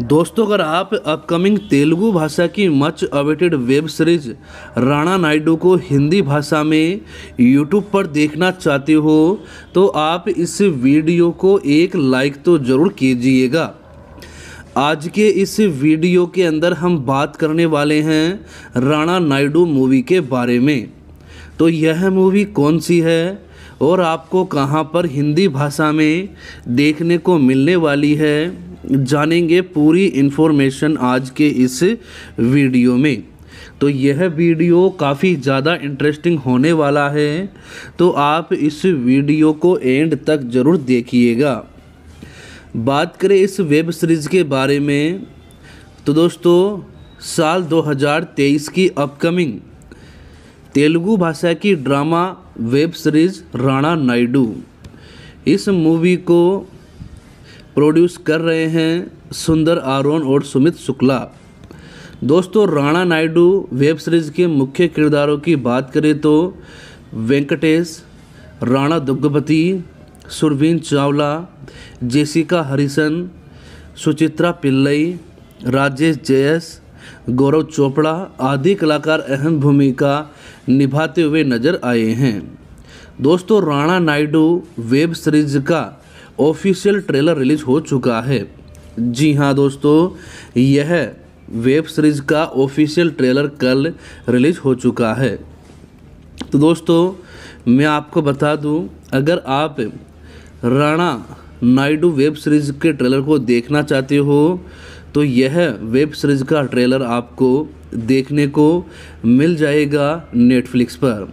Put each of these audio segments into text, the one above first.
दोस्तों अगर आप अपकमिंग तेलुगु भाषा की much awaited web series Rana Naidu को हिंदी भाषा में यूट्यूब पर देखना चाहते हो तो आप इस वीडियो को एक लाइक तो ज़रूर कीजिएगा आज के इस वीडियो के अंदर हम बात करने वाले हैं राणा नायडू मूवी के बारे में तो यह मूवी कौन सी है और आपको कहाँ पर हिंदी भाषा में देखने को मिलने वाली है जानेंगे पूरी इन्फॉर्मेशन आज के इस वीडियो में तो यह वीडियो काफ़ी ज़्यादा इंटरेस्टिंग होने वाला है तो आप इस वीडियो को एंड तक ज़रूर देखिएगा बात करें इस वेब सीरीज़ के बारे में तो दोस्तों साल 2023 की अपकमिंग तेलुगु भाषा की drama web series Rana Naidu इस मूवी को प्रोड्यूस कर रहे हैं सुंदर आरोन और सुमित शुक्ला दोस्तों राणा नायडू वेब सीरीज़ के मुख्य किरदारों की बात करें तो वेंकटेश राणा दुग्गपति सुरवीन चावला जेसिका हरिसन सुचित्रा पिल्लई राजेश जयस गौरव चोपड़ा आदि कलाकार अहम भूमिका निभाते हुए नजर आए हैं दोस्तों राणा नायडू वेब सीरीज का ऑफिशियल ट्रेलर रिलीज हो चुका है जी हाँ दोस्तों यह वेब सीरीज का ऑफिशियल ट्रेलर कल रिलीज हो चुका है तो दोस्तों मैं आपको बता दूं अगर आप राणा नायडू वेब सीरीज के ट्रेलर को देखना चाहते हो तो यह वेब सीरीज का ट्रेलर आपको देखने को मिल जाएगा नेटफ्लिक्स पर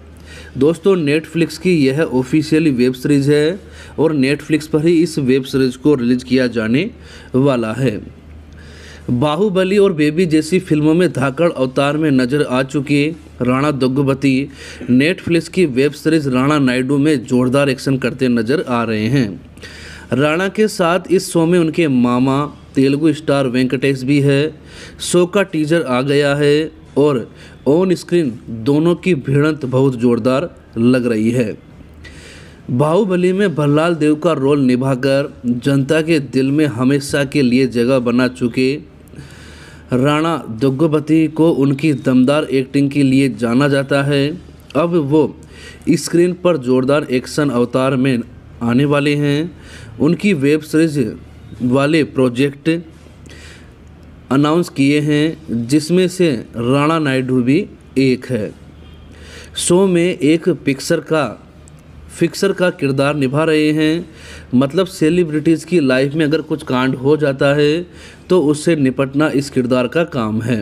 दोस्तों नेटफ्लिक्स की यह ऑफिशियली वेब सीरीज़ है और नेटफ्लिक्स पर ही इस वेब सीरीज़ को रिलीज किया जाने वाला है बाहुबली और बेबी जैसी फिल्मों में धाकड़ अवतार में नजर आ चुकी राणा दुग्गुबती नेटफ्लिक्स की वेब सीरीज राणा नायडू में जोरदार एक्शन करते नजर आ रहे हैं राणा के साथ इस शो में उनके मामा तेलुगु स्टार वेंकटेश भी है शो का टीजर आ गया है और ऑन स्क्रीन दोनों की भिड़ंत बहुत जोरदार लग रही है बाहुबली में भल्लाल देव का रोल निभाकर जनता के दिल में हमेशा के लिए जगह बना चुके राणा दुग्गोपति को उनकी दमदार एक्टिंग के लिए जाना जाता है अब वो स्क्रीन पर जोरदार एक्शन अवतार में आने वाले हैं उनकी वेब सीरीज वाले प्रोजेक्ट अनाउंस किए हैं जिसमें से राणा नायडू भी एक है शो में एक पिक्सर का फिक्सर का किरदार निभा रहे हैं मतलब सेलिब्रिटीज़ की लाइफ में अगर कुछ कांड हो जाता है तो उससे निपटना इस किरदार का काम है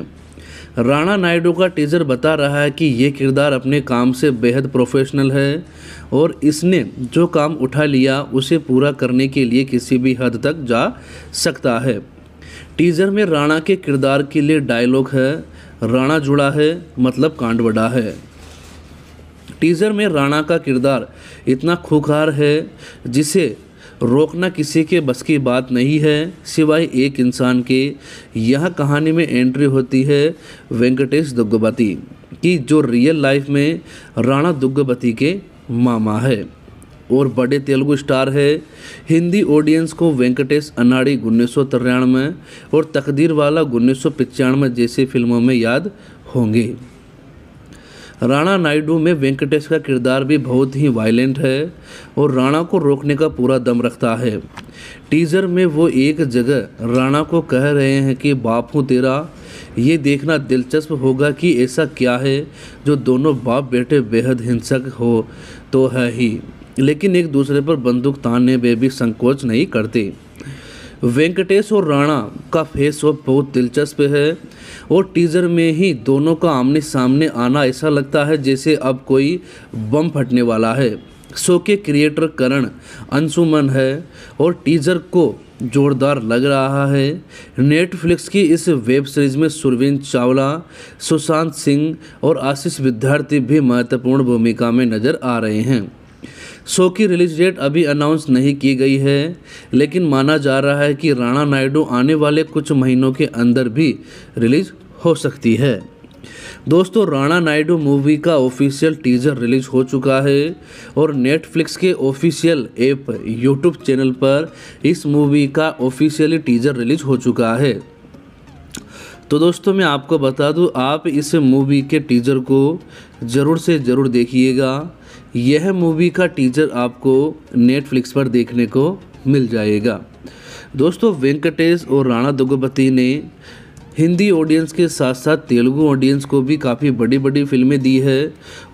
राणा नायडू का टीजर बता रहा है कि ये किरदार अपने काम से बेहद प्रोफेशनल है और इसने जो काम उठा लिया उसे पूरा करने के लिए किसी भी हद तक जा सकता है टीजर में राणा के किरदार के लिए डायलॉग है राणा जुड़ा है मतलब कांड बड़ा है टीजर में राणा का किरदार इतना खूखार है जिसे रोकना किसी के बस की बात नहीं है सिवाय एक इंसान के यह कहानी में एंट्री होती है वेंकटेश दुग्गबती की जो रियल लाइफ में राणा दुग्गपति के मामा है और बड़े तेलुगु स्टार है हिंदी ऑडियंस को वेंकटेश अनाड़ी उन्नीस सौ तिरानवे और तकदीर वाला उन्नीस सौ जैसी फिल्मों में याद होंगे राणा नायडू में वेंकटेश का किरदार भी बहुत ही वायलेंट है और राणा को रोकने का पूरा दम रखता है टीजर में वो एक जगह राणा को कह रहे हैं कि बाप हूँ तेरा ये देखना दिलचस्प होगा कि ऐसा क्या है जो दोनों बाप बेटे बेहद हिंसक हो तो है ही लेकिन एक दूसरे पर बंदूक तानने में भी संकोच नहीं करती वेंकटेश और राणा का फेस ऑफ बहुत दिलचस्प है और टीजर में ही दोनों का आमने सामने आना ऐसा लगता है जैसे अब कोई बम फटने वाला है शो के क्रिएटर करण अंशुमन है और टीजर को जोरदार लग रहा है नेटफ्लिक्स की इस वेब सीरीज़ में सुरवीन चावला सुशांत सिंह और आशीष विद्यार्थी भी महत्वपूर्ण भूमिका में नज़र आ रहे हैं शो की रिलीज डेट अभी अनाउंस नहीं की गई है लेकिन माना जा रहा है कि राणा नायडू आने वाले कुछ महीनों के अंदर भी रिलीज हो सकती है दोस्तों राणा नायडू मूवी का ऑफिशियल टीजर रिलीज हो चुका है और नेटफ्लिक्स के ऑफिशियल ऐप यूट्यूब चैनल पर इस मूवी का ऑफिशियली टीजर रिलीज हो चुका है तो दोस्तों मैं आपको बता दूं आप इस मूवी के टीजर को ज़रूर से ज़रूर देखिएगा यह मूवी का टीजर आपको नेटफ्लिक्स पर देखने को मिल जाएगा दोस्तों वेंकटेश और राणा दुगपति ने हिंदी ऑडियंस के साथ साथ तेलुगु ऑडियंस को भी काफ़ी बड़ी बड़ी फिल्में दी है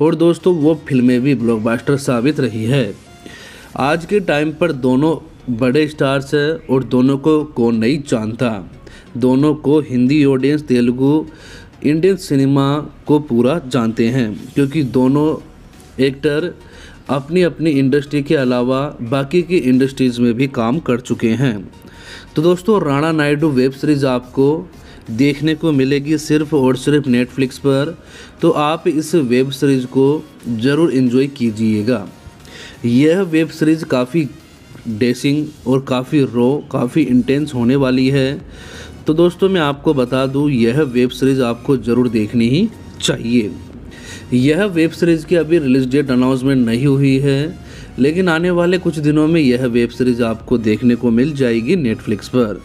और दोस्तों वो फिल्में भी ब्लॉकबस्टर साबित रही है आज के टाइम पर दोनों बड़े स्टार्स हैं और दोनों को कौन नहीं जानता दोनों को Hindi audience Telugu Indian cinema को पूरा जानते हैं क्योंकि दोनों एक्टर अपनी अपनी इंडस्ट्री के अलावा बाकी की इंडस्ट्रीज़ में भी काम कर चुके हैं तो दोस्तों राणा नायडू वेब सीरीज़ आपको देखने को मिलेगी सिर्फ और सिर्फ नेटफ्लिक्स पर तो आप इस वेब सीरीज़ को ज़रूर इन्जॉय कीजिएगा यह वेब सीरीज़ काफ़ी डेसिंग और काफ़ी रो काफ़ी इंटेंस होने वाली है तो दोस्तों मैं आपको बता दूं यह वेब सीरीज़ आपको ज़रूर देखनी ही चाहिए यह वेब सीरीज़ की अभी रिलीज डेट अनाउंसमेंट नहीं हुई है लेकिन आने वाले कुछ दिनों में यह वेब सीरीज़ आपको देखने को मिल जाएगी नेटफ्लिक्स पर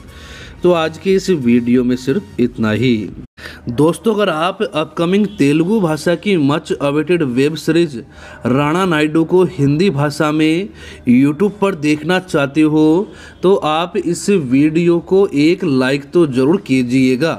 तो आज के इस वीडियो में सिर्फ इतना ही दोस्तों अगर आप अपकमिंग तेलुगु भाषा की much awaited web series Rana Naidu को हिंदी भाषा में यूट्यूब पर देखना चाहते हो तो आप इस वीडियो को एक लाइक तो ज़रूर कीजिएगा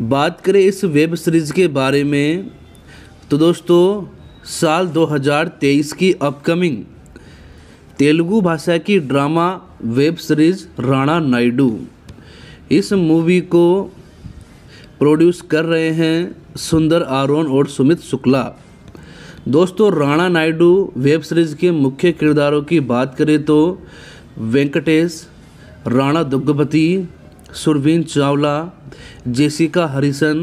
बात करें इस वेब सीरीज़ के बारे में तो दोस्तों साल 2023 की अपकमिंग तेलुगु भाषा की drama web series Rana Naidu इस मूवी को प्रोड्यूस कर रहे हैं सुंदर आरोन और सुमित शुक्ला दोस्तों राणा नायडू वेब सीरीज़ के मुख्य किरदारों की बात करें तो वेंकटेश राणा दुग्गपति सुरवीन चावला जेसिका हरिसन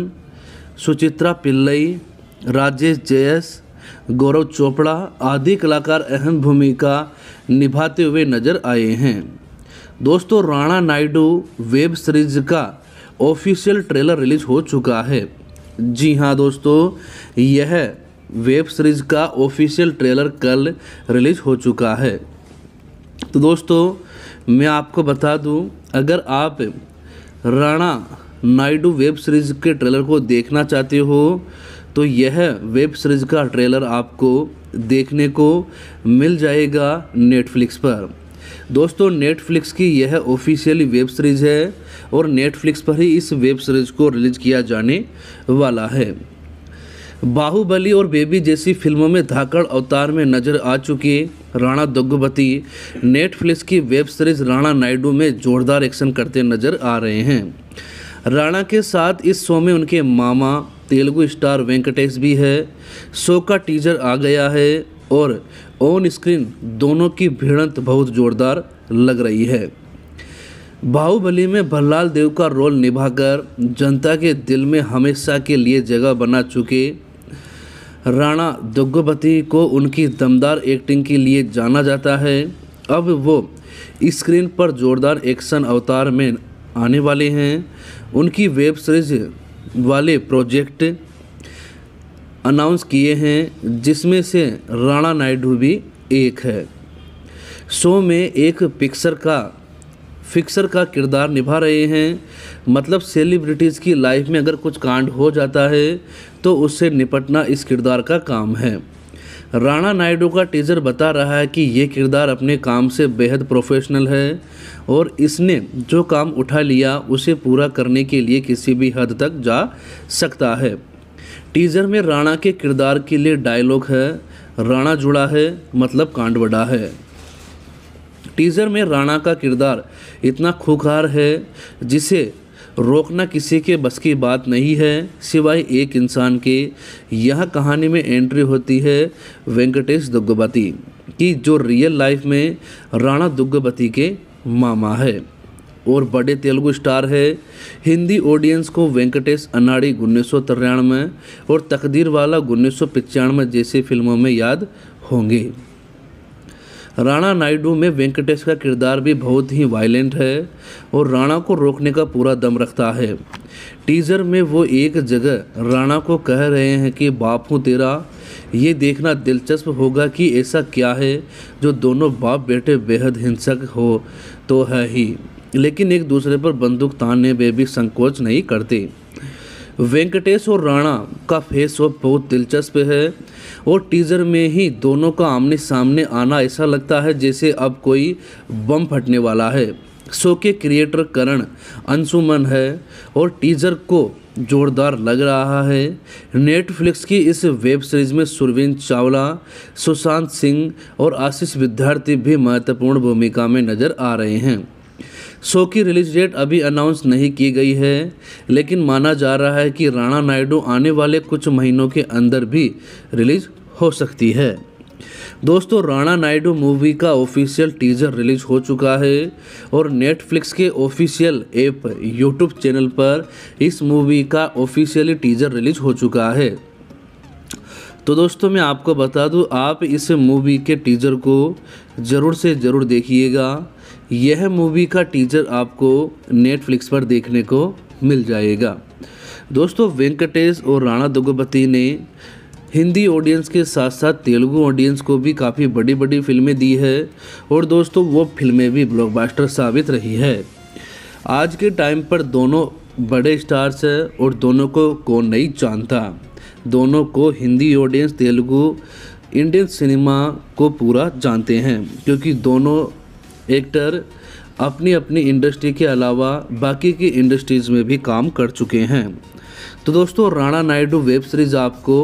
सुचित्रा पिल्लई राजेश जयस गौरव चोपड़ा आदि कलाकार अहम भूमिका निभाते हुए नजर आए हैं दोस्तों राणा नायडू वेब सीरीज का ऑफिशियल ट्रेलर रिलीज हो चुका है जी हाँ दोस्तों यह वेब सीरीज का ऑफिशियल ट्रेलर कल रिलीज हो चुका है तो दोस्तों मैं आपको बता दूं अगर आप राणा नायडू वेब सीरीज़ के ट्रेलर को देखना चाहते हो तो यह वेब सीरीज़ का ट्रेलर आपको देखने को मिल जाएगा नेटफ्लिक्स पर दोस्तों नेटफ्लिक्स की यह ऑफिशियली वेब सीरीज़ है और नेटफ्लिक्स पर ही इस वेब सीरीज़ को रिलीज़ किया जाने वाला है बाहुबली और बेबी जैसी फिल्मों में धाकड़ अवतार में नजर आ चुकी राणा दुग्गुबती नेटफ्लिक्स की वेब सीरीज राणा नायडू में जोरदार एक्शन करते नजर आ रहे हैं राणा के साथ इस शो में उनके मामा तेलुगु स्टार वेंकटेश भी है शो का टीजर आ गया है और ऑन स्क्रीन दोनों की भिड़ंत बहुत जोरदार लग रही है बाहुबली में भल्लाल देव का रोल निभाकर जनता के दिल में हमेशा के लिए जगह बना चुके राणा दुग्गोपति को उनकी दमदार एक्टिंग के लिए जाना जाता है अब वो स्क्रीन पर जोरदार एक्शन अवतार में आने वाले हैं उनकी वेब सीरीज वाले प्रोजेक्ट अनाउंस किए हैं जिसमें से राणा नायडू भी एक है शो में एक पिक्सर का फिक्सर का किरदार निभा रहे हैं मतलब सेलिब्रिटीज़ की लाइफ में अगर कुछ कांड हो जाता है तो उससे निपटना इस किरदार का काम है राणा नायडू का टीजर बता रहा है कि ये किरदार अपने काम से बेहद प्रोफेशनल है और इसने जो काम उठा लिया उसे पूरा करने के लिए किसी भी हद तक जा सकता है टीजर में राणा के किरदार के लिए डायलॉग है राणा जुड़ा है मतलब कांड बड़ा है टीजर में राणा का किरदार इतना खूखार है जिसे रोकना किसी के बस की बात नहीं है सिवाय एक इंसान के यह कहानी में एंट्री होती है वेंकटेश दुग्गबती की जो रियल लाइफ में राणा दुग्गबती के मामा है और बड़े तेलुगु स्टार है हिंदी ऑडियंस को वेंकटेश अनाड़ी उन्नीस सौ तिरानवे और तकदीर वाला उन्नीस सौ पचानवे जैसी फिल्मों में याद होंगे राणा नायडू में वेंकटेश का किरदार भी बहुत ही वायलेंट है और राणा को रोकने का पूरा दम रखता है टीजर में वो एक जगह राणा को कह रहे हैं कि बाप हूँ तेरा ये देखना दिलचस्प होगा कि ऐसा क्या है जो दोनों बाप बेटे बेहद हिंसक हो तो है ही लेकिन एक दूसरे पर बंदूक तानने में भी संकोच नहीं करते वेंकटेश और राणा का फेस ऑफ बहुत दिलचस्प है और टीज़र में ही दोनों का आमने सामने आना ऐसा लगता है जैसे अब कोई बम फटने वाला है शो के क्रिएटर करण अंशुमन है और टीजर को जोरदार लग रहा है नेटफ्लिक्स की इस वेब सीरीज में सुरविंद चावला सुशांत सिंह और आशीष विद्यार्थी भी महत्वपूर्ण भूमिका में नजर आ रहे हैं शो की रिलीज डेट अभी अनाउंस नहीं की गई है लेकिन माना जा रहा है कि राणा नायडू आने वाले कुछ महीनों के अंदर भी रिलीज हो सकती है दोस्तों राणा नायडू मूवी का ऑफिशियल टीजर रिलीज हो चुका है और नेटफ्लिक्स के ऑफिशियल ऐप यूट्यूब चैनल पर इस मूवी का ऑफिशियली टीजर रिलीज हो चुका है तो दोस्तों मैं आपको बता दूं आप इस मूवी के टीजर को ज़रूर से ज़रूर देखिएगा यह मूवी का टीजर आपको नेटफ्लिक्स पर देखने को मिल जाएगा दोस्तों वेंकटेश और राणा दुगपति ने हिंदी ऑडियंस के साथ साथ तेलुगु ऑडियंस को भी काफ़ी बड़ी बड़ी फिल्में दी है और दोस्तों वो फिल्में भी ब्लॉकबस्टर साबित रही है आज के टाइम पर दोनों बड़े स्टार्स हैं और दोनों को कौन नहीं जानता दोनों को Hindi audience Telugu Indian cinema को पूरा जानते हैं क्योंकि दोनों एक्टर अपनी अपनी इंडस्ट्री के अलावा बाकी की इंडस्ट्रीज़ में भी काम कर चुके हैं तो दोस्तों राणा नायडू वेब सीरीज़ आपको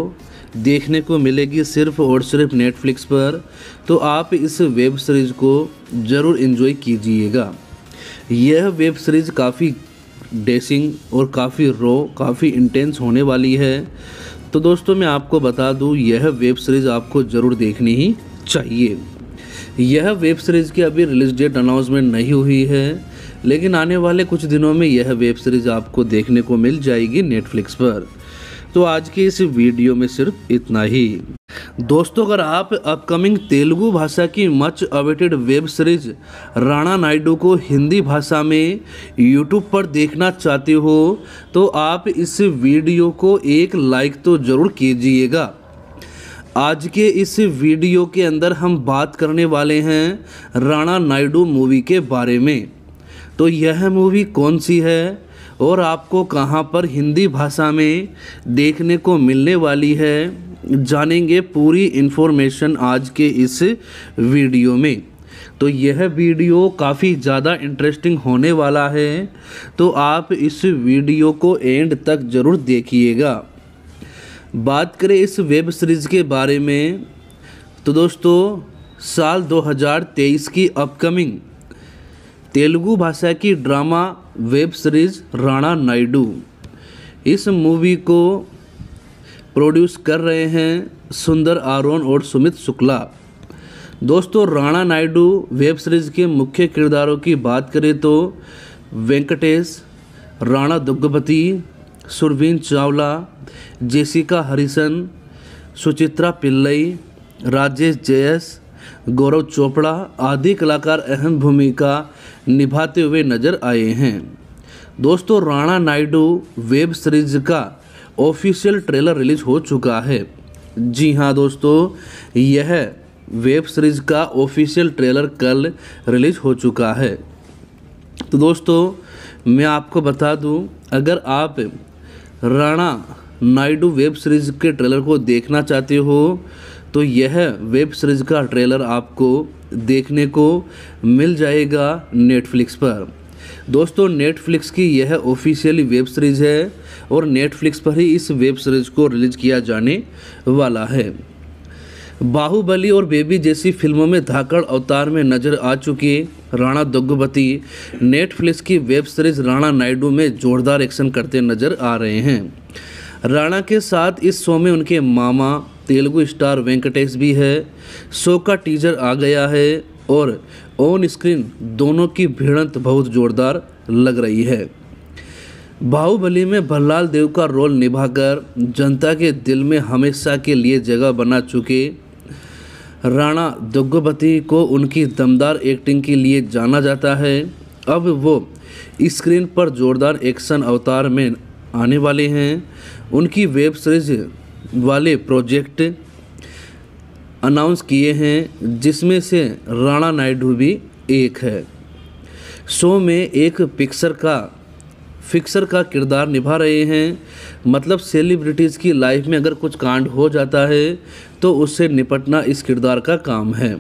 देखने को मिलेगी सिर्फ और सिर्फ नेटफ्लिक्स पर तो आप इस वेब सीरीज़ को ज़रूर इन्जॉय कीजिएगा यह वेब सीरीज़ काफ़ी डेसिंग और काफ़ी रो काफ़ी इंटेंस होने वाली है तो दोस्तों मैं आपको बता दूं यह वेब सीरीज़ आपको ज़रूर देखनी ही चाहिए यह वेब सीरीज़ की अभी रिलीज डेट अनाउंसमेंट नहीं हुई है लेकिन आने वाले कुछ दिनों में यह वेब सीरीज़ आपको देखने को मिल जाएगी नेटफ्लिक्स पर तो आज के इस वीडियो में सिर्फ इतना ही दोस्तों अगर आप अपकमिंग तेलुगु भाषा की much awaited web series Rana Naidu को हिंदी भाषा में यूट्यूब पर देखना चाहते हो तो आप इस वीडियो को एक लाइक तो ज़रूर कीजिएगा आज के इस वीडियो के अंदर हम बात करने वाले हैं राणा नायडू मूवी के बारे में तो यह मूवी कौन सी है और आपको कहाँ पर हिंदी भाषा में देखने को मिलने वाली है जानेंगे पूरी इन्फॉर्मेशन आज के इस वीडियो में तो यह वीडियो काफ़ी ज़्यादा इंटरेस्टिंग होने वाला है तो आप इस वीडियो को एंड तक ज़रूर देखिएगा बात करें इस वेब सीरीज़ के बारे में तो दोस्तों साल 2023 की अपकमिंग तेलुगु भाषा की drama web series Rana Naidu इस मूवी को प्रोड्यूस कर रहे हैं सुंदर आरोन और सुमित शुक्ला दोस्तों राणा नायडू वेब सीरीज़ के मुख्य किरदारों की बात करें तो वेंकटेश राणा दुग्गपति सुरवीन चावला जेसिका हरिसन सुचित्रा पिल्लई राजेश जयस गौरव चोपड़ा आदि कलाकार अहम भूमिका निभाते हुए नजर आए हैं दोस्तों राणा नायडू वेब सीरीज का ऑफिशियल ट्रेलर रिलीज हो चुका है जी हाँ दोस्तों यह वेब सीरीज का ऑफिशियल ट्रेलर कल रिलीज हो चुका है तो दोस्तों मैं आपको बता दूं अगर आप राणा नायडू वेब सीरीज़ के ट्रेलर को देखना चाहते हो तो यह वेब सीरीज़ का ट्रेलर आपको देखने को मिल जाएगा नेटफ्लिक्स पर दोस्तों नेटफ्लिक्स की यह ऑफिशियली वेब सीरीज़ है और नेटफ्लिक्स पर ही इस वेब सीरीज़ को रिलीज़ किया जाने वाला है बाहुबली और बेबी जैसी फिल्मों में धाकड़ अवतार में नजर आ चुकी राणा दुग्गुबती नेटफ्लिक्स की वेब सीरीज राणा नायडू में जोरदार एक्शन करते नजर आ रहे हैं राणा के साथ इस शो में उनके मामा तेलुगु स्टार वेंकटेश भी है शो का टीजर आ गया है और ऑन स्क्रीन दोनों की भिड़ंत बहुत जोरदार लग रही है बाहुबली में भल्लाल देव का रोल निभाकर जनता के दिल में हमेशा के लिए जगह बना चुके राणा दुग्गोपति को उनकी दमदार एक्टिंग के लिए जाना जाता है अब वो स्क्रीन पर जोरदार एक्शन अवतार में आने वाले हैं उनकी वेब सीरीज वाले प्रोजेक्ट अनाउंस किए हैं जिसमें से राणा नायडू भी एक है शो में एक पिक्सर का फिक्सर का किरदार निभा रहे हैं मतलब सेलिब्रिटीज़ की लाइफ में अगर कुछ कांड हो जाता है तो उससे निपटना इस किरदार का काम है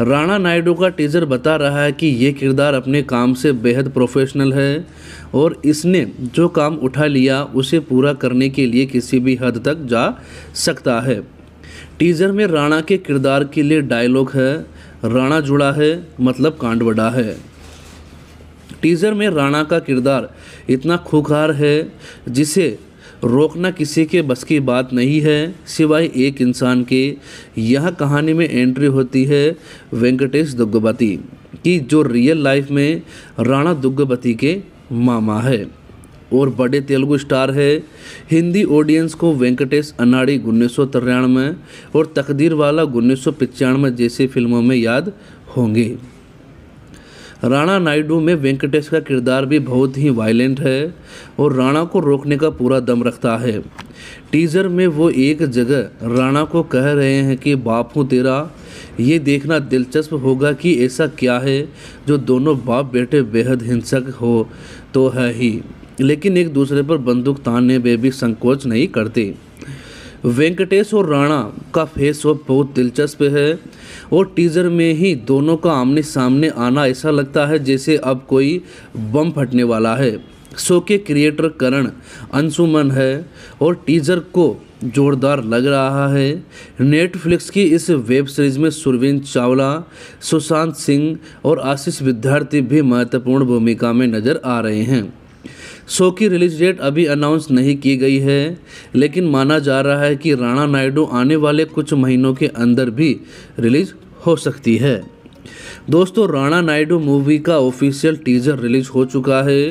राणा नायडू का टीजर बता रहा है कि ये किरदार अपने काम से बेहद प्रोफेशनल है और इसने जो काम उठा लिया उसे पूरा करने के लिए किसी भी हद तक जा सकता है टीजर में राणा के किरदार के लिए डायलॉग है राणा जुड़ा है मतलब कांड बड़ा है टीजर में राणा का किरदार इतना खूखार है जिसे रोकना किसी के बस की बात नहीं है सिवाय एक इंसान के यह कहानी में एंट्री होती है वेंकटेश दुग्गवती की जो रियल लाइफ में राणा दुग्गवती के मामा है और बड़े तेलुगु स्टार है हिंदी ऑडियंस को वेंकटेश अनाड़ी उन्नीस सौ तिरानवे और तकदीर वाला उन्नीस सौ पचानवे जैसी फिल्मों में याद होंगे राणा नायडू में वेंकटेश का किरदार भी बहुत ही वायलेंट है और राणा को रोकने का पूरा दम रखता है टीजर में वो एक जगह राणा को कह रहे हैं कि बाप हूँ तेरा ये देखना दिलचस्प होगा कि ऐसा क्या है जो दोनों बाप बेटे बेहद हिंसक हो तो है ही लेकिन एक दूसरे पर बंदूक तानने में भी संकोच नहीं करते वेंकटेश और राणा का फेस ऑफ बहुत दिलचस्प है और टीज़र में ही दोनों का आमने सामने आना ऐसा लगता है जैसे अब कोई बम फटने वाला है शो के क्रिएटर करण अंशुमन है और टीजर को जोरदार लग रहा है नेटफ्लिक्स की इस वेब सीरीज में सुरविंद चावला सुशांत सिंह और आशीष विद्यार्थी भी महत्वपूर्ण भूमिका में नजर आ रहे हैं शो की रिलीज डेट अभी अनाउंस नहीं की गई है लेकिन माना जा रहा है कि राणा नायडू आने वाले कुछ महीनों के अंदर भी रिलीज हो सकती है दोस्तों राणा नायडू मूवी का ऑफिशियल टीजर रिलीज हो चुका है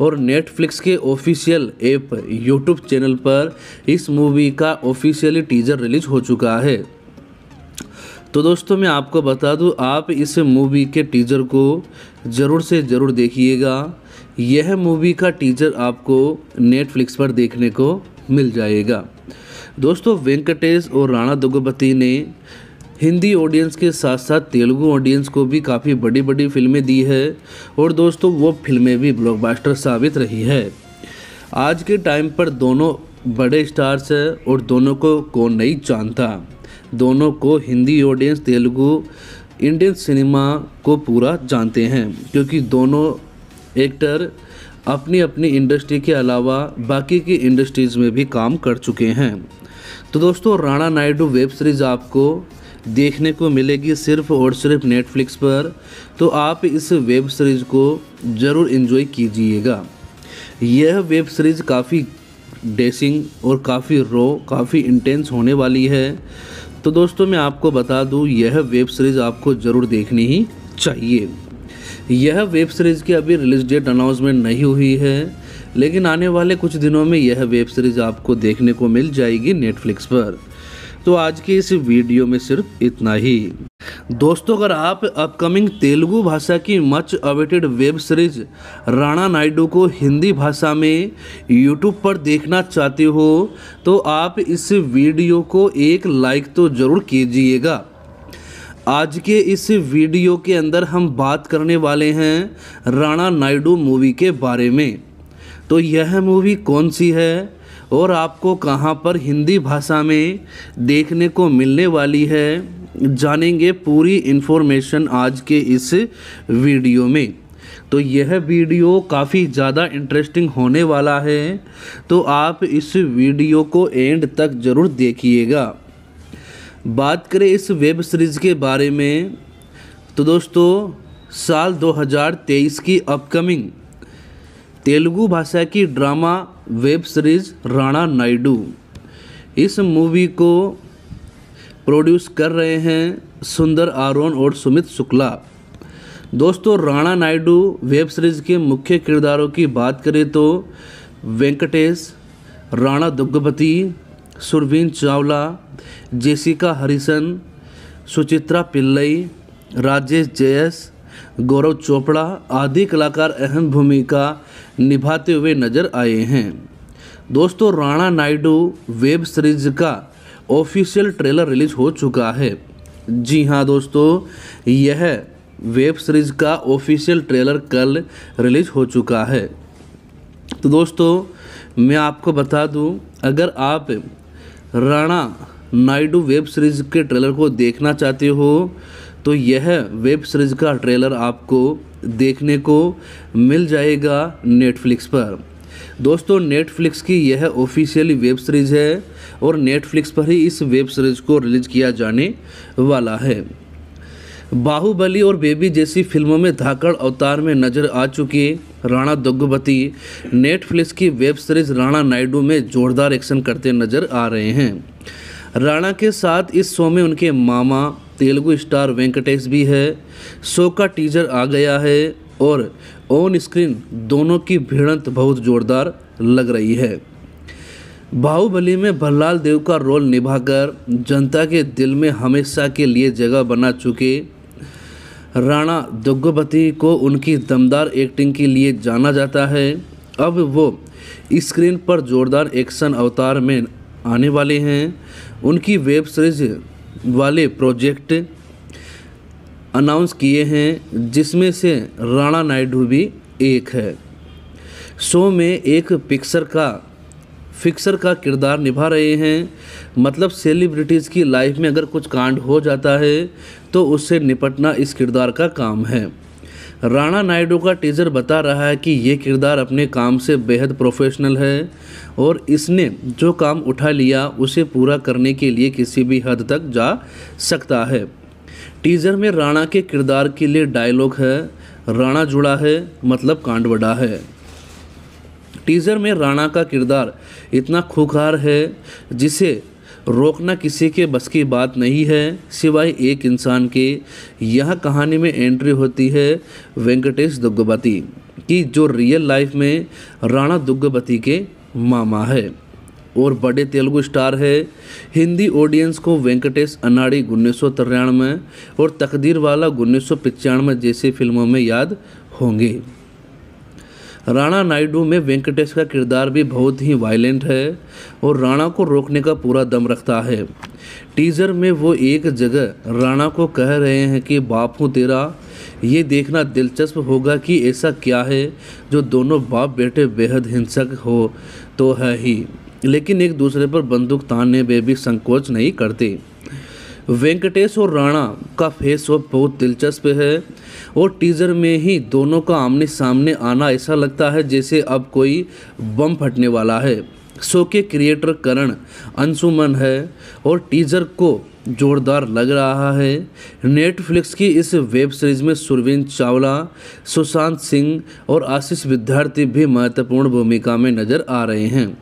और नेटफ्लिक्स के ऑफिशियल ऐप यूट्यूब चैनल पर इस मूवी का ऑफिशियली टीजर रिलीज हो चुका है तो दोस्तों मैं आपको बता दूं आप इस मूवी के टीजर को ज़रूर से ज़रूर देखिएगा यह मूवी का टीजर आपको नेटफ्लिक्स पर देखने को मिल जाएगा दोस्तों वेंकटेश और राणा दुगपति ने हिंदी ऑडियंस के साथ साथ तेलुगु ऑडियंस को भी काफ़ी बड़ी बड़ी फिल्में दी है और दोस्तों वो फिल्में भी ब्लॉकबस्टर साबित रही है आज के टाइम पर दोनों बड़े स्टार्स हैं और दोनों को कौन नहीं जानता दोनों को Hindi audience Telugu Indian cinema को पूरा जानते हैं क्योंकि दोनों एक्टर अपनी अपनी इंडस्ट्री के अलावा बाकी की इंडस्ट्रीज़ में भी काम कर चुके हैं तो दोस्तों राणा नायडू वेब सीरीज़ आपको देखने को मिलेगी सिर्फ और सिर्फ नेटफ्लिक्स पर तो आप इस वेब सीरीज़ को ज़रूर इन्जॉय कीजिएगा यह वेब सीरीज़ काफ़ी डेसिंग और काफ़ी रो काफ़ी इंटेंस होने वाली है तो दोस्तों मैं आपको बता दूं यह वेब सीरीज़ आपको ज़रूर देखनी ही चाहिए यह वेब सीरीज़ की अभी रिलीज डेट अनाउंसमेंट नहीं हुई है लेकिन आने वाले कुछ दिनों में यह वेब सीरीज़ आपको देखने को मिल जाएगी नेटफ्लिक्स पर तो आज की इस वीडियो में सिर्फ इतना ही दोस्तों अगर आप अपकमिंग तेलुगु भाषा की much awaited web series Rana Naidu को हिंदी भाषा में यूट्यूब पर देखना चाहते हो तो आप इस वीडियो को एक लाइक तो ज़रूर कीजिएगा आज के इस वीडियो के अंदर हम बात करने वाले हैं राणा नायडू मूवी के बारे में तो यह मूवी कौन सी है और आपको कहाँ पर हिंदी भाषा में देखने को मिलने वाली है जानेंगे पूरी इन्फॉर्मेशन आज के इस वीडियो में तो यह वीडियो काफ़ी ज़्यादा इंटरेस्टिंग होने वाला है तो आप इस वीडियो को एंड तक ज़रूर देखिएगा बात करें इस वेब सीरीज़ के बारे में तो दोस्तों साल 2023 की अपकमिंग तेलुगु भाषा की drama web series Rana Naidu इस मूवी को प्रोड्यूस कर रहे हैं सुंदर आरोन और सुमित शुक्ला दोस्तों राणा नायडू वेब सीरीज़ के मुख्य किरदारों की बात करें तो वेंकटेश राणा दुग्गपति सुरवीन चावला जेसिका हरिसन सुचित्रा पिल्लई राजेश जयस गौरव चोपड़ा आदि कलाकार अहम भूमिका निभाते हुए नजर आए हैं दोस्तों राणा नायडू वेब सीरीज का ऑफिशियल ट्रेलर रिलीज हो चुका है जी हाँ दोस्तों यह वेब सीरीज का ऑफिशियल ट्रेलर कल रिलीज हो चुका है तो दोस्तों मैं आपको बता दूं अगर आप राणा नायडू वेब सीरीज़ के ट्रेलर को देखना चाहते हो तो यह वेब सीरीज़ का ट्रेलर आपको देखने को मिल जाएगा नेटफ्लिक्स पर दोस्तों नेटफ्लिक्स की यह ऑफिशियली वेब सीरीज़ है और नेटफ्लिक्स पर ही इस वेब सीरीज़ को रिलीज़ किया जाने वाला है बाहुबली और बेबी जैसी फिल्मों में धाकड़ अवतार में नजर आ चुके राणा दुग्गुबती नेटफ्लिक्स की वेब सीरीज राणा नायडू में जोरदार एक्शन करते नजर आ रहे हैं राणा के साथ इस शो में उनके मामा तेलुगु स्टार वेंकटेश भी है शो का टीजर आ गया है और ऑन स्क्रीन दोनों की भिड़ंत बहुत जोरदार लग रही है बाहुबली में भल्लाल देव का रोल निभाकर जनता के दिल में हमेशा के लिए जगह बना चुके राणा दुग्गवती को उनकी दमदार एक्टिंग के लिए जाना जाता है अब वो स्क्रीन पर जोरदार एक्शन अवतार में आने वाले हैं उनकी वेब सीरीज वाले प्रोजेक्ट अनाउंस किए हैं जिसमें से राणा नायडू भी एक है शो में एक पिक्सर का फिक्सर का किरदार निभा रहे हैं मतलब सेलिब्रिटीज़ की लाइफ में अगर कुछ कांड हो जाता है तो उससे निपटना इस किरदार का काम है राणा नायडू का टीजर बता रहा है कि ये किरदार अपने काम से बेहद प्रोफेशनल है और इसने जो काम उठा लिया उसे पूरा करने के लिए किसी भी हद तक जा सकता है टीजर में राणा के किरदार के लिए डायलॉग है राणा जुड़ा है मतलब कांड बड़ा है टीज़र में राणा का किरदार इतना खूखार है जिसे रोकना किसी के बस की बात नहीं है सिवाय एक इंसान के यह कहानी में एंट्री होती है वेंकटेश दुग्गवती की जो रियल लाइफ में राणा दुग्गवती के मामा है और बड़े तेलुगु स्टार है हिंदी ऑडियंस को वेंकटेश अनाड़ी उन्नीस सौ तिरानवे और तकदीर वाला उन्नीस सौ पचानवे जैसी फिल्मों में याद होंगे राणा नायडू में वेंकटेश का किरदार भी बहुत ही वायलेंट है और राणा को रोकने का पूरा दम रखता है टीजर में वो एक जगह राणा को कह रहे हैं कि बाप हूँ तेरा ये देखना दिलचस्प होगा कि ऐसा क्या है जो दोनों बाप बेटे बेहद हिंसक हो तो है ही लेकिन एक दूसरे पर बंदूक तानने में भी संकोच नहीं करते वेंकटेश और राणा का फेस ऑफ बहुत दिलचस्प है और टीजर में ही दोनों का आमने सामने आना ऐसा लगता है जैसे अब कोई बम फटने वाला है शो के क्रिएटर करण अंशुमन है और टीजर को जोरदार लग रहा है नेटफ्लिक्स की इस वेब सीरीज में सुरवींद्र चावला सुशांत सिंह और आशीष विद्यार्थी भी महत्वपूर्ण भूमिका में नजर आ रहे हैं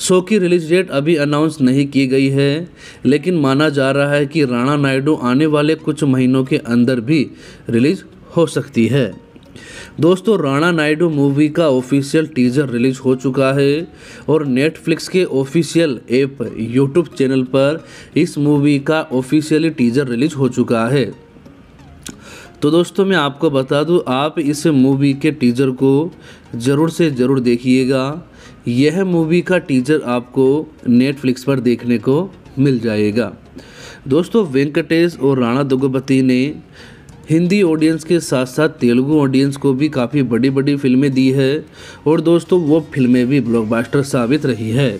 शो की रिलीज डेट अभी अनाउंस नहीं की गई है लेकिन माना जा रहा है कि राणा नायडू आने वाले कुछ महीनों के अंदर भी रिलीज हो सकती है दोस्तों राणा नायडू मूवी का ऑफिशियल टीजर रिलीज हो चुका है और नेटफ्लिक्स के ऑफिशियल ऐप यूट्यूब चैनल पर इस मूवी का ऑफिशियली टीजर रिलीज हो चुका है तो दोस्तों मैं आपको बता दूं आप इस मूवी के टीजर को ज़रूर से ज़रूर देखिएगा यह मूवी का टीजर आपको नेटफ्लिक्स पर देखने को मिल जाएगा दोस्तों वेंकटेश और राणा दुगपति ने हिंदी ऑडियंस के साथ साथ तेलुगु ऑडियंस को भी काफ़ी बड़ी बड़ी फिल्में दी है और दोस्तों वो फिल्में भी ब्लॉकबस्टर साबित रही है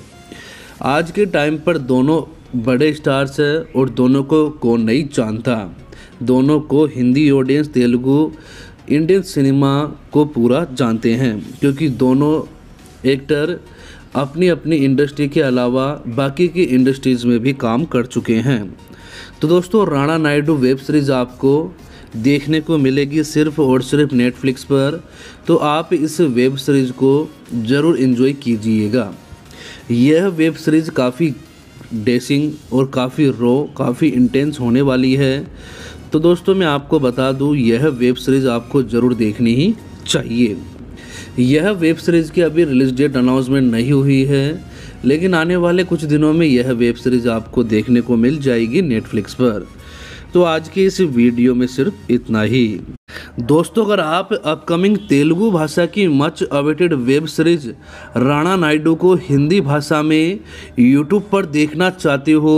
आज के टाइम पर दोनों बड़े स्टार्स हैं और दोनों को कौन नहीं जानता दोनों को Hindi audience Telugu Indian cinema को पूरा जानते हैं क्योंकि दोनों एक्टर अपनी अपनी इंडस्ट्री के अलावा बाकी की इंडस्ट्रीज़ में भी काम कर चुके हैं तो दोस्तों राणा नायडू वेब सीरीज़ आपको देखने को मिलेगी सिर्फ और सिर्फ नेटफ्लिक्स पर तो आप इस वेब सीरीज़ को ज़रूर इन्जॉय कीजिएगा यह वेब सीरीज़ काफ़ी डेसिंग और काफ़ी रो काफ़ी इंटेंस होने वाली है तो दोस्तों मैं आपको बता दूं यह वेब सीरीज़ आपको ज़रूर देखनी ही चाहिए यह वेब सीरीज़ की अभी रिलीज डेट अनाउंसमेंट नहीं हुई है लेकिन आने वाले कुछ दिनों में यह वेब सीरीज़ आपको देखने को मिल जाएगी नेटफ्लिक्स पर तो आज के इस वीडियो में सिर्फ इतना ही दोस्तों अगर आप अपकमिंग तेलुगु भाषा की much awaited web series Rana Naidu को हिंदी भाषा में यूट्यूब पर देखना चाहते हो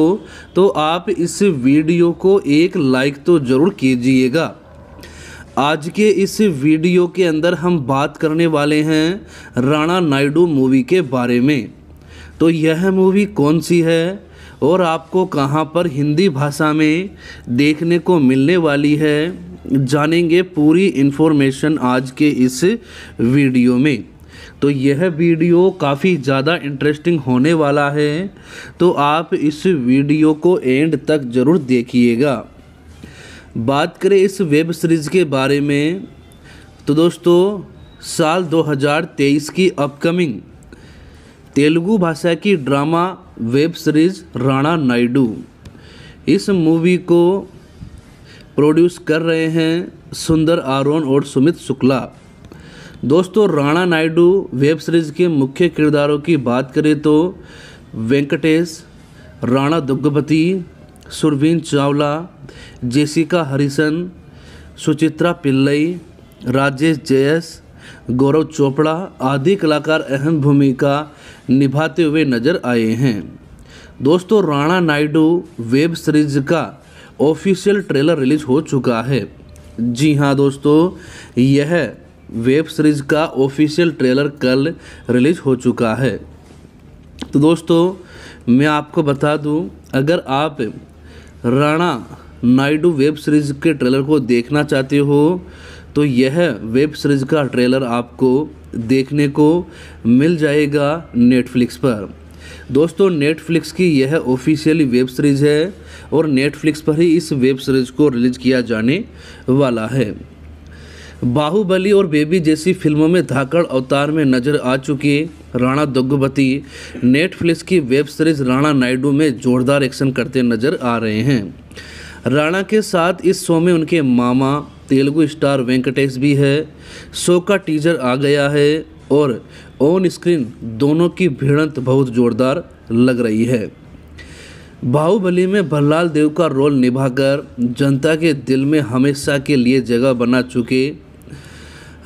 तो आप इस वीडियो को एक लाइक तो ज़रूर कीजिएगा आज के इस वीडियो के अंदर हम बात करने वाले हैं राणा नायडू मूवी के बारे में तो यह मूवी कौन सी है और आपको कहां पर हिंदी भाषा में देखने को मिलने वाली है जानेंगे पूरी इन्फॉर्मेशन आज के इस वीडियो में तो यह वीडियो काफ़ी ज़्यादा इंटरेस्टिंग होने वाला है तो आप इस वीडियो को एंड तक ज़रूर देखिएगा बात करें इस वेब सीरीज़ के बारे में तो दोस्तों साल 2023 की अपकमिंग तेलुगु भाषा की drama web series Rana Naidu इस मूवी को प्रोड्यूस कर रहे हैं सुंदर आरोन और सुमित शुक्ला दोस्तों राणा नायडू वेब सीरीज़ के मुख्य किरदारों की बात करें तो वेंकटेश राणा दुग्गपति सुरवीन चावला जेसिका हरिसन सुचित्रा पिल्लई राजेश जयस गौरव चोपड़ा आदि कलाकार अहम भूमिका निभाते हुए नजर आए हैं दोस्तों राणा नायडू वेब सीरीज का ऑफिशियल ट्रेलर रिलीज हो चुका है जी हाँ दोस्तों यह वेब सीरीज का ऑफिशियल ट्रेलर कल रिलीज हो चुका है तो दोस्तों मैं आपको बता दूं अगर आप राणा नायडू वेब सीरीज़ के ट्रेलर को देखना चाहते हो तो यह वेब सीरीज़ का ट्रेलर आपको देखने को मिल जाएगा नेटफ्लिक्स पर दोस्तों नेटफ्लिक्स की यह ऑफिशियली वेब सीरीज़ है और नेटफ्लिक्स पर ही इस वेब सीरीज़ को रिलीज़ किया जाने वाला है बाहुबली और बेबी जैसी फिल्मों में धाकड़ अवतार में नजर आ चुकी राणा दुग्गुबती नेटफ्लिक्स की वेब सीरीज राणा नायडू में जोरदार एक्शन करते नजर आ रहे हैं राणा के साथ इस शो में उनके मामा तेलुगु स्टार वेंकटेश भी है शो का टीजर आ गया है और ऑन स्क्रीन दोनों की भिड़ंत बहुत जोरदार लग रही है बाहुबली में भल्लाल देव का रोल निभाकर जनता के दिल में हमेशा के लिए जगह बना चुके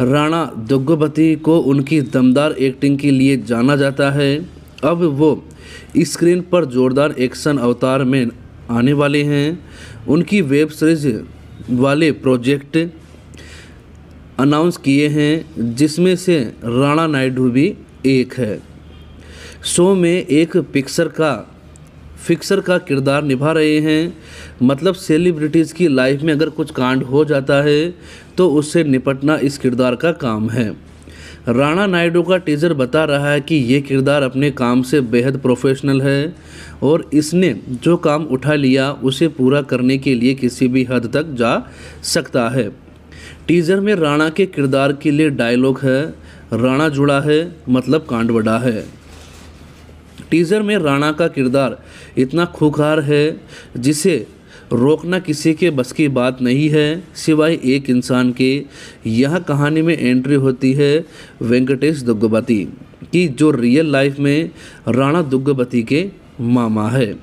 राणा दुग्गोबती को उनकी दमदार एक्टिंग के लिए जाना जाता है अब वो स्क्रीन पर जोरदार एक्शन अवतार में आने वाले हैं उनकी वेब सीरीज वाले प्रोजेक्ट अनाउंस किए हैं जिसमें से राणा नायडू भी एक है शो में एक पिक्सर का फिक्सर का किरदार निभा रहे हैं मतलब सेलिब्रिटीज़ की लाइफ में अगर कुछ कांड हो जाता है तो उससे निपटना इस किरदार का काम है राणा नायडू का टीजर बता रहा है कि ये किरदार अपने काम से बेहद प्रोफेशनल है और इसने जो काम उठा लिया उसे पूरा करने के लिए किसी भी हद तक जा सकता है टीजर में राणा के किरदार के लिए डायलॉग है राणा जुड़ा है मतलब कांड बड़ा है टीज़र में राणा का किरदार इतना खूखार है जिसे रोकना किसी के बस की बात नहीं है सिवाय एक इंसान के यह कहानी में एंट्री होती है वेंकटेश दुग्गबती की जो रियल लाइफ में राणा दुग्गबती के मामा है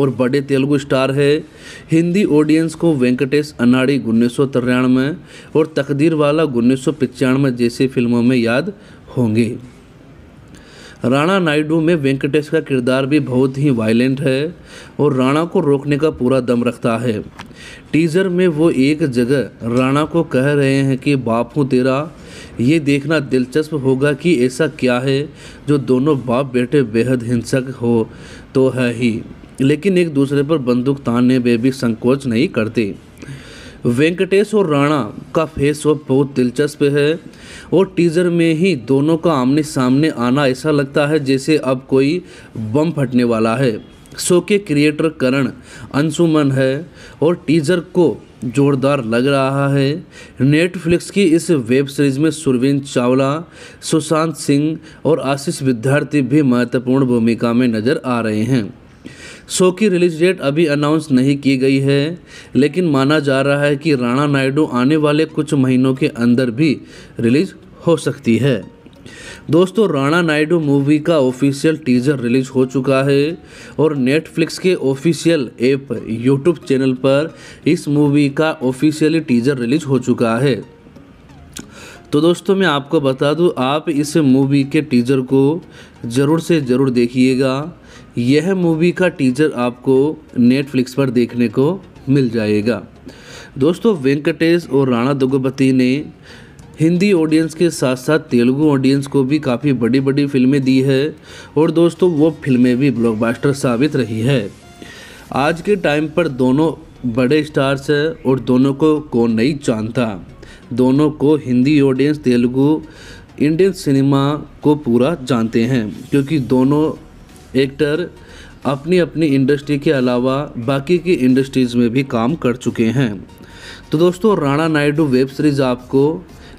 और बड़े तेलुगु स्टार है हिंदी ऑडियंस को वेंकटेश अनाड़ी उन्नीस सौ तिरानवे और तकदीर वाला उन्नीस सौ जैसी फिल्मों में याद होंगे राणा नायडू में वेंकटेश का किरदार भी बहुत ही वायलेंट है और राणा को रोकने का पूरा दम रखता है टीजर में वो एक जगह राणा को कह रहे हैं कि बाप हूँ तेरा ये देखना दिलचस्प होगा कि ऐसा क्या है जो दोनों बाप बेटे बेहद हिंसक हो तो है ही लेकिन एक दूसरे पर बंदूक तानने में भी संकोच नहीं करते वेंकटेश और राणा का फेस ऑफ बहुत दिलचस्प है और टीज़र में ही दोनों का आमने सामने आना ऐसा लगता है जैसे अब कोई बम फटने वाला है शो के क्रिएटर करण अंशुमन है और टीज़र को जोरदार लग रहा है नेटफ्लिक्स की इस वेब सीरीज में सुरवीन चावला सुशांत सिंह और आशीष विद्यार्थी भी महत्वपूर्ण भूमिका में नजर आ रहे हैं शो की रिलीज डेट अभी अनाउंस नहीं की गई है लेकिन माना जा रहा है कि राणा नायडू आने वाले कुछ महीनों के अंदर भी रिलीज हो सकती है दोस्तों राणा नायडू मूवी का ऑफिशियल टीजर रिलीज हो चुका है और नेटफ्लिक्स के ऑफिशियल ऐप यूट्यूब चैनल पर इस मूवी का ऑफिशियली टीजर रिलीज हो चुका है तो दोस्तों मैं आपको बता दूं आप इस मूवी के टीजर को ज़रूर से ज़रूर देखिएगा यह मूवी का टीजर आपको नेटफ्लिक्स पर देखने को मिल जाएगा दोस्तों वेंकटेश और राणा दुगपति ने हिंदी ऑडियंस के साथ साथ तेलुगु ऑडियंस को भी काफ़ी बड़ी बड़ी फिल्में दी है और दोस्तों वो फिल्में भी ब्लॉकबस्टर साबित रही है आज के टाइम पर दोनों बड़े स्टार्स हैं और दोनों को कौन नहीं जानता दोनों को Hindi audience Telugu Indian cinema को पूरा जानते हैं क्योंकि दोनों एक्टर अपनी अपनी इंडस्ट्री के अलावा बाकी की इंडस्ट्रीज़ में भी काम कर चुके हैं तो दोस्तों राणा नायडू वेब सीरीज़ आपको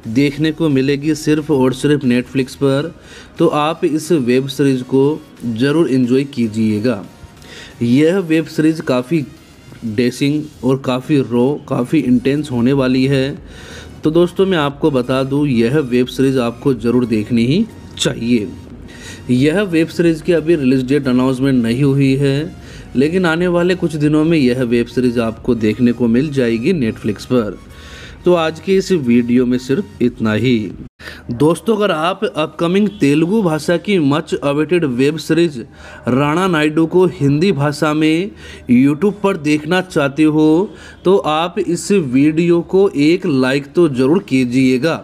देखने को मिलेगी सिर्फ और सिर्फ नेटफ्लिक्स पर तो आप इस वेब सीरीज़ को ज़रूर इन्जॉय कीजिएगा यह वेब सीरीज़ काफ़ी डेसिंग और काफ़ी रो काफ़ी इंटेंस होने वाली है तो दोस्तों मैं आपको बता दूं यह वेब सीरीज़ आपको ज़रूर देखनी ही चाहिए यह वेब सीरीज़ की अभी रिलीज डेट अनाउंसमेंट नहीं हुई है लेकिन आने वाले कुछ दिनों में यह वेब सीरीज़ आपको देखने को मिल जाएगी नेटफ्लिक्स पर तो आज के इस वीडियो में सिर्फ इतना ही दोस्तों अगर आप अपकमिंग तेलुगु भाषा की much awaited web series Rana Naidu को हिंदी भाषा में यूट्यूब पर देखना चाहते हो तो आप इस वीडियो को एक लाइक तो ज़रूर कीजिएगा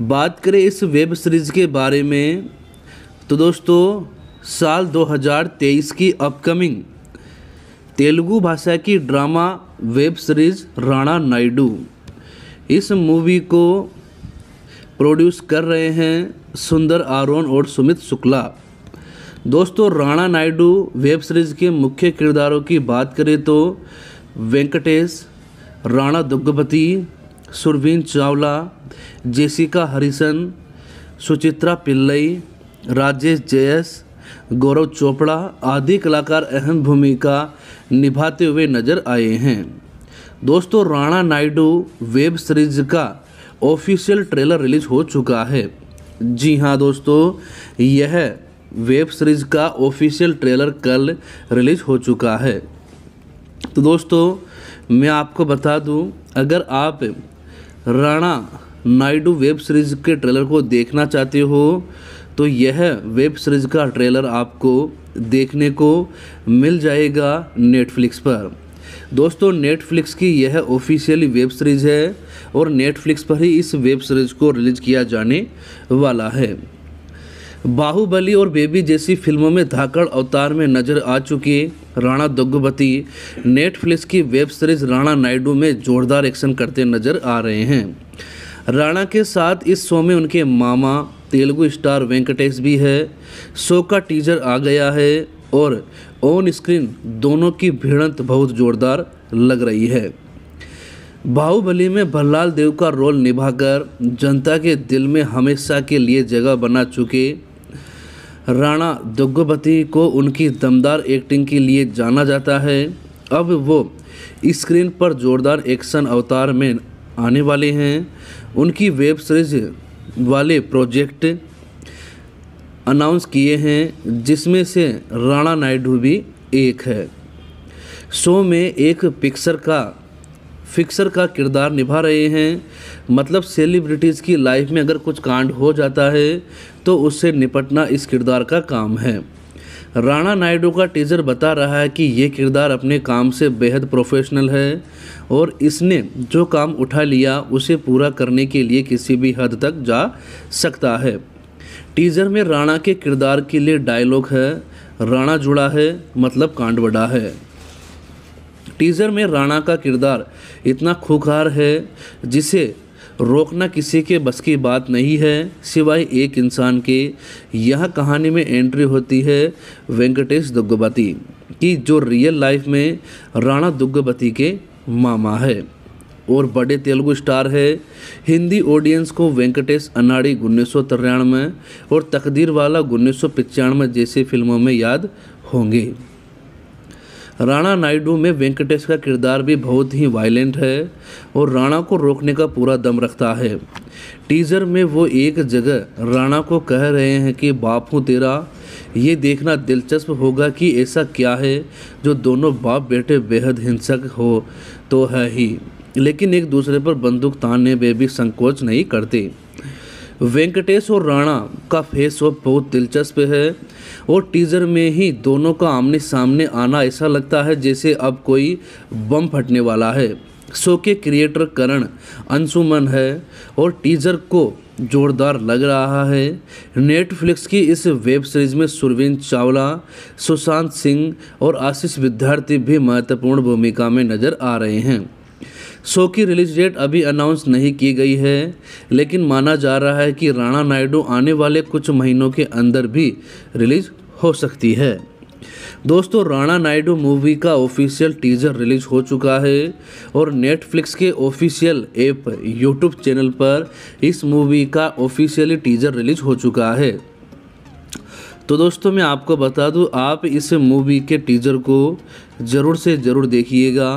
बात करें इस वेब सीरीज़ के बारे में तो दोस्तों साल 2023 की अपकमिंग तेलुगु भाषा की drama web series Rana Naidu इस मूवी को प्रोड्यूस कर रहे हैं सुंदर आरोन और सुमित शुक्ला दोस्तों राणा नायडू वेब सीरीज़ के मुख्य किरदारों की बात करें तो वेंकटेश राणा दुग्गपति सुरवीन चावला जेसिका हरिसन सुचित्रा पिल्लई राजेश जयस गौरव चोपड़ा आदि कलाकार अहम भूमिका निभाते हुए नजर आए हैं दोस्तों राणा नायडू वेब सीरीज का ऑफिशियल ट्रेलर रिलीज हो चुका है जी हाँ दोस्तों यह वेब सीरीज का ऑफिशियल ट्रेलर कल रिलीज हो चुका है तो दोस्तों मैं आपको बता दूं अगर आप राणा नायडू वेब सीरीज़ के ट्रेलर को देखना चाहते हो तो यह वेब सीरीज़ का ट्रेलर आपको देखने को मिल जाएगा नेटफ्लिक्स पर दोस्तों नेटफ्लिक्स की यह ऑफिशियली वेब सीरीज़ है और नेटफ्लिक्स पर ही इस वेब सीरीज़ को रिलीज़ किया जाने वाला है बाहुबली और बेबी जैसी फिल्मों में धाकड़ अवतार में नजर आ चुकी राणा दुग्गुबती नेटफ्लिक्स की वेब सीरीज राणा नायडू में जोरदार एक्शन करते नजर आ रहे हैं राणा के साथ इस शो में उनके मामा तेलुगु स्टार वेंकटेश भी है शो का टीजर आ गया है और ऑन स्क्रीन दोनों की भिड़ंत बहुत जोरदार लग रही है बाहुबली में भल्लाल देव का रोल निभाकर जनता के दिल में हमेशा के लिए जगह बना चुके राणा दुग्गोपति को उनकी दमदार एक्टिंग के लिए जाना जाता है अब वो स्क्रीन पर जोरदार एक्शन अवतार में आने वाले हैं उनकी वेब सीरीज वाले प्रोजेक्ट अनाउंस किए हैं जिसमें से राणा नायडू भी एक है शो में एक पिक्चर का फिक्सर का किरदार निभा रहे हैं मतलब सेलिब्रिटीज़ की लाइफ में अगर कुछ कांड हो जाता है तो उससे निपटना इस किरदार का काम है राणा नायडू का टीज़र बता रहा है कि ये किरदार अपने काम से बेहद प्रोफेशनल है और इसने जो काम उठा लिया उसे पूरा करने के लिए किसी भी हद तक जा सकता है टीज़र में राणा के किरदार के लिए डायलॉग है राणा जुड़ा है मतलब कांड बड़ा है टीजर में राणा का किरदार इतना खूखार है जिसे रोकना किसी के बस की बात नहीं है सिवाय एक इंसान के यह कहानी में एंट्री होती है वेंकटेश दुग्गबती की जो रियल लाइफ में राणा दुग्गपति के मामा है और बड़े तेलुगु स्टार है हिंदी ऑडियंस को वेंकटेश अनाड़ी उन्नीस सौ तिरानवे और तकदीर वाला उन्नीस सौ जैसी फिल्मों में याद होंगे राणा नायडू में वेंकटेश का किरदार भी बहुत ही वायलेंट है और राणा को रोकने का पूरा दम रखता है टीजर में वो एक जगह राणा को कह रहे हैं कि बाप हूँ तेरा ये देखना दिलचस्प होगा कि ऐसा क्या है जो दोनों बाप बेटे बेहद हिंसक हो तो है ही लेकिन एक दूसरे पर बंदूक तानने में भी संकोच नहीं करते वेंकटेश और राणा का फेस ऑफ बहुत दिलचस्प है और टीजर में ही दोनों का आमने सामने आना ऐसा लगता है जैसे अब कोई बम फटने वाला है शो के क्रिएटर करण अंशुमन है और टीजर को जोरदार लग रहा है नेटफ्लिक्स की इस वेब सीरीज में सुरविंद चावला सुशांत सिंह और आशीष विद्यार्थी भी महत्वपूर्ण भूमिका में नजर आ रहे हैं शो की रिलीज डेट अभी अनाउंस नहीं की गई है लेकिन माना जा रहा है कि राणा नायडू आने वाले कुछ महीनों के अंदर भी रिलीज हो सकती है दोस्तों राणा नायडू मूवी का ऑफिशियल टीजर रिलीज हो चुका है और नेटफ्लिक्स के ऑफिशियल ऐप यूट्यूब चैनल पर इस मूवी का ऑफिशियली टीजर रिलीज हो चुका है तो दोस्तों मैं आपको बता दूं आप इस मूवी के टीजर को ज़रूर से ज़रूर देखिएगा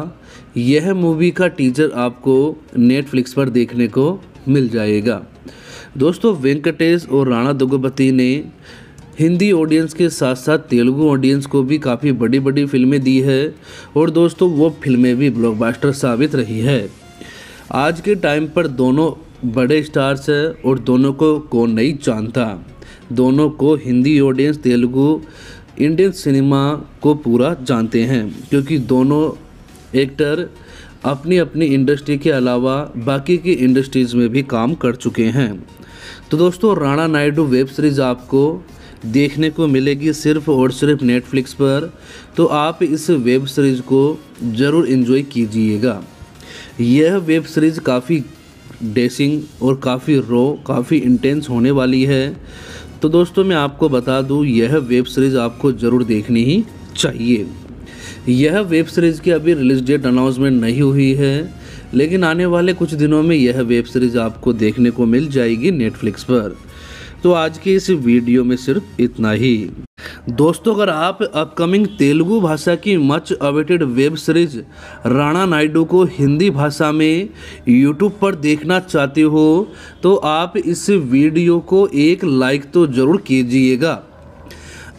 यह मूवी का टीजर आपको नेटफ्लिक्स पर देखने को मिल जाएगा दोस्तों वेंकटेश और राणा दुगपति ने हिंदी ऑडियंस के साथ साथ तेलुगु ऑडियंस को भी काफ़ी बड़ी बड़ी फिल्में दी है और दोस्तों वो फिल्में भी ब्लॉकबस्टर साबित रही है आज के टाइम पर दोनों बड़े स्टार्स हैं और दोनों को कौन नहीं जानता दोनों को Hindi audience Telugu Indian cinema को पूरा जानते हैं क्योंकि दोनों एक्टर अपनी अपनी इंडस्ट्री के अलावा बाकी की इंडस्ट्रीज़ में भी काम कर चुके हैं तो दोस्तों राणा नायडू वेब सीरीज़ आपको देखने को मिलेगी सिर्फ और सिर्फ नेटफ्लिक्स पर तो आप इस वेब सीरीज़ को ज़रूर इन्जॉय कीजिएगा यह वेब सीरीज़ काफ़ी डेसिंग और काफ़ी रो काफ़ी इंटेंस होने वाली है तो दोस्तों मैं आपको बता दूं यह वेब सीरीज़ आपको ज़रूर देखनी ही चाहिए यह वेब सीरीज़ की अभी रिलीज डेट अनाउंसमेंट नहीं हुई है लेकिन आने वाले कुछ दिनों में यह वेब सीरीज़ आपको देखने को मिल जाएगी नेटफ्लिक्स पर तो आज के इस वीडियो में सिर्फ इतना ही दोस्तों अगर आप अपकमिंग तेलुगु भाषा की much awaited web series Rana Naidu को हिंदी भाषा में यूट्यूब पर देखना चाहते हो तो आप इस वीडियो को एक लाइक तो ज़रूर कीजिएगा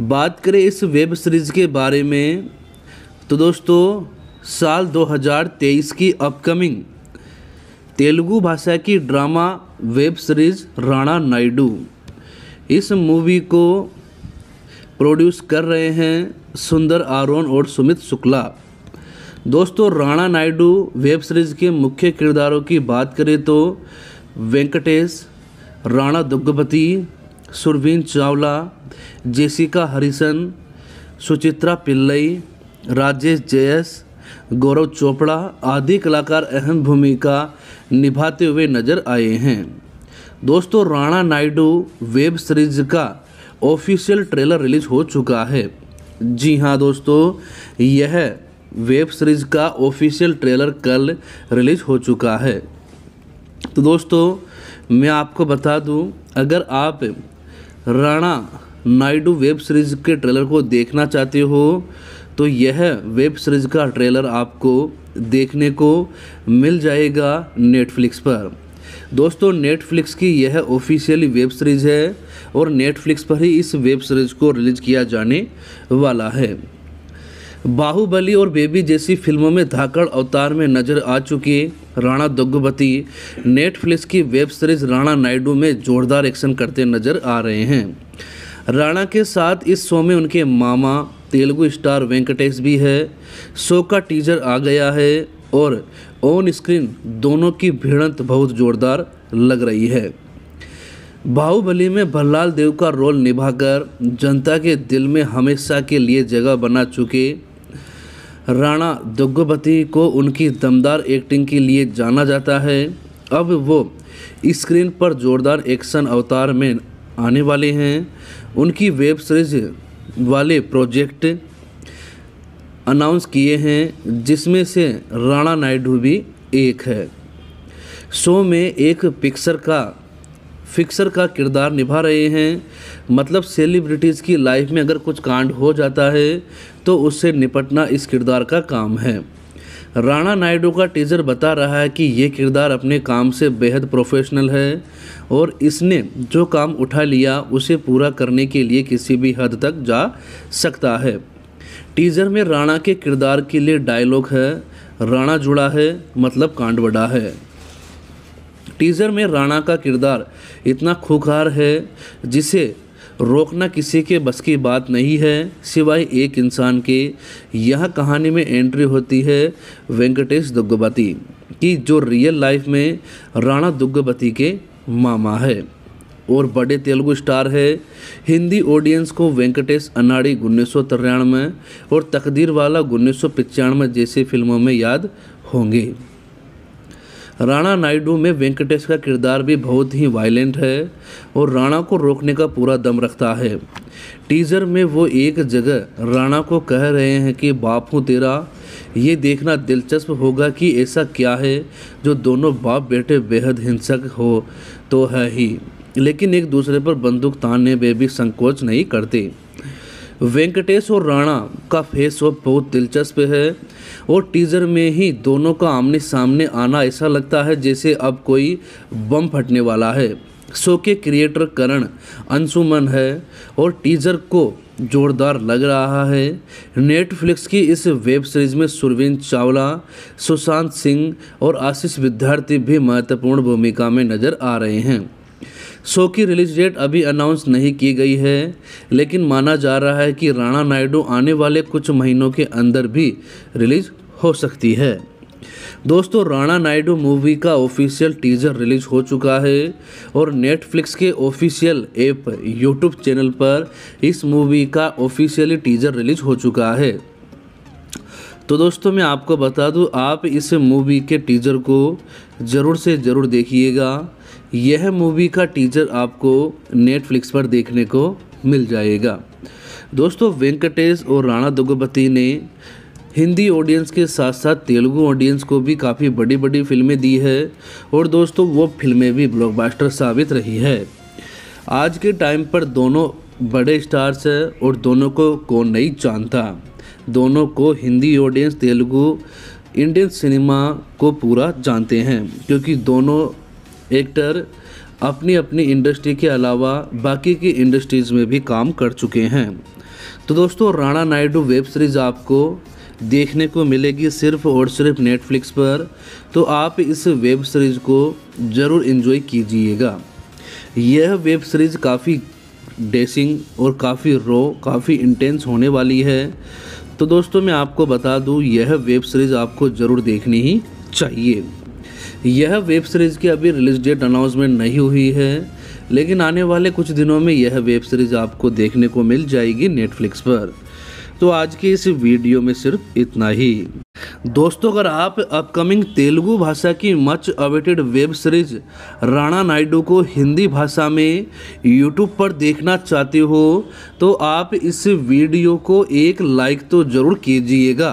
बात करें इस वेब सीरीज़ के बारे में तो दोस्तों साल 2023 की अपकमिंग तेलुगु भाषा की drama web series Rana Naidu इस मूवी को प्रोड्यूस कर रहे हैं सुंदर आरोन और सुमित शुक्ला दोस्तों राणा नायडू वेब सीरीज़ के मुख्य किरदारों की बात करें तो वेंकटेश राणा दुग्गपति सुरवीन चावला जेसिका हरिसन सुचित्रा पिल्लई राजेश जयस गौरव चोपड़ा आदि कलाकार अहम भूमिका निभाते हुए नजर आए हैं दोस्तों राणा नायडू वेब सीरीज का ऑफिशियल ट्रेलर रिलीज हो चुका है जी हाँ दोस्तों यह वेब सीरीज का ऑफिशियल ट्रेलर कल रिलीज हो चुका है तो दोस्तों मैं आपको बता दूं अगर आप राणा नायडू वेब सीरीज़ के ट्रेलर को देखना चाहते हो तो यह वेब सीरीज़ का ट्रेलर आपको देखने को मिल जाएगा नेटफ्लिक्स पर दोस्तों नेटफ्लिक्स की यह ऑफिशियली वेब सीरीज़ है और नेटफ्लिक्स पर ही इस वेब सीरीज़ को रिलीज़ किया जाने वाला है बाहुबली और बेबी जैसी फिल्मों में धाकड़ अवतार में नजर आ चुकी राणा दुग्गुबती नेटफ्लिक्स की वेब सीरीज राणा नायडू में जोरदार एक्शन करते नजर आ रहे हैं राणा के साथ इस शो में उनके मामा तेलुगु स्टार वेंकटेश भी है शो का टीजर आ गया है और ऑन स्क्रीन दोनों की भिड़ंत बहुत जोरदार लग रही है बाहुबली में भल्लाल देव का रोल निभाकर जनता के दिल में हमेशा के लिए जगह बना चुके राणा दुग्गोपति को उनकी दमदार एक्टिंग के लिए जाना जाता है अब वो स्क्रीन पर जोरदार एक्शन अवतार में आने वाले हैं उनकी वेब सीरीज वाले प्रोजेक्ट अनाउंस किए हैं जिसमें से राणा नायडू भी एक है शो में एक पिक्चर का फिक्सर का किरदार निभा रहे हैं मतलब सेलिब्रिटीज़ की लाइफ में अगर कुछ कांड हो जाता है तो उससे निपटना इस किरदार का काम है राणा नायडू का टीजर बता रहा है कि ये किरदार अपने काम से बेहद प्रोफेशनल है और इसने जो काम उठा लिया उसे पूरा करने के लिए किसी भी हद तक जा सकता है टीजर में राणा के किरदार के लिए डायलॉग है राणा जुड़ा है मतलब कांड बड़ा है टीज़र में राणा का किरदार इतना खूखार है जिसे रोकना किसी के बस की बात नहीं है सिवाय एक इंसान के यह कहानी में एंट्री होती है वेंकटेश दुग्गबती की जो रियल लाइफ में राणा दुग्गबती के मामा है और बड़े तेलुगु स्टार है हिंदी ऑडियंस को वेंकटेश अनाड़ी उन्नीस सौ तिरानवे और तकदीर वाला उन्नीस सौ पचानवे जैसी फिल्मों में याद होंगे राणा नायडू में वेंकटेश का किरदार भी बहुत ही वायलेंट है और राणा को रोकने का पूरा दम रखता है टीजर में वो एक जगह राणा को कह रहे हैं कि बाप हूँ तेरा ये देखना दिलचस्प होगा कि ऐसा क्या है जो दोनों बाप बेटे बेहद हिंसक हो तो है ही लेकिन एक दूसरे पर बंदूक तानने में भी संकोच नहीं करते वेंकटेश और राणा का फेस ऑफ बहुत दिलचस्प है और टीजर में ही दोनों का आमने सामने आना ऐसा लगता है जैसे अब कोई बम फटने वाला है शो के क्रिएटर करण अंशुमन है और टीजर को जोरदार लग रहा है नेटफ्लिक्स की इस वेब सीरीज में सुरविंद चावला सुशांत सिंह और आशीष विद्यार्थी भी महत्वपूर्ण भूमिका में नजर आ रहे हैं शो की रिलीज डेट अभी अनाउंस नहीं की गई है लेकिन माना जा रहा है कि राणा नायडू आने वाले कुछ महीनों के अंदर भी रिलीज हो सकती है दोस्तों राणा नायडू मूवी का ऑफिशियल टीजर रिलीज हो चुका है और नेटफ्लिक्स के ऑफिशियल ऐप यूट्यूब चैनल पर इस मूवी का ऑफिशियली टीजर रिलीज हो चुका है तो दोस्तों मैं आपको बता दूं आप इस मूवी के टीजर को ज़रूर से ज़रूर देखिएगा यह मूवी का टीजर आपको नेटफ्लिक्स पर देखने को मिल जाएगा दोस्तों वेंकटेश और राणा दुगपति ने हिंदी ऑडियंस के साथ साथ तेलुगु ऑडियंस को भी काफ़ी बड़ी बड़ी फिल्में दी है और दोस्तों वो फिल्में भी ब्लॉकबस्टर साबित रही है आज के टाइम पर दोनों बड़े स्टार्स हैं और दोनों को कौन नहीं जानता दोनों को Hindi audience Telugu Indian cinema को पूरा जानते हैं क्योंकि दोनों एक्टर अपनी अपनी इंडस्ट्री के अलावा बाकी की इंडस्ट्रीज़ में भी काम कर चुके हैं तो दोस्तों राणा नायडू वेब सीरीज़ आपको देखने को मिलेगी सिर्फ और सिर्फ नेटफ्लिक्स पर तो आप इस वेब सीरीज़ को ज़रूर इन्जॉय कीजिएगा यह वेब सीरीज़ काफ़ी डेसिंग और काफ़ी रो काफ़ी इंटेंस होने वाली है तो दोस्तों मैं आपको बता दूं यह वेब सीरीज़ आपको ज़रूर देखनी ही चाहिए यह वेब सीरीज़ की अभी रिलीज डेट अनाउंसमेंट नहीं हुई है लेकिन आने वाले कुछ दिनों में यह वेब सीरीज़ आपको देखने को मिल जाएगी नेटफ्लिक्स पर तो आज के इस वीडियो में सिर्फ इतना ही दोस्तों अगर आप अपकमिंग तेलुगु भाषा की much awaited web series Rana Naidu को हिंदी भाषा में यूट्यूब पर देखना चाहते हो तो आप इस वीडियो को एक लाइक तो ज़रूर कीजिएगा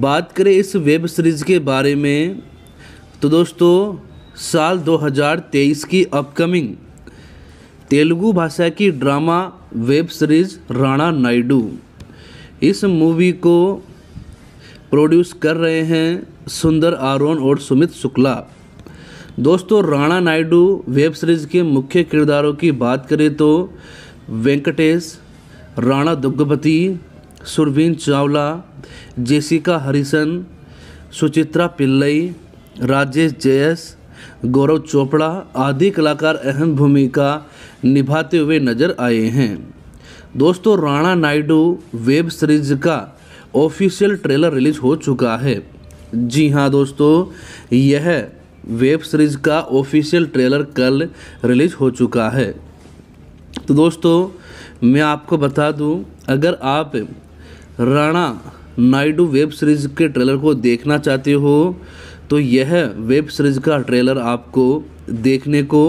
बात करें इस वेब सीरीज़ के बारे में तो दोस्तों साल 2023 की अपकमिंग तेलुगु भाषा की drama web series Rana Naidu इस मूवी को प्रोड्यूस कर रहे हैं सुंदर आरोन और सुमित शुक्ला दोस्तों राणा नायडू वेब सीरीज़ के मुख्य किरदारों की बात करें तो वेंकटेश राणा दुग्गपति सुरवीन चावला जेसिका हरिसन सुचित्रा पिल्लई राजेश जयस गौरव चोपड़ा आदि कलाकार अहम भूमिका निभाते हुए नजर आए हैं दोस्तों राणा नायडू वेब सीरीज का ऑफिशियल ट्रेलर रिलीज हो चुका है जी हाँ दोस्तों यह वेब सीरीज का ऑफिशियल ट्रेलर कल रिलीज हो चुका है तो दोस्तों मैं आपको बता दूं अगर आप राणा नायडू वेब सीरीज़ के ट्रेलर को देखना चाहते हो तो यह वेब सीरीज़ का ट्रेलर आपको देखने को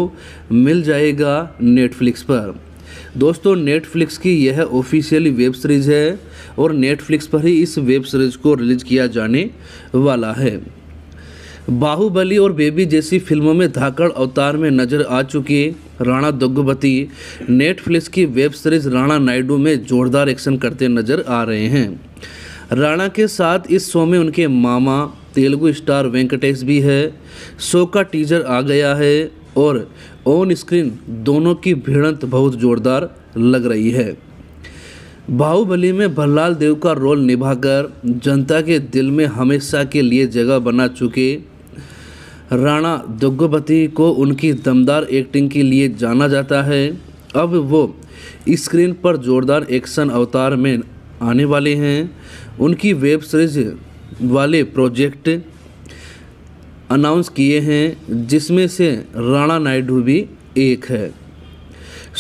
मिल जाएगा नेटफ्लिक्स पर दोस्तों नेटफ्लिक्स की यह ऑफिशियली वेब सीरीज़ है और नेटफ्लिक्स पर ही इस वेब सीरीज़ को रिलीज़ किया जाने वाला है बाहुबली और बेबी जैसी फिल्मों में धाकड़ अवतार में नजर आ चुकी राणा दुग्गुबती नेटफ्लिक्स की वेब सीरीज राणा नायडू में जोरदार एक्शन करते नजर आ रहे हैं राणा के साथ इस शो में उनके मामा तेलुगु स्टार वेंकटेश भी है शो का टीजर आ गया है और ऑन स्क्रीन दोनों की भिड़ंत बहुत जोरदार लग रही है बाहुबली में भल्लाल देव का रोल निभाकर जनता के दिल में हमेशा के लिए जगह बना चुके राणा दुग्गोपति को उनकी दमदार एक्टिंग के लिए जाना जाता है अब वो स्क्रीन पर जोरदार एक्शन अवतार में आने वाले हैं उनकी वेब सीरीज वाले प्रोजेक्ट अनाउंस किए हैं जिसमें से राणा नायडू भी एक है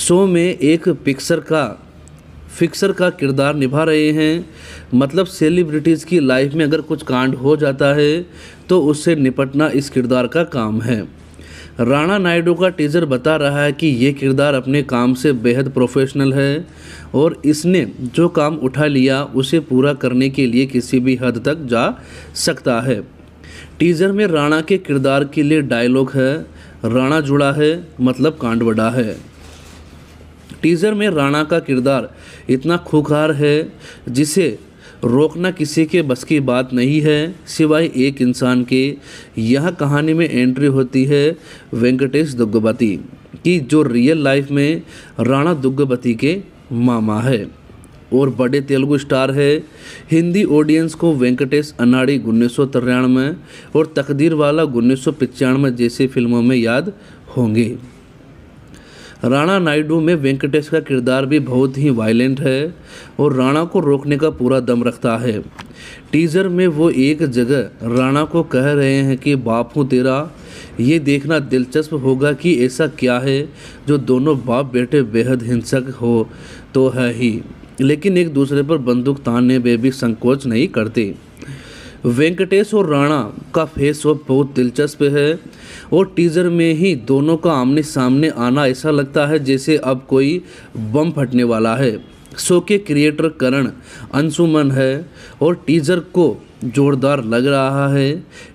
शो में एक पिक्सर का फिक्सर का किरदार निभा रहे हैं मतलब सेलिब्रिटीज़ की लाइफ में अगर कुछ कांड हो जाता है तो उससे निपटना इस किरदार का काम है राणा नायडू का टीजर बता रहा है कि ये किरदार अपने काम से बेहद प्रोफेशनल है और इसने जो काम उठा लिया उसे पूरा करने के लिए किसी भी हद तक जा सकता है टीजर में राणा के किरदार के लिए डायलॉग है राणा जुड़ा है मतलब कांड बड़ा है टीज़र में राणा का किरदार इतना खूखार है जिसे रोकना किसी के बस की बात नहीं है सिवाय एक इंसान के यह कहानी में एंट्री होती है वेंकटेश दुग्गवती की जो रियल लाइफ में राणा दुग्गवती के मामा है और बड़े तेलुगु स्टार है हिंदी ऑडियंस को वेंकटेश अनाड़ी उन्नीस सौ तिरानवे और तकदीर वाला उन्नीस सौ पचानवे जैसी फिल्मों में याद होंगे राणा नायडू में वेंकटेश का किरदार भी बहुत ही वायलेंट है और राणा को रोकने का पूरा दम रखता है टीजर में वो एक जगह राणा को कह रहे हैं कि बाप हूँ तेरा ये देखना दिलचस्प होगा कि ऐसा क्या है जो दोनों बाप बेटे बेहद हिंसक हो तो है ही लेकिन एक दूसरे पर बंदूक तानने में भी संकोच नहीं करते वेंकटेश और राणा का फेस वॉक बहुत दिलचस्प है और टीजर में ही दोनों का आमने सामने आना ऐसा लगता है जैसे अब कोई बम फटने वाला है शो के क्रिएटर करण अंशुमन है और टीजर को जोरदार लग रहा है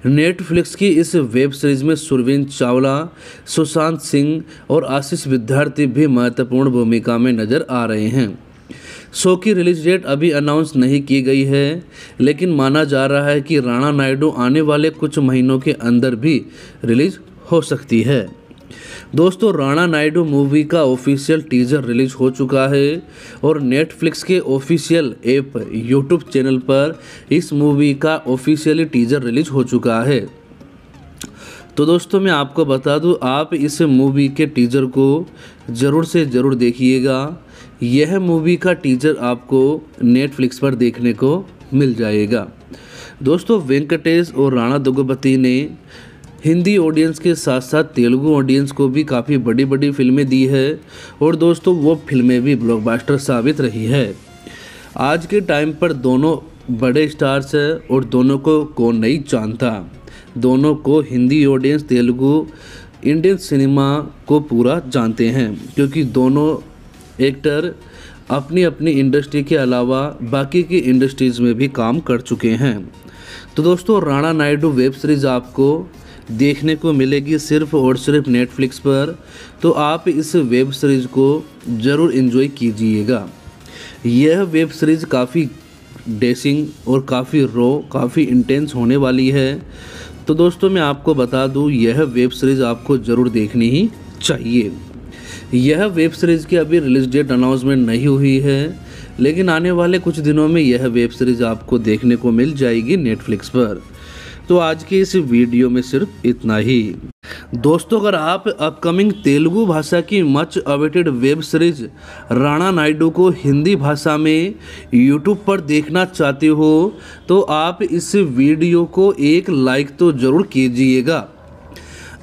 नेटफ्लिक्स की इस वेब सीरीज में सुरविंद चावला सुशांत सिंह और आशीष विद्यार्थी भी महत्वपूर्ण भूमिका में नजर आ रहे हैं शो की रिलीज डेट अभी अनाउंस नहीं की गई है लेकिन माना जा रहा है कि राणा नायडू आने वाले कुछ महीनों के अंदर भी रिलीज हो सकती है दोस्तों राणा नायडू मूवी का ऑफिशियल टीजर रिलीज हो चुका है और नेटफ्लिक्स के ऑफिशियल ऐप यूट्यूब चैनल पर इस मूवी का ऑफिशियली टीजर रिलीज हो चुका है तो दोस्तों मैं आपको बता दूं आप इस मूवी के टीजर को ज़रूर से ज़रूर देखिएगा यह मूवी का टीजर आपको नेटफ्लिक्स पर देखने को मिल जाएगा दोस्तों वेंकटेश और राणा दुगपति ने हिंदी ऑडियंस के साथ साथ तेलुगु ऑडियंस को भी काफ़ी बड़ी बड़ी फिल्में दी है और दोस्तों वो फिल्में भी ब्लॉकबस्टर साबित रही है आज के टाइम पर दोनों बड़े स्टार्स हैं और दोनों को कौन नहीं जानता दोनों को Hindi audience Telugu Indian cinema को पूरा जानते हैं क्योंकि दोनों एक्टर अपनी अपनी इंडस्ट्री के अलावा बाकी की इंडस्ट्रीज़ में भी काम कर चुके हैं तो दोस्तों राणा नायडू वेब सीरीज़ आपको देखने को मिलेगी सिर्फ और सिर्फ नेटफ्लिक्स पर तो आप इस वेब सीरीज़ को ज़रूर इन्जॉय कीजिएगा यह वेब सीरीज़ काफ़ी डेसिंग और काफ़ी रो काफ़ी इंटेंस होने वाली है तो दोस्तों मैं आपको बता दूं यह वेब सीरीज़ आपको ज़रूर देखनी ही चाहिए यह वेब सीरीज़ की अभी रिलीज डेट अनाउंसमेंट नहीं हुई है लेकिन आने वाले कुछ दिनों में यह वेब सीरीज़ आपको देखने को मिल जाएगी नेटफ्लिक्स पर तो आज के इस वीडियो में सिर्फ इतना ही दोस्तों अगर आप अपकमिंग तेलुगु भाषा की much awaited web series Rana Naidu को हिंदी भाषा में यूट्यूब पर देखना चाहते हो तो आप इस वीडियो को एक लाइक तो ज़रूर कीजिएगा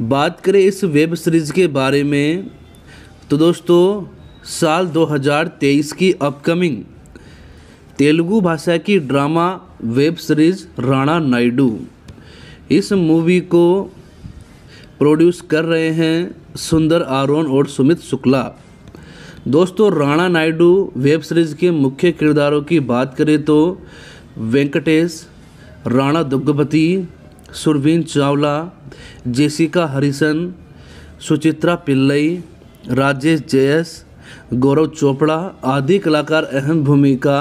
बात करें इस वेब सीरीज़ के बारे में तो दोस्तों साल 2023 की अपकमिंग तेलुगु भाषा की drama web series Rana Naidu इस मूवी को प्रोड्यूस कर रहे हैं सुंदर आरोन और सुमित शुक्ला दोस्तों राणा नायडू वेब सीरीज़ के मुख्य किरदारों की बात करें तो वेंकटेश राणा दुग्गपति सुरवीन चावला जेसिका हरिसन सुचित्रा पिल्लई राजेश जयस गौरव चोपड़ा आदि कलाकार अहम भूमिका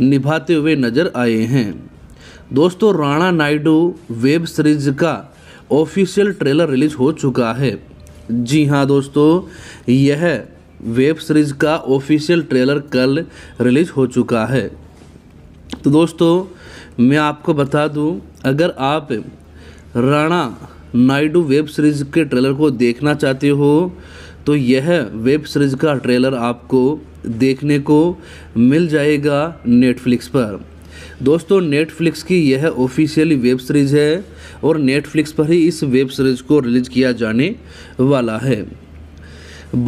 निभाते हुए नजर आए हैं दोस्तों राणा नायडू वेब सीरीज का ऑफिशियल ट्रेलर रिलीज हो चुका है जी हाँ दोस्तों यह वेब सीरीज का ऑफिशियल ट्रेलर कल रिलीज हो चुका है तो दोस्तों मैं आपको बता दूं अगर आप राणा नायडू वेब सीरीज़ के ट्रेलर को देखना चाहते हो तो यह वेब सीरीज़ का ट्रेलर आपको देखने को मिल जाएगा नेटफ्लिक्स पर दोस्तों नेटफ्लिक्स की यह ऑफिशियली वेब सीरीज़ है और नेटफ्लिक्स पर ही इस वेब सीरीज़ को रिलीज किया जाने वाला है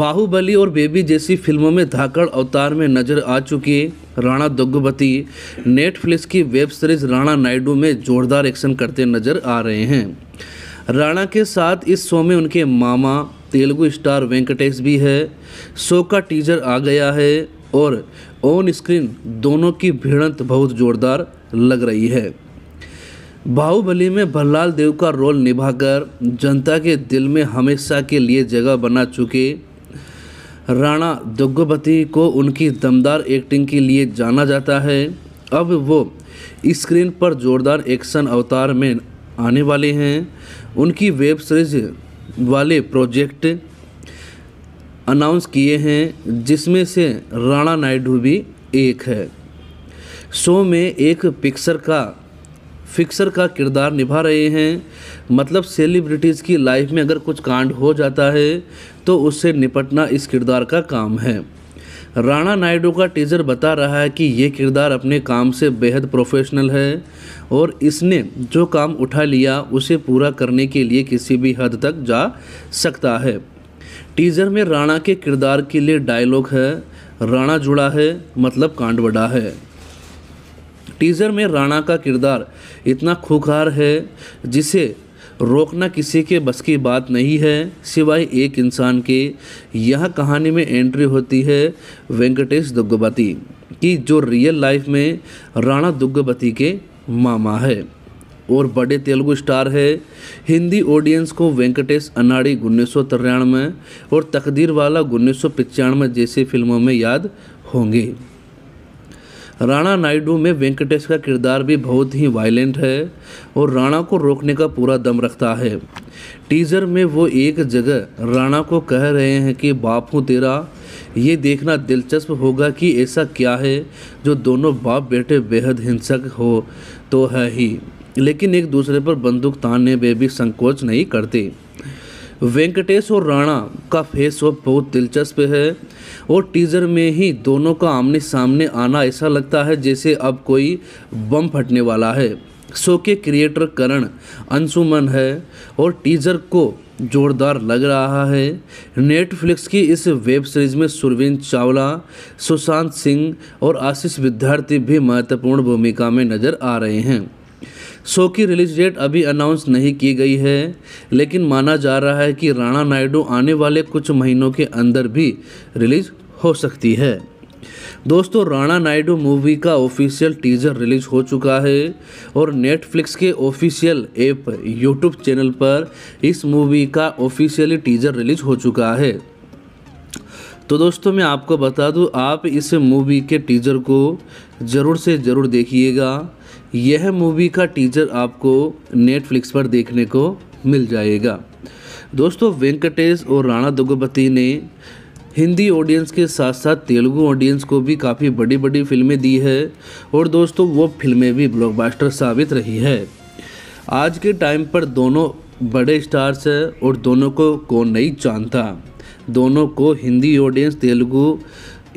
बाहुबली और बेबी जैसी फिल्मों में धाकड़ अवतार में नजर आ चुकी राणा दुग्गुबती नेटफ्लिक्स की वेब सीरीज राणा नायडू में जोरदार एक्शन करते नजर आ रहे हैं राणा के साथ इस शो में उनके मामा तेलुगु स्टार वेंकटेश भी है शो का टीजर आ गया है और ऑन स्क्रीन दोनों की भिड़ंत बहुत जोरदार लग रही है बाहुबली में भल्लाल देव का रोल निभाकर जनता के दिल में हमेशा के लिए जगह बना चुके राणा दुग्गोपती को उनकी दमदार एक्टिंग के लिए जाना जाता है अब वो स्क्रीन पर जोरदार एक्शन अवतार में आने वाले हैं उनकी वेब सीरीज वाले प्रोजेक्ट अनाउंस किए हैं जिसमें से राणा नायडू भी एक है शो में एक पिक्सर का फिक्सर का किरदार निभा रहे हैं मतलब सेलिब्रिटीज़ की लाइफ में अगर कुछ कांड हो जाता है तो उससे निपटना इस किरदार का काम है राणा नायडू का टीजर बता रहा है कि ये किरदार अपने काम से बेहद प्रोफेशनल है और इसने जो काम उठा लिया उसे पूरा करने के लिए किसी भी हद तक जा सकता है टीजर में राणा के किरदार के लिए डायलॉग है राणा जुड़ा है मतलब कांड बड़ा है टीजर में राणा का किरदार इतना खूखार है जिसे रोकना किसी के बस की बात नहीं है सिवाय एक इंसान के यह कहानी में एंट्री होती है वेंकटेश दुग्गवती की जो रियल लाइफ में राणा दुग्गवती के मामा है और बड़े तेलुगु स्टार है हिंदी ऑडियंस को वेंकटेश अनाड़ी उन्नीस सौ तिरानवे और तकदीर वाला उन्नीस सौ पचानवे जैसी फिल्मों में याद होंगे राणा नायडू में वेंकटेश का किरदार भी बहुत ही वायलेंट है और राणा को रोकने का पूरा दम रखता है टीजर में वो एक जगह राणा को कह रहे हैं कि बाप हूँ तेरा ये देखना दिलचस्प होगा कि ऐसा क्या है जो दोनों बाप बेटे बेहद हिंसक हो तो है ही लेकिन एक दूसरे पर बंदूक तानने में भी संकोच नहीं करते वेंकटेश और राणा का फेस ऑफ बहुत दिलचस्प है और टीज़र में ही दोनों का आमने सामने आना ऐसा लगता है जैसे अब कोई बम फटने वाला है शो के क्रिएटर करण अंशुमन है और टीजर को जोरदार लग रहा है नेटफ्लिक्स की इस वेब सीरीज में सुरवीन चावला सुशांत सिंह और आशीष विद्यार्थी भी महत्वपूर्ण भूमिका में नजर आ रहे हैं शो की रिलीज डेट अभी अनाउंस नहीं की गई है लेकिन माना जा रहा है कि राणा नायडू आने वाले कुछ महीनों के अंदर भी रिलीज हो सकती है दोस्तों राणा नायडू मूवी का ऑफिशियल टीजर रिलीज हो चुका है और नेटफ्लिक्स के ऑफिशियल ऐप यूट्यूब चैनल पर इस मूवी का ऑफिशियली टीजर रिलीज हो चुका है तो दोस्तों मैं आपको बता दूं आप इस मूवी के टीजर को ज़रूर से ज़रूर देखिएगा यह मूवी का टीजर आपको नेटफ्लिक्स पर देखने को मिल जाएगा दोस्तों वेंकटेश और राणा दुगपति ने हिंदी ऑडियंस के साथ साथ तेलुगु ऑडियंस को भी काफ़ी बड़ी बड़ी फिल्में दी है और दोस्तों वो फिल्में भी ब्लॉकबस्टर साबित रही है आज के टाइम पर दोनों बड़े स्टार्स हैं और दोनों को कौन नहीं जानता दोनों को Hindi audience Telugu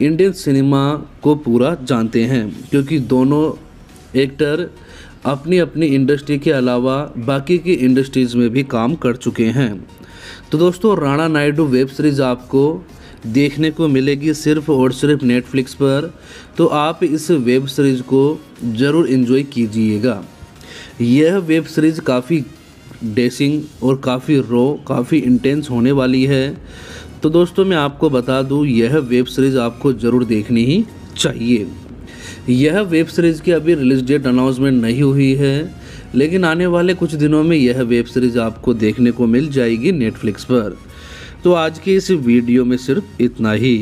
Indian cinema को पूरा जानते हैं क्योंकि दोनों एक्टर अपनी अपनी इंडस्ट्री के अलावा बाकी की इंडस्ट्रीज़ में भी काम कर चुके हैं तो दोस्तों राणा नायडू वेब सीरीज़ आपको देखने को मिलेगी सिर्फ और सिर्फ नेटफ्लिक्स पर तो आप इस वेब सीरीज़ को ज़रूर इन्जॉय कीजिएगा यह वेब सीरीज़ काफ़ी डेसिंग और काफ़ी रो काफ़ी इंटेंस होने वाली है तो दोस्तों मैं आपको बता दूं यह वेब सीरीज़ आपको ज़रूर देखनी ही चाहिए यह वेब सीरीज़ की अभी रिलीज डेट अनाउंसमेंट नहीं हुई है लेकिन आने वाले कुछ दिनों में यह वेब सीरीज़ आपको देखने को मिल जाएगी नेटफ्लिक्स पर तो आज के इस वीडियो में सिर्फ इतना ही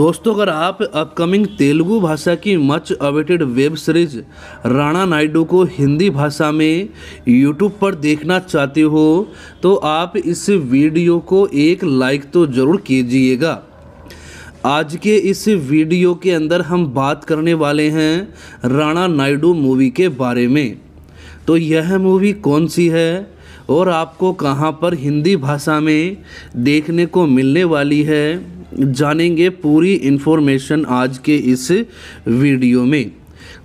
दोस्तों अगर आप अपकमिंग तेलुगु भाषा की much awaited web series Rana Naidu को हिंदी भाषा में यूट्यूब पर देखना चाहते हो तो आप इस वीडियो को एक लाइक तो ज़रूर कीजिएगा आज के इस वीडियो के अंदर हम बात करने वाले हैं राणा नायडू मूवी के बारे में तो यह मूवी कौन सी है और आपको कहां पर हिंदी भाषा में देखने को मिलने वाली है जानेंगे पूरी इन्फॉर्मेशन आज के इस वीडियो में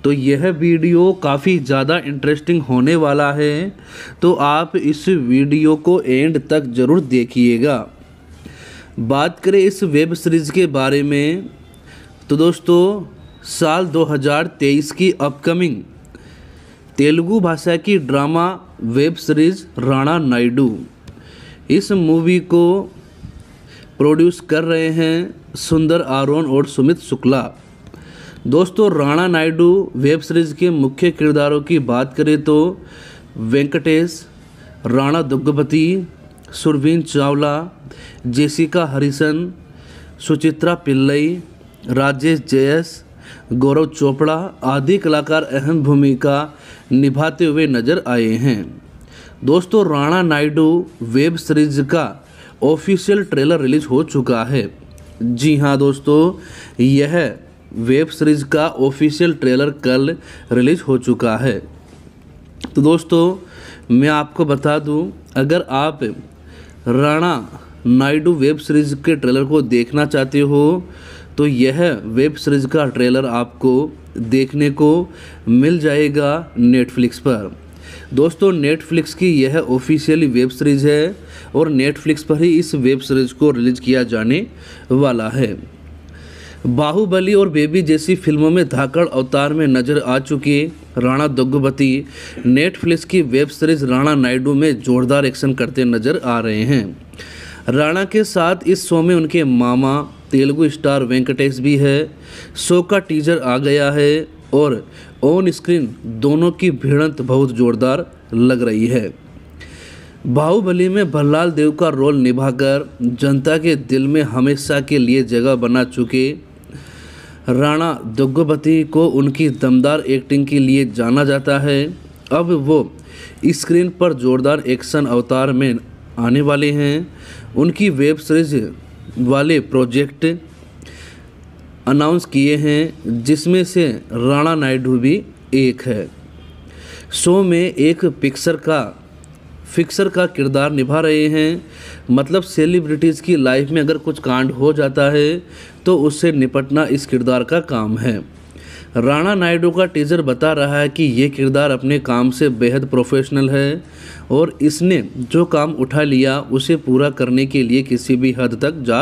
तो यह वीडियो काफ़ी ज़्यादा इंटरेस्टिंग होने वाला है तो आप इस वीडियो को एंड तक ज़रूर देखिएगा बात करें इस वेब सीरीज़ के बारे में तो दोस्तों साल 2023 की अपकमिंग तेलुगु भाषा की drama web series Rana Naidu इस मूवी को प्रोड्यूस कर रहे हैं सुंदर आरोन और सुमित शुक्ला दोस्तों राणा नायडू वेब सीरीज़ के मुख्य किरदारों की बात करें तो वेंकटेश राणा दुग्गपति सुरवीन चावला जेसिका हरिसन सुचित्रा पिल्लई राजेश जयस गौरव चोपड़ा आदि कलाकार अहम भूमिका निभाते हुए नजर आए हैं दोस्तों राणा नायडू वेब सीरीज का ऑफिशियल ट्रेलर रिलीज हो चुका है जी हाँ दोस्तों यह वेब सीरीज का ऑफिशियल ट्रेलर कल रिलीज हो चुका है तो दोस्तों मैं आपको बता दूं अगर आप राणा नायडू वेब सीरीज़ के ट्रेलर को देखना चाहते हो तो यह वेब सीरीज़ का ट्रेलर आपको देखने को मिल जाएगा नेटफ्लिक्स पर दोस्तों नेटफ्लिक्स की यह ऑफिशियली वेब सीरीज़ है और नेटफ्लिक्स पर ही इस वेब सीरीज़ को रिलीज किया जाने वाला है बाहुबली और बेबी जैसी फिल्मों में धाकड़ अवतार में नजर आ चुकी राणा दुग्गुबती नेटफ्लिक्स की वेब सीरीज राणा नायडू में जोरदार एक्शन करते नजर आ रहे हैं राणा के साथ इस शो में उनके मामा तेलुगु स्टार वेंकटेश भी है शो का टीजर आ गया है और ऑन स्क्रीन दोनों की भिड़ंत बहुत जोरदार लग रही है बाहुबली में भल्लाल देव का रोल निभाकर जनता के दिल में हमेशा के लिए जगह बना चुके राणा दुग्गोपति को उनकी दमदार एक्टिंग के लिए जाना जाता है अब वो स्क्रीन पर जोरदार एक्शन अवतार में आने वाले हैं उनकी वेब सीरीज वाले प्रोजेक्ट अनाउंस किए हैं जिसमें से राणा नायडू भी एक है शो में एक पिक्सर का फिक्सर का किरदार निभा रहे हैं मतलब सेलिब्रिटीज़ की लाइफ में अगर कुछ कांड हो जाता है तो उससे निपटना इस किरदार का काम है राणा नायडू का टीज़र बता रहा है कि ये किरदार अपने काम से बेहद प्रोफेशनल है और इसने जो काम उठा लिया उसे पूरा करने के लिए किसी भी हद तक जा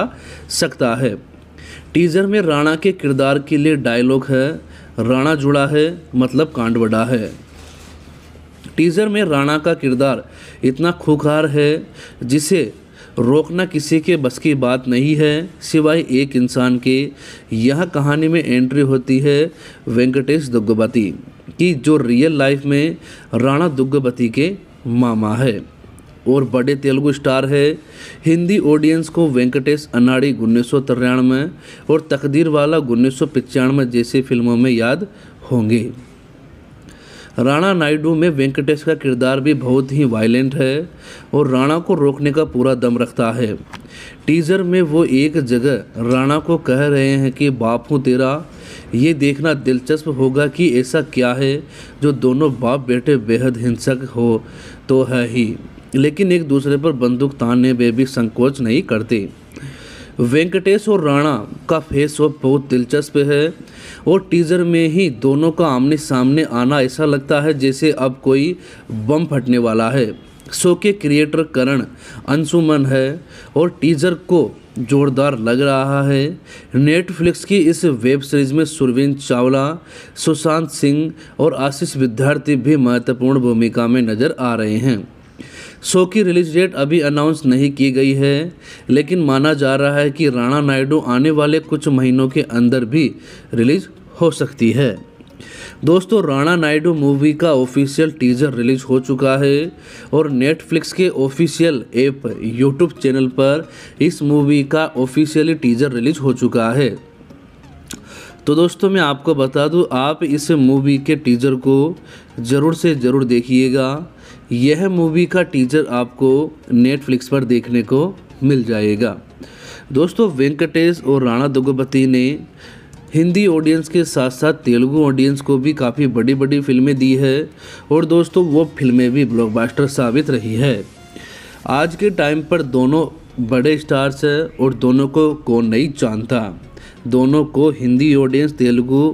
सकता है टीज़र में राणा के किरदार के लिए डायलॉग है राणा जुड़ा है मतलब कांड बड़ा है टीज़र में राणा का किरदार इतना खुखार है जिसे रोकना किसी के बस की बात नहीं है सिवाय एक इंसान के यह कहानी में एंट्री होती है वेंकटेश दुग्गबती की जो रियल लाइफ में राणा दुग्गबती के मामा है और बड़े तेलुगु स्टार है हिंदी ऑडियंस को वेंकटेश अनाड़ी उन्नीस सौ तिरानवे और तकदीर वाला उन्नीस सौ जैसी फिल्मों में याद होंगे राणा नायडू में वेंकटेश का किरदार भी बहुत ही वायलेंट है और राणा को रोकने का पूरा दम रखता है टीजर में वो एक जगह राणा को कह रहे हैं कि बाप हूँ तेरा ये देखना दिलचस्प होगा कि ऐसा क्या है जो दोनों बाप बेटे बेहद हिंसक हो तो है ही लेकिन एक दूसरे पर बंदूक तानने में भी संकोच नहीं करते वेंकटेश्वर राणा का फेस ऑफ बहुत दिलचस्प है और टीजर में ही दोनों का आमने सामने आना ऐसा लगता है जैसे अब कोई बम फटने वाला है शो के क्रिएटर करण अंशुमन है और टीजर को जोरदार लग रहा है नेटफ्लिक्स की इस वेब सीरीज़ में सुरवीन चावला सुशांत सिंह और आशीष विद्यार्थी भी महत्वपूर्ण भूमिका में नज़र आ रहे हैं शो की रिलीज डेट अभी अनाउंस नहीं की गई है लेकिन माना जा रहा है कि राणा नायडू आने वाले कुछ महीनों के अंदर भी रिलीज हो सकती है दोस्तों राणा नायडू मूवी का ऑफिशियल टीजर रिलीज हो चुका है और नेटफ्लिक्स के ऑफिशियल ऐप यूट्यूब चैनल पर इस मूवी का ऑफिशियली टीजर रिलीज हो चुका है तो दोस्तों मैं आपको बता दूं आप इस मूवी के टीजर को ज़रूर से ज़रूर देखिएगा यह मूवी का टीजर आपको नेटफ्लिक्स पर देखने को मिल जाएगा दोस्तों वेंकटेश और राणा दुगपति ने हिंदी ऑडियंस के साथ साथ तेलुगु ऑडियंस को भी काफ़ी बड़ी बड़ी फिल्में दी है और दोस्तों वो फिल्में भी ब्लॉकबस्टर साबित रही है आज के टाइम पर दोनों बड़े स्टार्स हैं और दोनों को कौन नहीं जानता दोनों को Hindi audience Telugu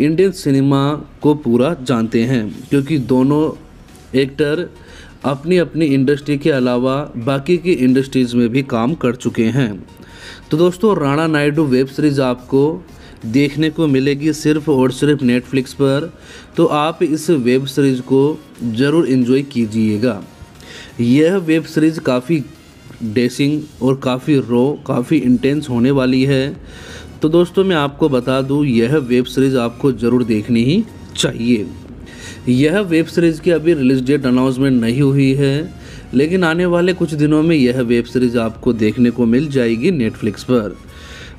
Indian cinema को पूरा जानते हैं क्योंकि दोनों एक्टर अपनी अपनी इंडस्ट्री के अलावा बाकी की इंडस्ट्रीज़ में भी काम कर चुके हैं तो दोस्तों राणा नायडू वेब सीरीज़ आपको देखने को मिलेगी सिर्फ और सिर्फ नेटफ्लिक्स पर तो आप इस वेब सीरीज़ को ज़रूर इन्जॉय कीजिएगा यह वेब सीरीज़ काफ़ी डेसिंग और काफ़ी रो काफ़ी इंटेंस होने वाली है तो दोस्तों मैं आपको बता दूं यह वेब सीरीज़ आपको ज़रूर देखनी ही चाहिए यह वेब सीरीज़ की अभी रिलीज डेट अनाउंसमेंट नहीं हुई है लेकिन आने वाले कुछ दिनों में यह वेब सीरीज़ आपको देखने को मिल जाएगी नेटफ्लिक्स पर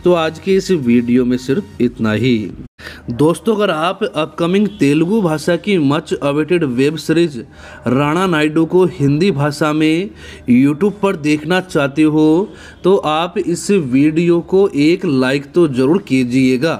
तो आज के इस वीडियो में सिर्फ इतना ही दोस्तों अगर आप अपकमिंग तेलुगु भाषा की much awaited web series Rana Naidu को हिंदी भाषा में यूट्यूब पर देखना चाहते हो तो आप इस वीडियो को एक लाइक तो ज़रूर कीजिएगा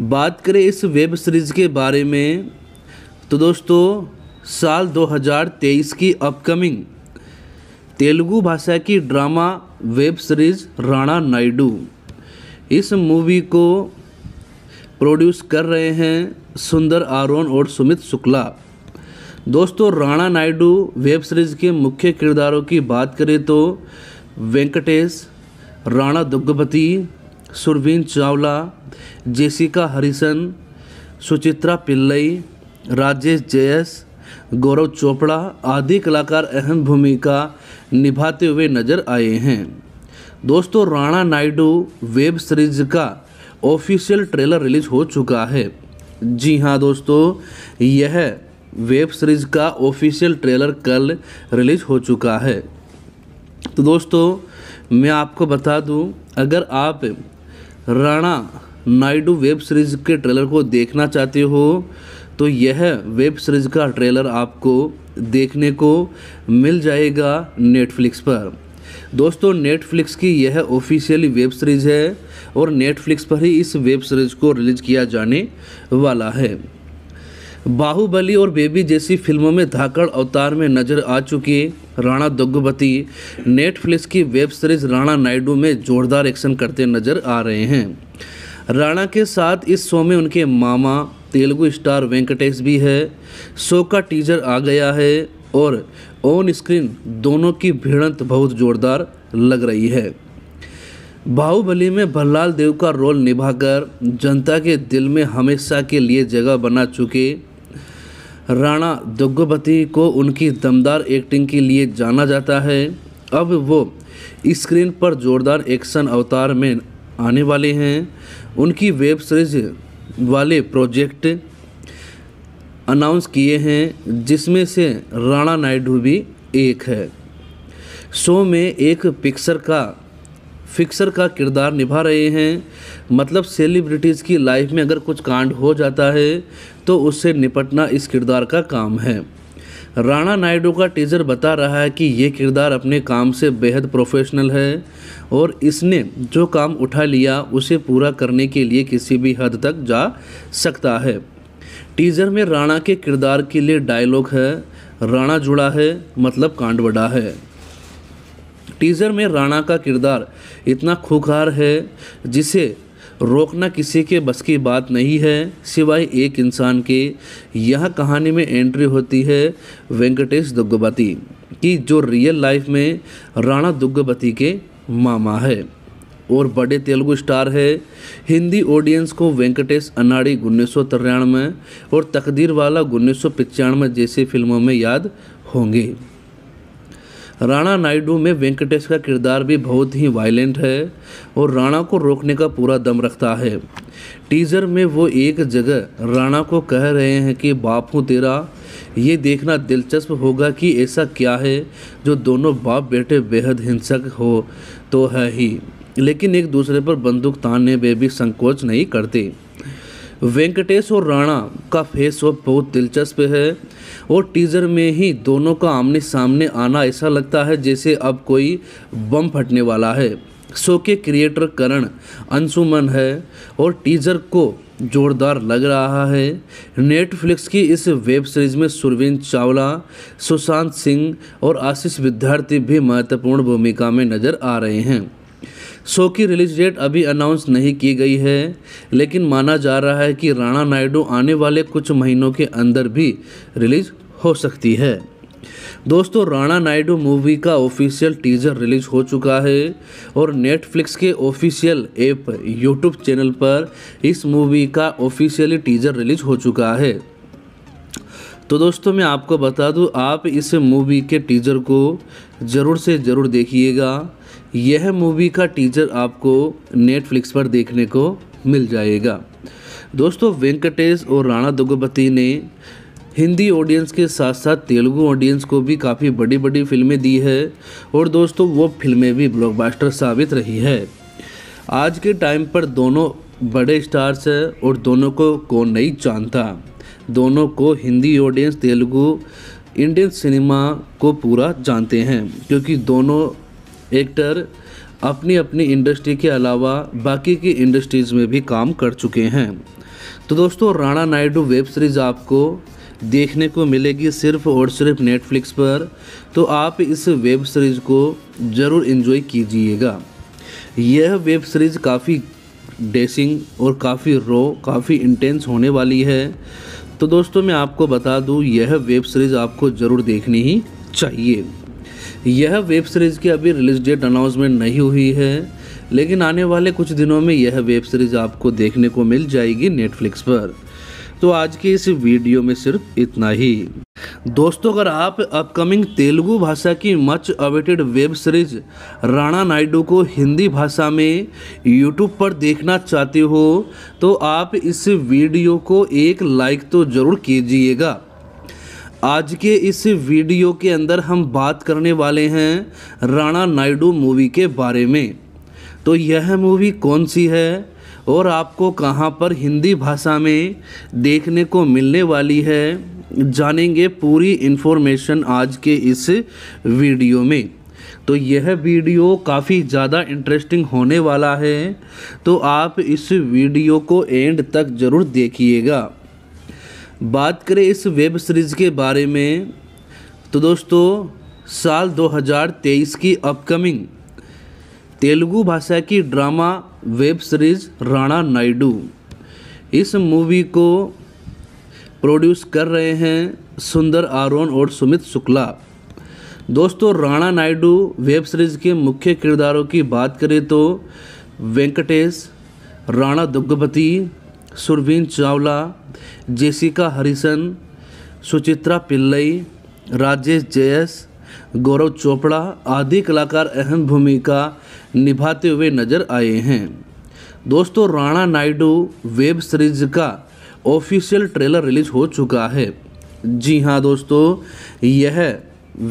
बात करें इस वेब सीरीज़ के बारे में तो दोस्तों साल 2023 की अपकमिंग तेलुगु भाषा की drama web series Rana Naidu इस मूवी को प्रोड्यूस कर रहे हैं सुंदर आरोन और सुमित शुक्ला दोस्तों राणा नायडू वेब सीरीज़ के मुख्य किरदारों की बात करें तो वेंकटेश राणा दुग्गपति सुरवीन चावला जेसिका हरिसन सुचित्रा पिल्लई राजेश जयस गौरव चोपड़ा आदि कलाकार अहम भूमिका निभाते हुए नजर आए हैं दोस्तों राणा नायडू वेब सीरीज का ऑफिशियल ट्रेलर रिलीज हो चुका है जी हाँ दोस्तों यह वेब सीरीज का ऑफिशियल ट्रेलर कल रिलीज हो चुका है तो दोस्तों मैं आपको बता दूं अगर आप राणा नायडू वेब सीरीज़ के ट्रेलर को देखना चाहते हो तो यह वेब सीरीज़ का ट्रेलर आपको देखने को मिल जाएगा नेटफ्लिक्स पर दोस्तों नेटफ्लिक्स की यह ऑफिशियली वेब सीरीज़ है और नेटफ्लिक्स पर ही इस वेब सीरीज़ को रिलीज किया जाने वाला है बाहुबली और बेबी जैसी फिल्मों में धाकड़ अवतार में नजर आ चुकी राणा दुग्गुबती नेटफ्लिक्स की वेब सीरीज राणा नायडू में जोरदार एक्शन करते नजर आ रहे हैं राणा के साथ इस शो में उनके मामा तेलुगु स्टार वेंकटेश भी है शो का टीजर आ गया है और ऑन स्क्रीन दोनों की भिड़ंत बहुत जोरदार लग रही है बाहुबली में भल्लाल देव का रोल निभाकर जनता के दिल में हमेशा के लिए जगह बना चुके राणा दुग्गोपति को उनकी दमदार एक्टिंग के लिए जाना जाता है अब वो स्क्रीन पर जोरदार एक्शन अवतार में आने वाले हैं उनकी वेब सीरीज वाले प्रोजेक्ट अनाउंस किए हैं जिसमें से राणा नायडू भी एक है शो में एक पिक्सर का फिक्सर का किरदार निभा रहे हैं मतलब सेलिब्रिटीज़ की लाइफ में अगर कुछ कांड हो जाता है तो उससे निपटना इस किरदार का काम है राणा नायडू का टीजर बता रहा है कि ये किरदार अपने काम से बेहद प्रोफेशनल है और इसने जो काम उठा लिया उसे पूरा करने के लिए किसी भी हद तक जा सकता है टीजर में राणा के किरदार के लिए डायलॉग है राणा जुड़ा है मतलब कांड बड़ा है टीजर में राणा का किरदार इतना खूखार है जिसे रोकना किसी के बस की बात नहीं है सिवाय एक इंसान के यह कहानी में एंट्री होती है वेंकटेश दुग्गबती की जो रियल लाइफ में राणा दुग्गबती के मामा है और बड़े तेलुगु स्टार है हिंदी ऑडियंस को वेंकटेश अनाड़ी उन्नीस तिरानवे और तकदीर वाला उन्नीस जैसी फिल्मों में याद होंगे राणा नायडू में वेंकटेश का किरदार भी बहुत ही वायलेंट है और राणा को रोकने का पूरा दम रखता है टीजर में वो एक जगह राणा को कह रहे हैं कि बाप हूँ तेरा ये देखना दिलचस्प होगा कि ऐसा क्या है जो दोनों बाप बेटे बेहद हिंसक हो तो है ही लेकिन एक दूसरे पर बंदूक तानने में भी संकोच नहीं करते वेंकटेश और राणा का फेस ऑफ बहुत दिलचस्प है और टीजर में ही दोनों का आमने सामने आना ऐसा लगता है जैसे अब कोई बम फटने वाला है शो के क्रिएटर करण अंशुमन है और टीजर को जोरदार लग रहा है नेटफ्लिक्स की इस वेब सीरीज में सुरविंद चावला सुशांत सिंह और आशीष विद्यार्थी भी महत्वपूर्ण भूमिका में नजर आ रहे हैं शो की रिलीज डेट अभी अनाउंस नहीं की गई है लेकिन माना जा रहा है कि राणा नायडू आने वाले कुछ महीनों के अंदर भी रिलीज हो सकती है दोस्तों राणा नायडू मूवी का ऑफिशियल टीजर रिलीज हो चुका है और नेटफ्लिक्स के ऑफिशियल ऐप यूट्यूब चैनल पर इस मूवी का ऑफिशियली टीजर रिलीज हो चुका है तो दोस्तों मैं आपको बता दूं आप इस मूवी के टीजर को ज़रूर से ज़रूर देखिएगा यह मूवी का टीजर आपको नेटफ्लिक्स पर देखने को मिल जाएगा दोस्तों वेंकटेश और राणा दुगपति ने हिंदी ऑडियंस के साथ साथ तेलुगु ऑडियंस को भी काफ़ी बड़ी बड़ी फिल्में दी है और दोस्तों वो फिल्में भी ब्लॉकबस्टर साबित रही है आज के टाइम पर दोनों बड़े स्टार्स हैं और दोनों को कौन नहीं जानता दोनों को Hindi audience Telugu Indian cinema को पूरा जानते हैं क्योंकि दोनों एक्टर अपनी अपनी इंडस्ट्री के अलावा बाकी की इंडस्ट्रीज़ में भी काम कर चुके हैं तो दोस्तों राणा नायडू वेब सीरीज़ आपको देखने को मिलेगी सिर्फ और सिर्फ नेटफ्लिक्स पर तो आप इस वेब सीरीज़ को ज़रूर इन्जॉय कीजिएगा यह वेब सीरीज़ काफ़ी डेसिंग और काफ़ी रो काफ़ी इंटेंस होने वाली है तो दोस्तों मैं आपको बता दूं यह वेब सीरीज़ आपको ज़रूर देखनी ही चाहिए यह वेब सीरीज़ की अभी रिलीज डेट अनाउंसमेंट नहीं हुई है लेकिन आने वाले कुछ दिनों में यह वेब सीरीज़ आपको देखने को मिल जाएगी नेटफ्लिक्स पर तो आज के इस वीडियो में सिर्फ इतना ही दोस्तों अगर आप अपकमिंग तेलुगु भाषा की much awaited web series Rana Naidu को हिंदी भाषा में यूट्यूब पर देखना चाहते हो तो आप इस वीडियो को एक लाइक तो ज़रूर कीजिएगा आज के इस वीडियो के अंदर हम बात करने वाले हैं राणा नायडू मूवी के बारे में तो यह मूवी कौन सी है और आपको कहाँ पर हिंदी भाषा में देखने को मिलने वाली है जानेंगे पूरी इन्फॉर्मेशन आज के इस वीडियो में तो यह वीडियो काफ़ी ज़्यादा इंटरेस्टिंग होने वाला है तो आप इस वीडियो को एंड तक ज़रूर देखिएगा बात करें इस वेब सीरीज़ के बारे में तो दोस्तों साल 2023 की अपकमिंग तेलुगु भाषा की drama web series Rana Naidu इस मूवी को प्रोड्यूस कर रहे हैं सुंदर आरोन और सुमित शुक्ला दोस्तों राणा नायडू वेब सीरीज़ के मुख्य किरदारों की बात करें तो वेंकटेश राणा दुग्गपति सुरवीन चावला जेसिका हरिसन सुचित्रा पिल्लई राजेश जयस गौरव चोपड़ा आदि कलाकार अहम भूमिका निभाते हुए नजर आए हैं दोस्तों राणा नायडू वेब सीरीज का ऑफिशियल ट्रेलर रिलीज हो चुका है जी हाँ दोस्तों यह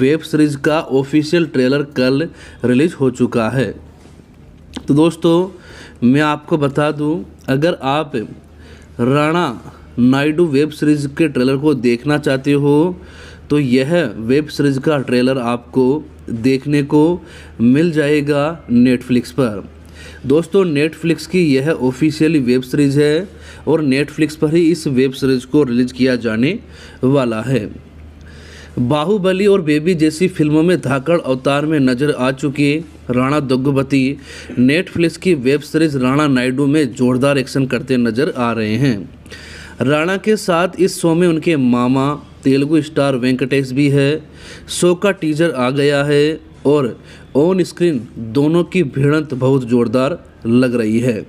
वेब सीरीज का ऑफिशियल ट्रेलर कल रिलीज हो चुका है तो दोस्तों मैं आपको बता दूं अगर आप राणा नायडू वेब सीरीज़ के ट्रेलर को देखना चाहते हो तो यह वेब सीरीज़ का ट्रेलर आपको देखने को मिल जाएगा नेटफ्लिक्स पर दोस्तों नेटफ्लिक्स की यह ऑफिशियली वेब सीरीज़ है और नेटफ्लिक्स पर ही इस वेब सीरीज़ को रिलीज़ किया जाने वाला है बाहुबली और बेबी जैसी फिल्मों में धाकड़ अवतार में नजर आ चुकी राणा दुग्गुबती नेटफ्लिक्स की वेब सीरीज राणा नायडू में जोरदार एक्शन करते नजर आ रहे हैं राणा के साथ इस शो में उनके मामा तेलुगु स्टार वेंकटेश भी है शो का टीजर आ गया है और ऑन स्क्रीन दोनों की भिड़ंत बहुत जोरदार लग रही है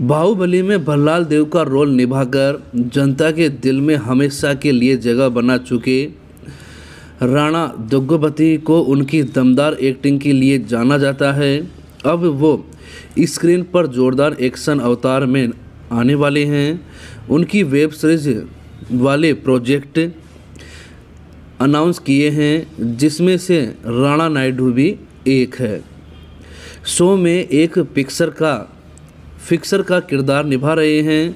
बाहुबली में भल्लाल देव का रोल निभाकर जनता के दिल में हमेशा के लिए जगह बना चुके राणा दुग्गोपति को उनकी दमदार एक्टिंग के लिए जाना जाता है अब वो स्क्रीन पर जोरदार एक्शन अवतार में आने वाले हैं उनकी वेब सीरीज वाले प्रोजेक्ट अनाउंस किए हैं जिसमें से राणा नायडू भी एक है शो में एक पिक्सर का फिक्सर का किरदार निभा रहे हैं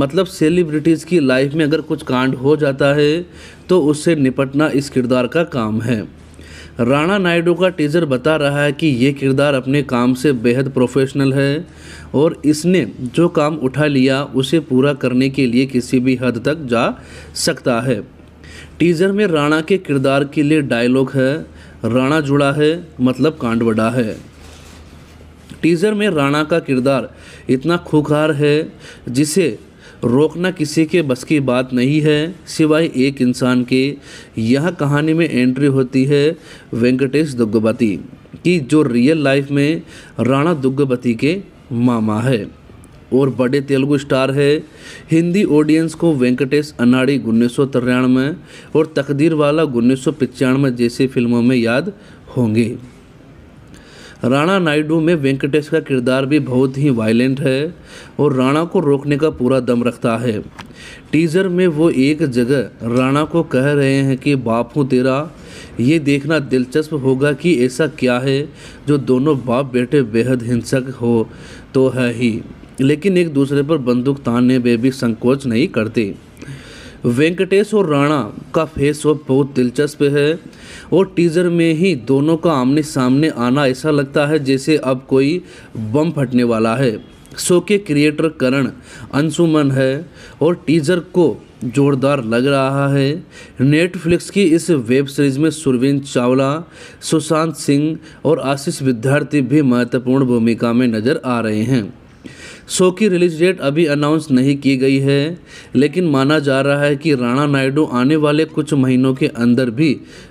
मतलब सेलिब्रिटीज़ की लाइफ में अगर कुछ कांड हो जाता है तो उससे निपटना इस किरदार का काम है राणा नायडू का टीजर बता रहा है कि ये किरदार अपने काम से बेहद प्रोफेशनल है और इसने जो काम उठा लिया उसे पूरा करने के लिए किसी भी हद तक जा सकता है टीजर में राणा के किरदार के लिए डायलॉग है राणा जुड़ा है मतलब कांड बड़ा है टीज़र में राणा का किरदार इतना खूखार है जिसे रोकना किसी के बस की बात नहीं है सिवाय एक इंसान के यह कहानी में एंट्री होती है वेंकटेश दुग्गवती की जो रियल लाइफ में राणा दुग्गवती के मामा है और बड़े तेलुगु स्टार है हिंदी ऑडियंस को वेंकटेश अनाड़ी उन्नीस सौ तिरानवे और तकदीर वाला उन्नीस सौ पचानवे जैसी फिल्मों में याद होंगे राणा नायडू में वेंकटेश का किरदार भी बहुत ही वायलेंट है और राणा को रोकने का पूरा दम रखता है टीजर में वो एक जगह राणा को कह रहे हैं कि बाप हूँ तेरा ये देखना दिलचस्प होगा कि ऐसा क्या है जो दोनों बाप बेटे बेहद हिंसक हो तो है ही लेकिन एक दूसरे पर बंदूक तानने में भी संकोच नहीं करते वेंकटेश्वर राणा का फेस ऑफ बहुत दिलचस्प है और टीजर में ही दोनों का आमने सामने आना ऐसा लगता है जैसे अब कोई बम फटने वाला है शो के क्रिएटर करण अंशुमन है और टीजर को जोरदार लग रहा है नेटफ्लिक्स की इस वेब सीरीज में सुरविंद चावला सुशांत सिंह और आशीष विद्यार्थी भी महत्वपूर्ण भूमिका में नजर आ रहे हैं शो की रिलीज डेट अभी अनाउंस नहीं की गई है लेकिन माना जा रहा है कि राणा नायडू आने वाले कुछ महीनों के अंदर भी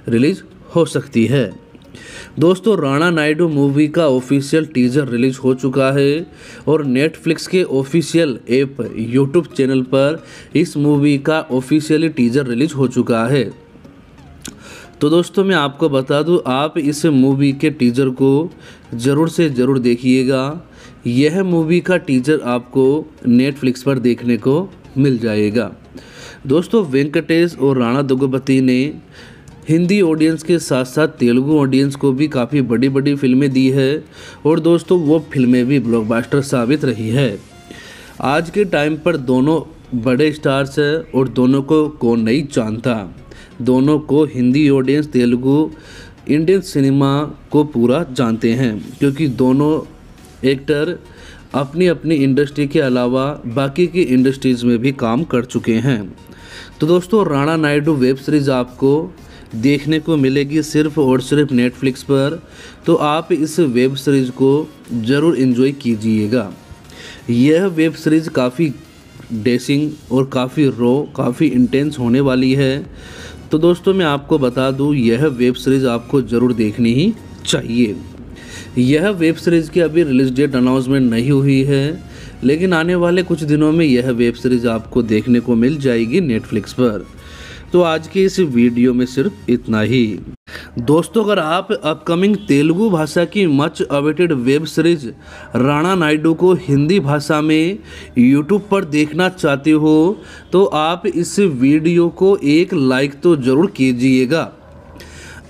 रिलीज हो सकती है दोस्तों राणा नायडू मूवी का ऑफिशियल टीजर रिलीज हो चुका है और नेटफ्लिक्स के ऑफिशियल ऐप यूट्यूब चैनल पर इस मूवी का ऑफिशियली टीजर रिलीज हो चुका है तो दोस्तों मैं आपको बता दूं आप इस मूवी के टीजर को ज़रूर से ज़रूर देखिएगा यह मूवी का टीजर आपको नेटफ्लिक्स पर देखने को मिल जाएगा दोस्तों वेंकटेश और राणा दुगपति ने हिंदी ऑडियंस के साथ साथ तेलुगु ऑडियंस को भी काफ़ी बड़ी बड़ी फिल्में दी है और दोस्तों वो फिल्में भी ब्लॉकबस्टर साबित रही है आज के टाइम पर दोनों बड़े स्टार्स हैं और दोनों को कौन नहीं जानता दोनों को Hindi audience Telugu Indian cinema को पूरा जानते हैं क्योंकि दोनों एक्टर अपनी अपनी इंडस्ट्री के अलावा बाकी की इंडस्ट्रीज़ में भी काम कर चुके हैं तो दोस्तों राणा नायडू वेब सीरीज़ आपको देखने को मिलेगी सिर्फ और सिर्फ नेटफ्लिक्स पर तो आप इस वेब सीरीज़ को ज़रूर इन्जॉय कीजिएगा यह वेब सीरीज़ काफ़ी डेसिंग और काफ़ी रो काफ़ी इंटेंस होने वाली है तो दोस्तों मैं आपको बता दूं यह वेब सीरीज़ आपको ज़रूर देखनी ही चाहिए यह वेब सीरीज़ की अभी रिलीज डेट अनाउंसमेंट नहीं हुई है लेकिन आने वाले कुछ दिनों में यह वेब सीरीज़ आपको देखने को मिल जाएगी नेटफ्लिक्स पर तो आज के इस वीडियो में सिर्फ इतना ही दोस्तों अगर आप अपकमिंग तेलुगु भाषा की much awaited web series Rana Naidu को हिंदी भाषा में यूट्यूब पर देखना चाहते हो तो आप इस वीडियो को एक लाइक तो ज़रूर कीजिएगा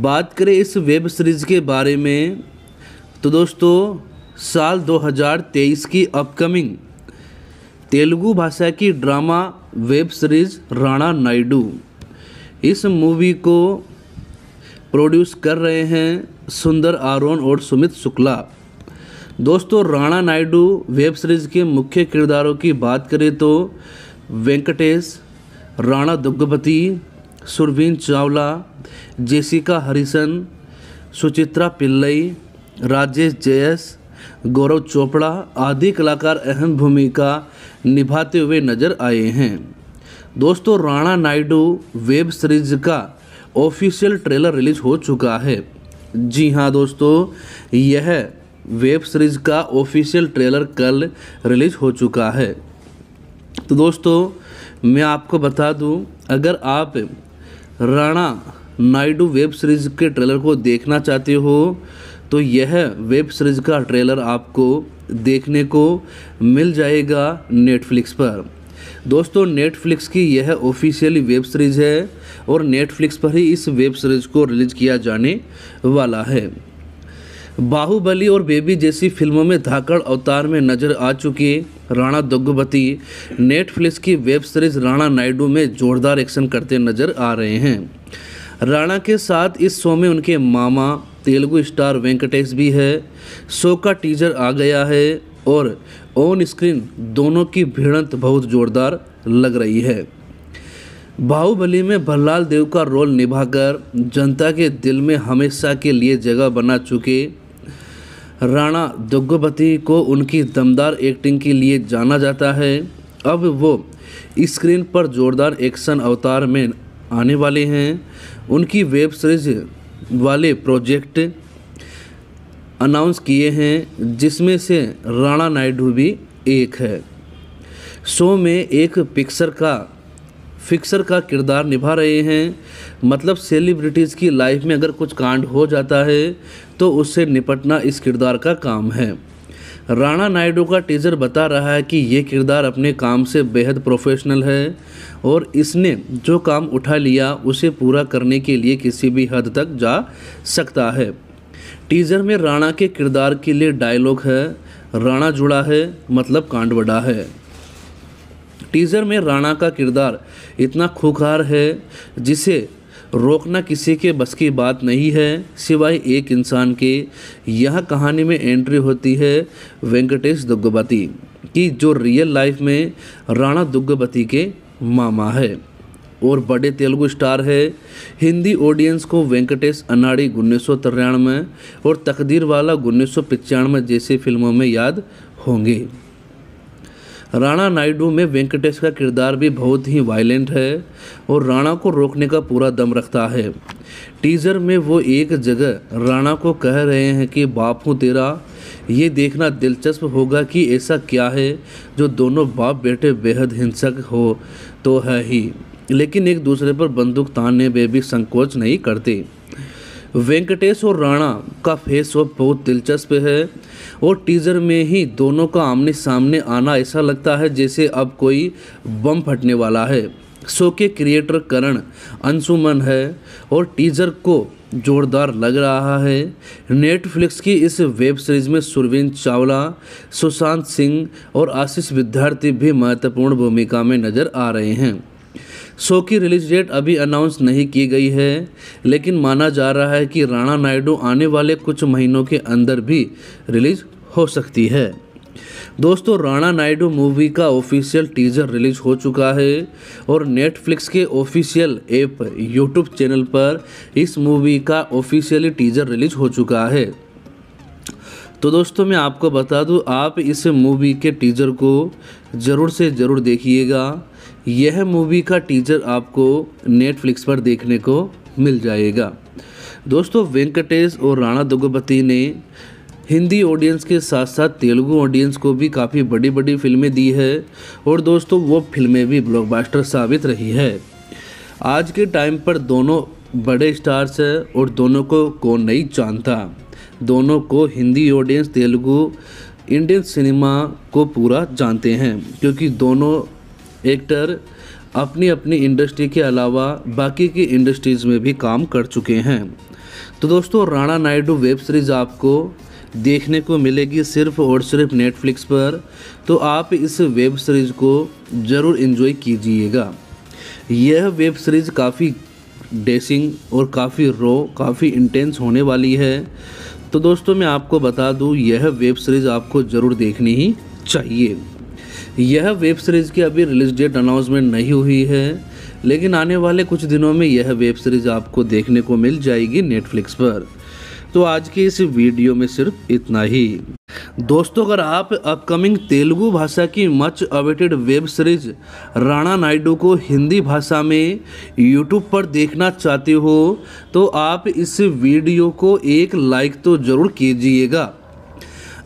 बात करें इस वेब सीरीज़ के बारे में तो दोस्तों साल 2023 की अपकमिंग तेलुगु भाषा की drama web series Rana Naidu इस मूवी को प्रोड्यूस कर रहे हैं सुंदर आरोन और सुमित शुक्ला दोस्तों राणा नायडू वेब सीरीज़ के मुख्य किरदारों की बात करें तो वेंकटेश राणा दुग्गपति सुरवीन चावला जेसिका हरिसन सुचित्रा पिल्लई राजेश जयस गौरव चोपड़ा आदि कलाकार अहम भूमिका निभाते हुए नजर आए हैं दोस्तों राणा नायडू वेब सीरीज का ऑफिशियल ट्रेलर रिलीज हो चुका है जी हाँ दोस्तों यह वेब सीरीज का ऑफिशियल ट्रेलर कल रिलीज हो चुका है तो दोस्तों मैं आपको बता दूं अगर आप राणा नायडू वेब सीरीज़ के ट्रेलर को देखना चाहते हो तो यह वेब सीरीज़ का ट्रेलर आपको देखने को मिल जाएगा नेटफ्लिक्स पर दोस्तों नेटफ्लिक्स की यह ऑफिशियली वेब सीरीज़ है और नेटफ्लिक्स पर ही इस वेब सीरीज़ को रिलीज़ किया जाने वाला है बाहुबली और बेबी जैसी फिल्मों में धाकड़ अवतार में नजर आ चुके राणा दुग्गुबती नेटफ्लिक्स की वेब सीरीज राणा नायडू में जोरदार एक्शन करते नजर आ रहे हैं राणा के साथ इस शो में उनके मामा तेलुगु स्टार वेंकटेश भी है शो का टीजर आ गया है और ऑन स्क्रीन दोनों की भिड़ंत बहुत जोरदार लग रही है बाहुबली में भल्लाल देव का रोल निभाकर जनता के दिल में हमेशा के लिए जगह बना चुके राणा दुग्गवती को उनकी दमदार एक्टिंग के लिए जाना जाता है अब वो स्क्रीन पर जोरदार एक्शन अवतार में आने वाले हैं उनकी वेब सीरीज वाले प्रोजेक्ट अनाउंस किए हैं जिसमें से राणा नायडू भी एक है शो में एक पिक्सर का फिक्सर का किरदार निभा रहे हैं मतलब सेलिब्रिटीज़ की लाइफ में अगर कुछ कांड हो जाता है तो उससे निपटना इस किरदार का काम है राणा नायडू का टीजर बता रहा है कि ये किरदार अपने काम से बेहद प्रोफेशनल है और इसने जो काम उठा लिया उसे पूरा करने के लिए किसी भी हद तक जा सकता है टीजर में राणा के किरदार के लिए डायलॉग है राणा जुड़ा है मतलब कांड बड़ा है टीज़र में राणा का किरदार इतना खूखार है जिसे रोकना किसी के बस की बात नहीं है सिवाय एक इंसान के यह कहानी में एंट्री होती है वेंकटेश दुग्गबती की जो रियल लाइफ में राणा दुग्गबती के मामा है और बड़े तेलुगु स्टार है हिंदी ऑडियंस को वेंकटेश अनाड़ी उन्नीस सौ तिरानवे और तकदीर वाला उन्नीस सौ जैसी फिल्मों में याद होंगे राणा नायडू में वेंकटेश का किरदार भी बहुत ही वायलेंट है और राणा को रोकने का पूरा दम रखता है टीजर में वो एक जगह राणा को कह रहे हैं कि बाप हूँ तेरा ये देखना दिलचस्प होगा कि ऐसा क्या है जो दोनों बाप बेटे बेहद हिंसक हो तो है ही लेकिन एक दूसरे पर बंदूक तानने में भी संकोच नहीं करते वेंकटेश और राणा का फेस ऑफ बहुत दिलचस्प है और टीजर में ही दोनों का आमने सामने आना ऐसा लगता है जैसे अब कोई बम फटने वाला है शो के क्रिएटर करण अंशुमन है और टीजर को जोरदार लग रहा है नेटफ्लिक्स की इस वेब सीरीज में सुरवींद्र चावला सुशांत सिंह और आशीष विद्यार्थी भी महत्वपूर्ण भूमिका में नजर आ रहे हैं शो की रिलीज डेट अभी अनाउंस नहीं की गई है लेकिन माना जा रहा है कि राणा नायडू आने वाले कुछ महीनों के अंदर भी रिलीज हो सकती है दोस्तों राणा नायडू मूवी का ऑफिशियल टीजर रिलीज हो चुका है और नेटफ्लिक्स के ऑफिशियल ऐप यूट्यूब चैनल पर इस मूवी का ऑफिशियली टीजर रिलीज हो चुका है तो दोस्तों मैं आपको बता दूं आप इस मूवी के टीजर को ज़रूर से ज़रूर देखिएगा यह मूवी का टीजर आपको नेटफ्लिक्स पर देखने को मिल जाएगा दोस्तों वेंकटेश और राणा दुगपति ने हिंदी ऑडियंस के साथ साथ तेलुगु ऑडियंस को भी काफ़ी बड़ी बड़ी फिल्में दी है और दोस्तों वो फिल्में भी ब्लॉकबस्टर साबित रही है आज के टाइम पर दोनों बड़े स्टार्स हैं और दोनों को कौन नहीं जानता दोनों को Hindi audience Telugu Indian cinema को पूरा जानते हैं क्योंकि दोनों एक्टर अपनी अपनी इंडस्ट्री के अलावा बाकी की इंडस्ट्रीज़ में भी काम कर चुके हैं तो दोस्तों राणा नायडू वेब सीरीज़ आपको देखने को मिलेगी सिर्फ और सिर्फ नेटफ्लिक्स पर तो आप इस वेब सीरीज़ को ज़रूर इन्जॉय कीजिएगा यह वेब सीरीज़ काफ़ी डेसिंग और काफ़ी रो काफ़ी इंटेंस होने वाली है तो दोस्तों मैं आपको बता दूं यह वेब सीरीज़ आपको ज़रूर देखनी ही चाहिए यह वेब सीरीज़ की अभी रिलीज डेट अनाउंसमेंट नहीं हुई है लेकिन आने वाले कुछ दिनों में यह वेब सीरीज़ आपको देखने को मिल जाएगी नेटफ्लिक्स पर तो आज के इस वीडियो में सिर्फ इतना ही दोस्तों अगर आप अपकमिंग तेलुगु भाषा की much awaited web series Rana Naidu को हिंदी भाषा में यूट्यूब पर देखना चाहते हो तो आप इस वीडियो को एक लाइक तो ज़रूर कीजिएगा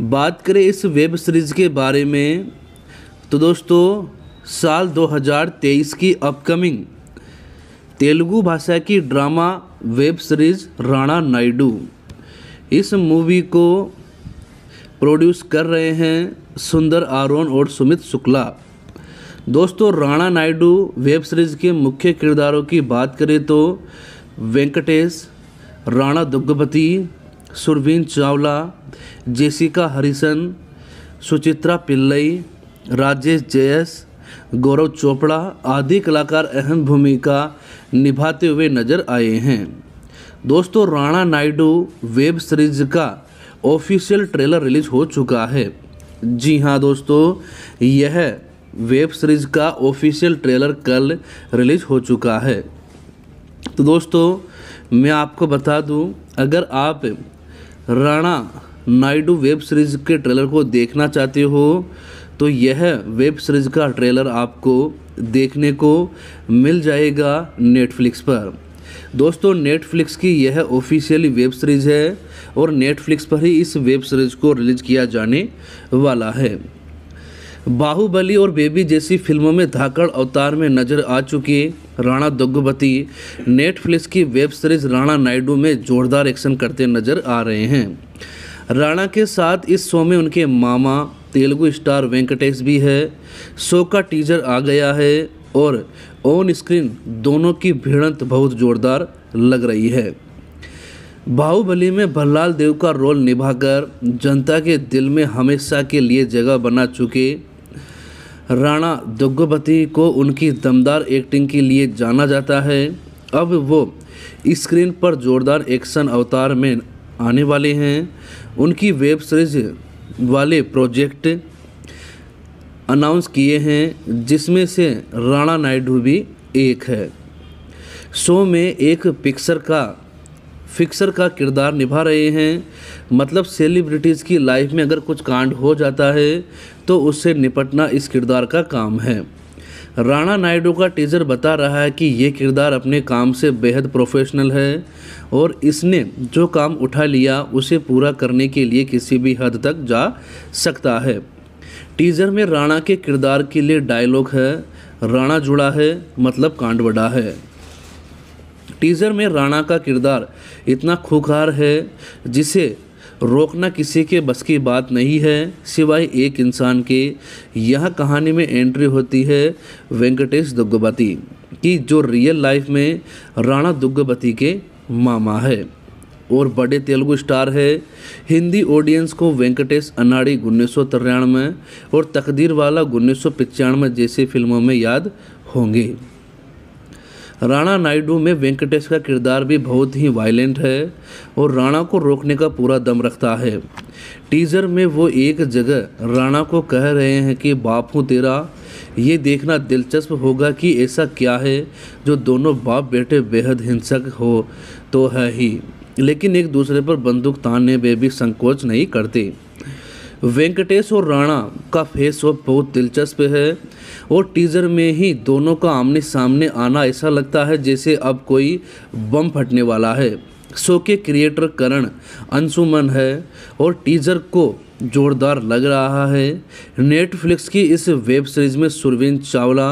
बात करें इस वेब सीरीज़ के बारे में तो दोस्तों साल 2023 की अपकमिंग तेलुगु भाषा की drama web series Rana Naidu इस मूवी को प्रोड्यूस कर रहे हैं सुंदर आरोन और सुमित शुक्ला दोस्तों राणा नायडू वेब सीरीज़ के मुख्य किरदारों की बात करें तो वेंकटेश राणा दुग्गपति सुरवीन चावला जेसिका हरिसन सुचित्रा पिल्लई राजेश जयस गौरव चोपड़ा आदि कलाकार अहम भूमिका निभाते हुए नजर आए हैं दोस्तों राणा नायडू वेब सीरीज का ऑफिशियल ट्रेलर रिलीज हो चुका है जी हाँ दोस्तों यह वेब सीरीज का ऑफिशियल ट्रेलर कल रिलीज हो चुका है तो दोस्तों मैं आपको बता दूं अगर आप राणा नायडू वेब सीरीज़ के ट्रेलर को देखना चाहते हो तो यह वेब सीरीज़ का ट्रेलर आपको देखने को मिल जाएगा नेटफ्लिक्स पर दोस्तों नेटफ्लिक्स की यह ऑफिशियली वेब सीरीज़ है और नेटफ्लिक्स पर ही इस वेब सीरीज़ को रिलीज किया जाने वाला है बाहुबली और बेबी जैसी फिल्मों में धाकड़ अवतार में नज़र आ चुके राणा दुग्गुबती नेटफ्लिक्स की वेब सीरीज राणा नायडू में जोरदार एक्शन करते नजर आ रहे हैं राणा के साथ इस शो में उनके मामा तेलुगु स्टार वेंकटेश भी है शो का टीजर आ गया है और ऑन स्क्रीन दोनों की भिड़ंत बहुत जोरदार लग रही है बाहुबली में भल्लाल देव का रोल निभाकर जनता के दिल में हमेशा के लिए जगह बना चुके राणा दुग्गोबती को उनकी दमदार एक्टिंग के लिए जाना जाता है अब वो स्क्रीन पर जोरदार एक्शन अवतार में आने वाले हैं उनकी वेब सीरीज वाले प्रोजेक्ट अनाउंस किए हैं जिसमें से राणा नायडू भी एक है शो में एक पिक्सर का फिक्सर का किरदार निभा रहे हैं मतलब सेलिब्रिटीज़ की लाइफ में अगर कुछ कांड हो जाता है तो उससे निपटना इस किरदार का काम है राणा नायडू का टीजर बता रहा है कि ये किरदार अपने काम से बेहद प्रोफेशनल है और इसने जो काम उठा लिया उसे पूरा करने के लिए किसी भी हद तक जा सकता है टीजर में राणा के किरदार के लिए डायलॉग है राणा जुड़ा है मतलब कांड बड़ा है टीजर में राणा का किरदार इतना खुखार है जिसे रोकना किसी के बस की बात नहीं है सिवाय एक इंसान के यह कहानी में एंट्री होती है वेंकटेश दुग्गबती की जो रियल लाइफ में राणा दुग्गबती के मामा है और बड़े तेलुगु स्टार है हिंदी ऑडियंस को वेंकटेश अनाड़ी उन्नीस सौ तिरानवे और तकदीर वाला उन्नीस सौ जैसी फिल्मों में याद होंगे राणा नायडू में वेंकटेश का किरदार भी बहुत ही वायलेंट है और राणा को रोकने का पूरा दम रखता है टीजर में वो एक जगह राणा को कह रहे हैं कि बाप हूँ तेरा ये देखना दिलचस्प होगा कि ऐसा क्या है जो दोनों बाप बेटे बेहद हिंसक हो तो है ही लेकिन एक दूसरे पर बंदूक तानने में भी संकोच नहीं करते वेंकटेश और राणा का फेस ऑफ बहुत दिलचस्प है और टीजर में ही दोनों का आमने सामने आना ऐसा लगता है जैसे अब कोई बम फटने वाला है शो के क्रिएटर करण अंशुमन है और टीजर को जोरदार लग रहा है नेटफ्लिक्स की इस वेब सीरीज में सुरवीन चावला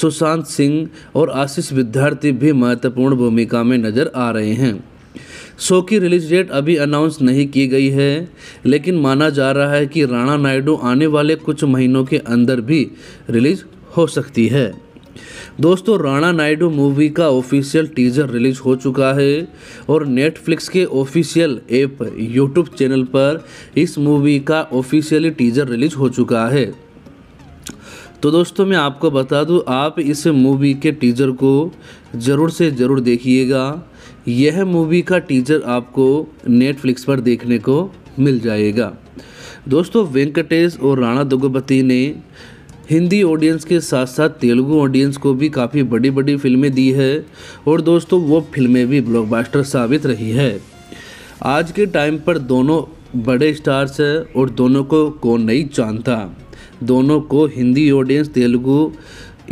सुशांत सिंह और आशीष विद्यार्थी भी महत्वपूर्ण भूमिका में नजर आ रहे हैं शो की रिलीज डेट अभी अनाउंस नहीं की गई है लेकिन माना जा रहा है कि राणा नायडू आने वाले कुछ महीनों के अंदर भी रिलीज हो सकती है दोस्तों राणा नायडू मूवी का ऑफिशियल टीजर रिलीज हो चुका है और नेटफ्लिक्स के ऑफिशियल ऐप यूट्यूब चैनल पर इस मूवी का ऑफिशियली टीजर रिलीज हो चुका है तो दोस्तों मैं आपको बता दूं आप इस मूवी के टीजर को ज़रूर से ज़रूर देखिएगा यह मूवी का टीजर आपको नेटफ्लिक्स पर देखने को मिल जाएगा दोस्तों वेंकटेश और राणा दुगपति ने हिंदी ऑडियंस के साथ साथ तेलुगु ऑडियंस को भी काफ़ी बड़ी बड़ी फिल्में दी है और दोस्तों वो फिल्में भी ब्लॉकबस्टर साबित रही है आज के टाइम पर दोनों बड़े स्टार्स हैं और दोनों को कौन नहीं जानता दोनों को Hindi audience Telugu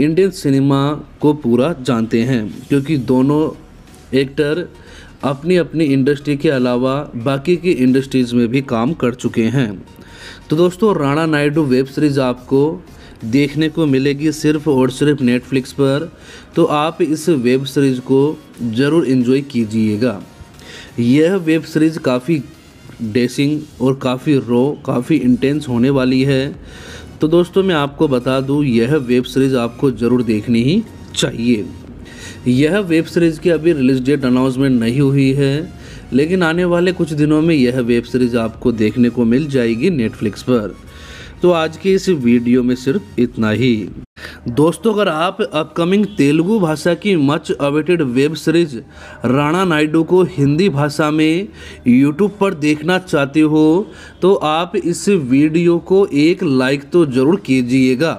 Indian cinema को पूरा जानते हैं क्योंकि दोनों एक्टर अपनी अपनी इंडस्ट्री के अलावा बाकी की इंडस्ट्रीज़ में भी काम कर चुके हैं तो दोस्तों राणा नायडू वेब सीरीज़ आपको देखने को मिलेगी सिर्फ और सिर्फ नेटफ्लिक्स पर तो आप इस वेब सीरीज़ को ज़रूर इन्जॉय कीजिएगा यह वेब सीरीज़ काफ़ी डेसिंग और काफ़ी रो काफ़ी इंटेंस होने वाली है तो दोस्तों मैं आपको बता दूं यह वेब सीरीज़ आपको ज़रूर देखनी ही चाहिए यह वेब सीरीज़ की अभी रिलीज डेट अनाउंसमेंट नहीं हुई है लेकिन आने वाले कुछ दिनों में यह वेब सीरीज़ आपको देखने को मिल जाएगी नेटफ्लिक्स पर तो आज के इस वीडियो में सिर्फ इतना ही दोस्तों अगर आप अपकमिंग तेलुगु भाषा की much awaited web series Rana Naidu को हिंदी भाषा में यूट्यूब पर देखना चाहते हो तो आप इस वीडियो को एक लाइक तो ज़रूर कीजिएगा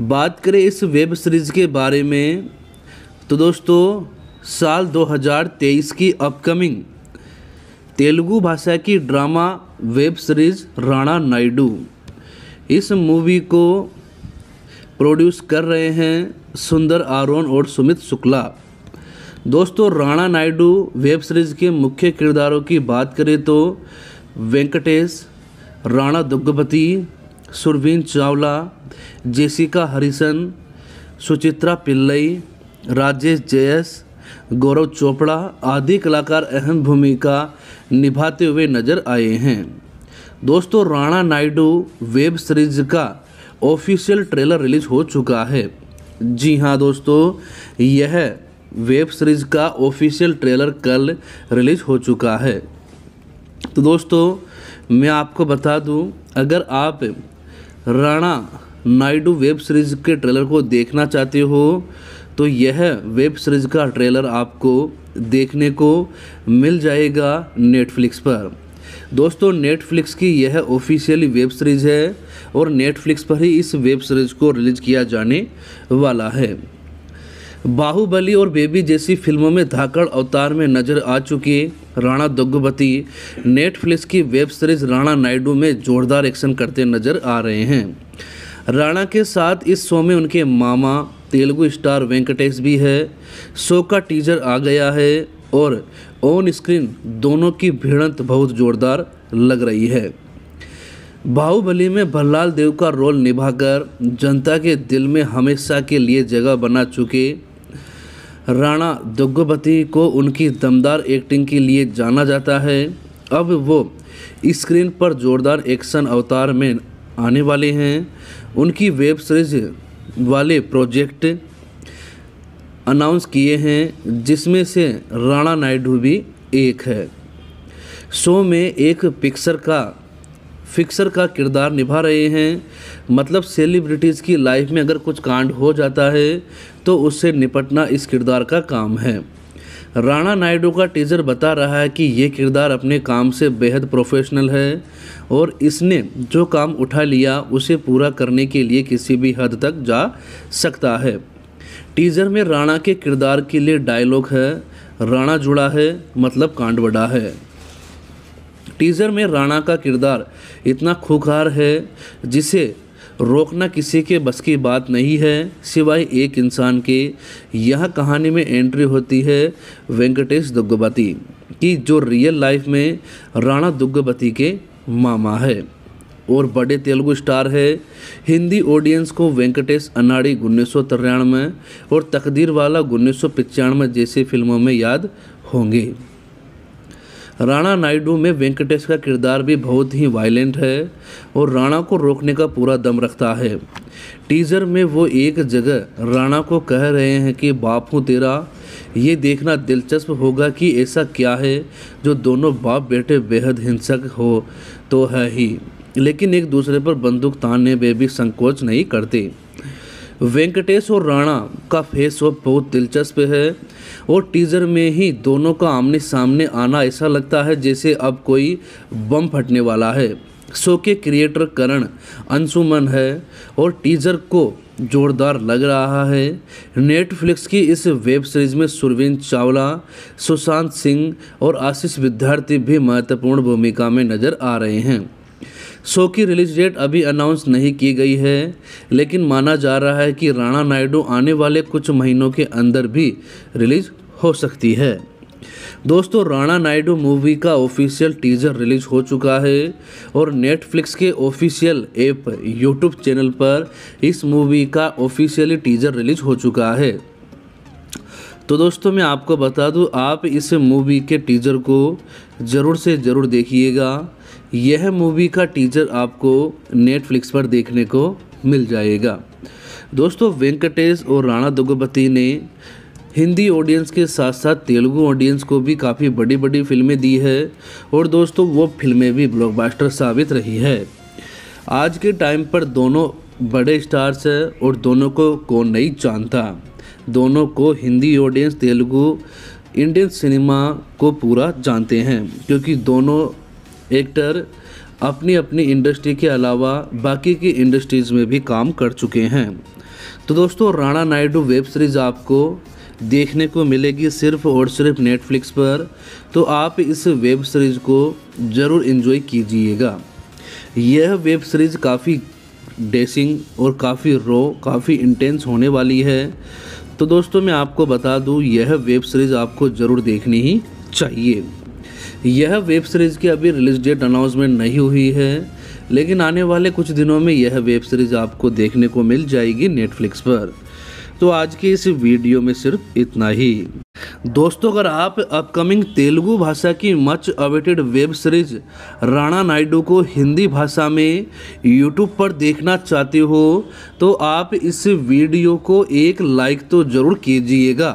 बात करें इस वेब सीरीज़ के बारे में तो दोस्तों साल 2023 की अपकमिंग तेलुगु भाषा की drama web series Rana Naidu इस मूवी को प्रोड्यूस कर रहे हैं सुंदर आरोन और सुमित शुक्ला दोस्तों राणा नायडू वेब सीरीज़ के मुख्य किरदारों की बात करें तो वेंकटेश राणा दुग्गपति सुरवीन चावला जेसिका हरिसन सुचित्रा पिल्लई राजेश जयस गौरव चोपड़ा आदि कलाकार अहम भूमिका निभाते हुए नजर आए हैं दोस्तों राणा नायडू वेब सीरीज का ऑफिशियल ट्रेलर रिलीज हो चुका है जी हाँ दोस्तों यह वेब सीरीज का ऑफिशियल ट्रेलर कल रिलीज हो चुका है तो दोस्तों मैं आपको बता दूं अगर आप राणा नायडू वेब सीरीज़ के ट्रेलर को देखना चाहते हो तो यह वेब सीरीज़ का ट्रेलर आपको देखने को मिल जाएगा नेटफ्लिक्स पर दोस्तों नेटफ्लिक्स की यह ऑफिशियली वेब सीरीज़ है और नेटफ्लिक्स पर ही इस वेब सीरीज़ को रिलीज किया जाने वाला है बाहुबली और बेबी जैसी फिल्मों में धाकड़ अवतार में नजर आ चुकी राणा दुग्गुबती नेटफ्लिक्स की वेब सीरीज राणा नायडू में जोरदार एक्शन करते नजर आ रहे हैं राणा के साथ इस शो में उनके मामा तेलुगु स्टार वेंकटेश भी है शो का टीजर आ गया है और ऑन स्क्रीन दोनों की भिड़ंत बहुत जोरदार लग रही है बाहुबली में भल्लाल देव का रोल निभाकर जनता के दिल में हमेशा के लिए जगह बना चुके राणा दुग्गोपति को उनकी दमदार एक्टिंग के लिए जाना जाता है अब वो स्क्रीन पर जोरदार एक्शन अवतार में आने वाले हैं उनकी वेब सीरीज वाले प्रोजेक्ट अनाउंस किए हैं जिसमें से राणा नायडू भी एक है शो में एक पिक्सर का फिक्सर का किरदार निभा रहे हैं मतलब सेलिब्रिटीज़ की लाइफ में अगर कुछ कांड हो जाता है तो उससे निपटना इस किरदार का काम है राणा नायडू का टीजर बता रहा है कि ये किरदार अपने काम से बेहद प्रोफेशनल है और इसने जो काम उठा लिया उसे पूरा करने के लिए किसी भी हद तक जा सकता है टीजर में राणा के किरदार के लिए डायलॉग है राणा जुड़ा है मतलब कांड बड़ा है टीज़र में राणा का किरदार इतना खूखार है जिसे रोकना किसी के बस की बात नहीं है सिवाय एक इंसान के यह कहानी में एंट्री होती है वेंकटेश दुग्गबती की जो रियल लाइफ में राणा दुग्गबती के मामा है और बड़े तेलुगु स्टार है हिंदी ऑडियंस को वेंकटेश अनाड़ी उन्नीस सौ तिरानवे और तकदीर वाला उन्नीस सौ जैसी फिल्मों में याद होंगे राणा नायडू में वेंकटेश का किरदार भी बहुत ही वायलेंट है और राणा को रोकने का पूरा दम रखता है टीजर में वो एक जगह राणा को कह रहे हैं कि बाप हूँ तेरा ये देखना दिलचस्प होगा कि ऐसा क्या है जो दोनों बाप बेटे बेहद हिंसक हो तो है ही लेकिन एक दूसरे पर बंदूक तानने में भी संकोच नहीं करते वेंकटेश और राणा का फेस ऑफ बहुत दिलचस्प है और टीजर में ही दोनों का आमने सामने आना ऐसा लगता है जैसे अब कोई बम फटने वाला है शो के क्रिएटर करण अंशुमन है और टीजर को जोरदार लग रहा है नेटफ्लिक्स की इस वेब सीरीज में सुरविंद चावला सुशांत सिंह और आशीष विद्यार्थी भी महत्वपूर्ण भूमिका में नजर आ रहे हैं शो की रिलीज डेट अभी अनाउंस नहीं की गई है लेकिन माना जा रहा है कि राणा नायडू आने वाले कुछ महीनों के अंदर भी रिलीज हो सकती है दोस्तों राणा नायडू मूवी का ऑफिशियल टीजर रिलीज हो चुका है और नेटफ्लिक्स के ऑफिशियल ऐप यूट्यूब चैनल पर इस मूवी का ऑफिशियली टीजर रिलीज हो चुका है तो दोस्तों मैं आपको बता दूं आप इस मूवी के टीजर को ज़रूर से ज़रूर देखिएगा यह मूवी का टीजर आपको नेटफ्लिक्स पर देखने को मिल जाएगा दोस्तों वेंकटेश और राणा दुगपति ने हिंदी ऑडियंस के साथ साथ तेलुगु ऑडियंस को भी काफ़ी बड़ी बड़ी फिल्में दी है और दोस्तों वो फिल्में भी ब्लॉकबस्टर साबित रही है आज के टाइम पर दोनों बड़े स्टार्स हैं और दोनों को कौन नहीं जानता दोनों को Hindi audience Telugu Indian cinema को पूरा जानते हैं क्योंकि दोनों एक्टर अपनी अपनी इंडस्ट्री के अलावा बाकी की इंडस्ट्रीज़ में भी काम कर चुके हैं तो दोस्तों राणा नायडू वेब सीरीज़ आपको देखने को मिलेगी सिर्फ और सिर्फ नेटफ्लिक्स पर तो आप इस वेब सीरीज़ को ज़रूर इन्जॉय कीजिएगा यह वेब सीरीज़ काफ़ी डेसिंग और काफ़ी रो काफ़ी इंटेंस होने वाली है तो दोस्तों मैं आपको बता दूं यह वेब सीरीज़ आपको ज़रूर देखनी ही चाहिए यह वेब सीरीज़ की अभी रिलीज डेट अनाउंसमेंट नहीं हुई है लेकिन आने वाले कुछ दिनों में यह वेब सीरीज़ आपको देखने को मिल जाएगी नेटफ्लिक्स पर तो आज के इस वीडियो में सिर्फ इतना ही दोस्तों अगर आप अपकमिंग तेलुगु भाषा की much awaited web series Rana Naidu को हिंदी भाषा में यूट्यूब पर देखना चाहते हो तो आप इस वीडियो को एक लाइक तो ज़रूर कीजिएगा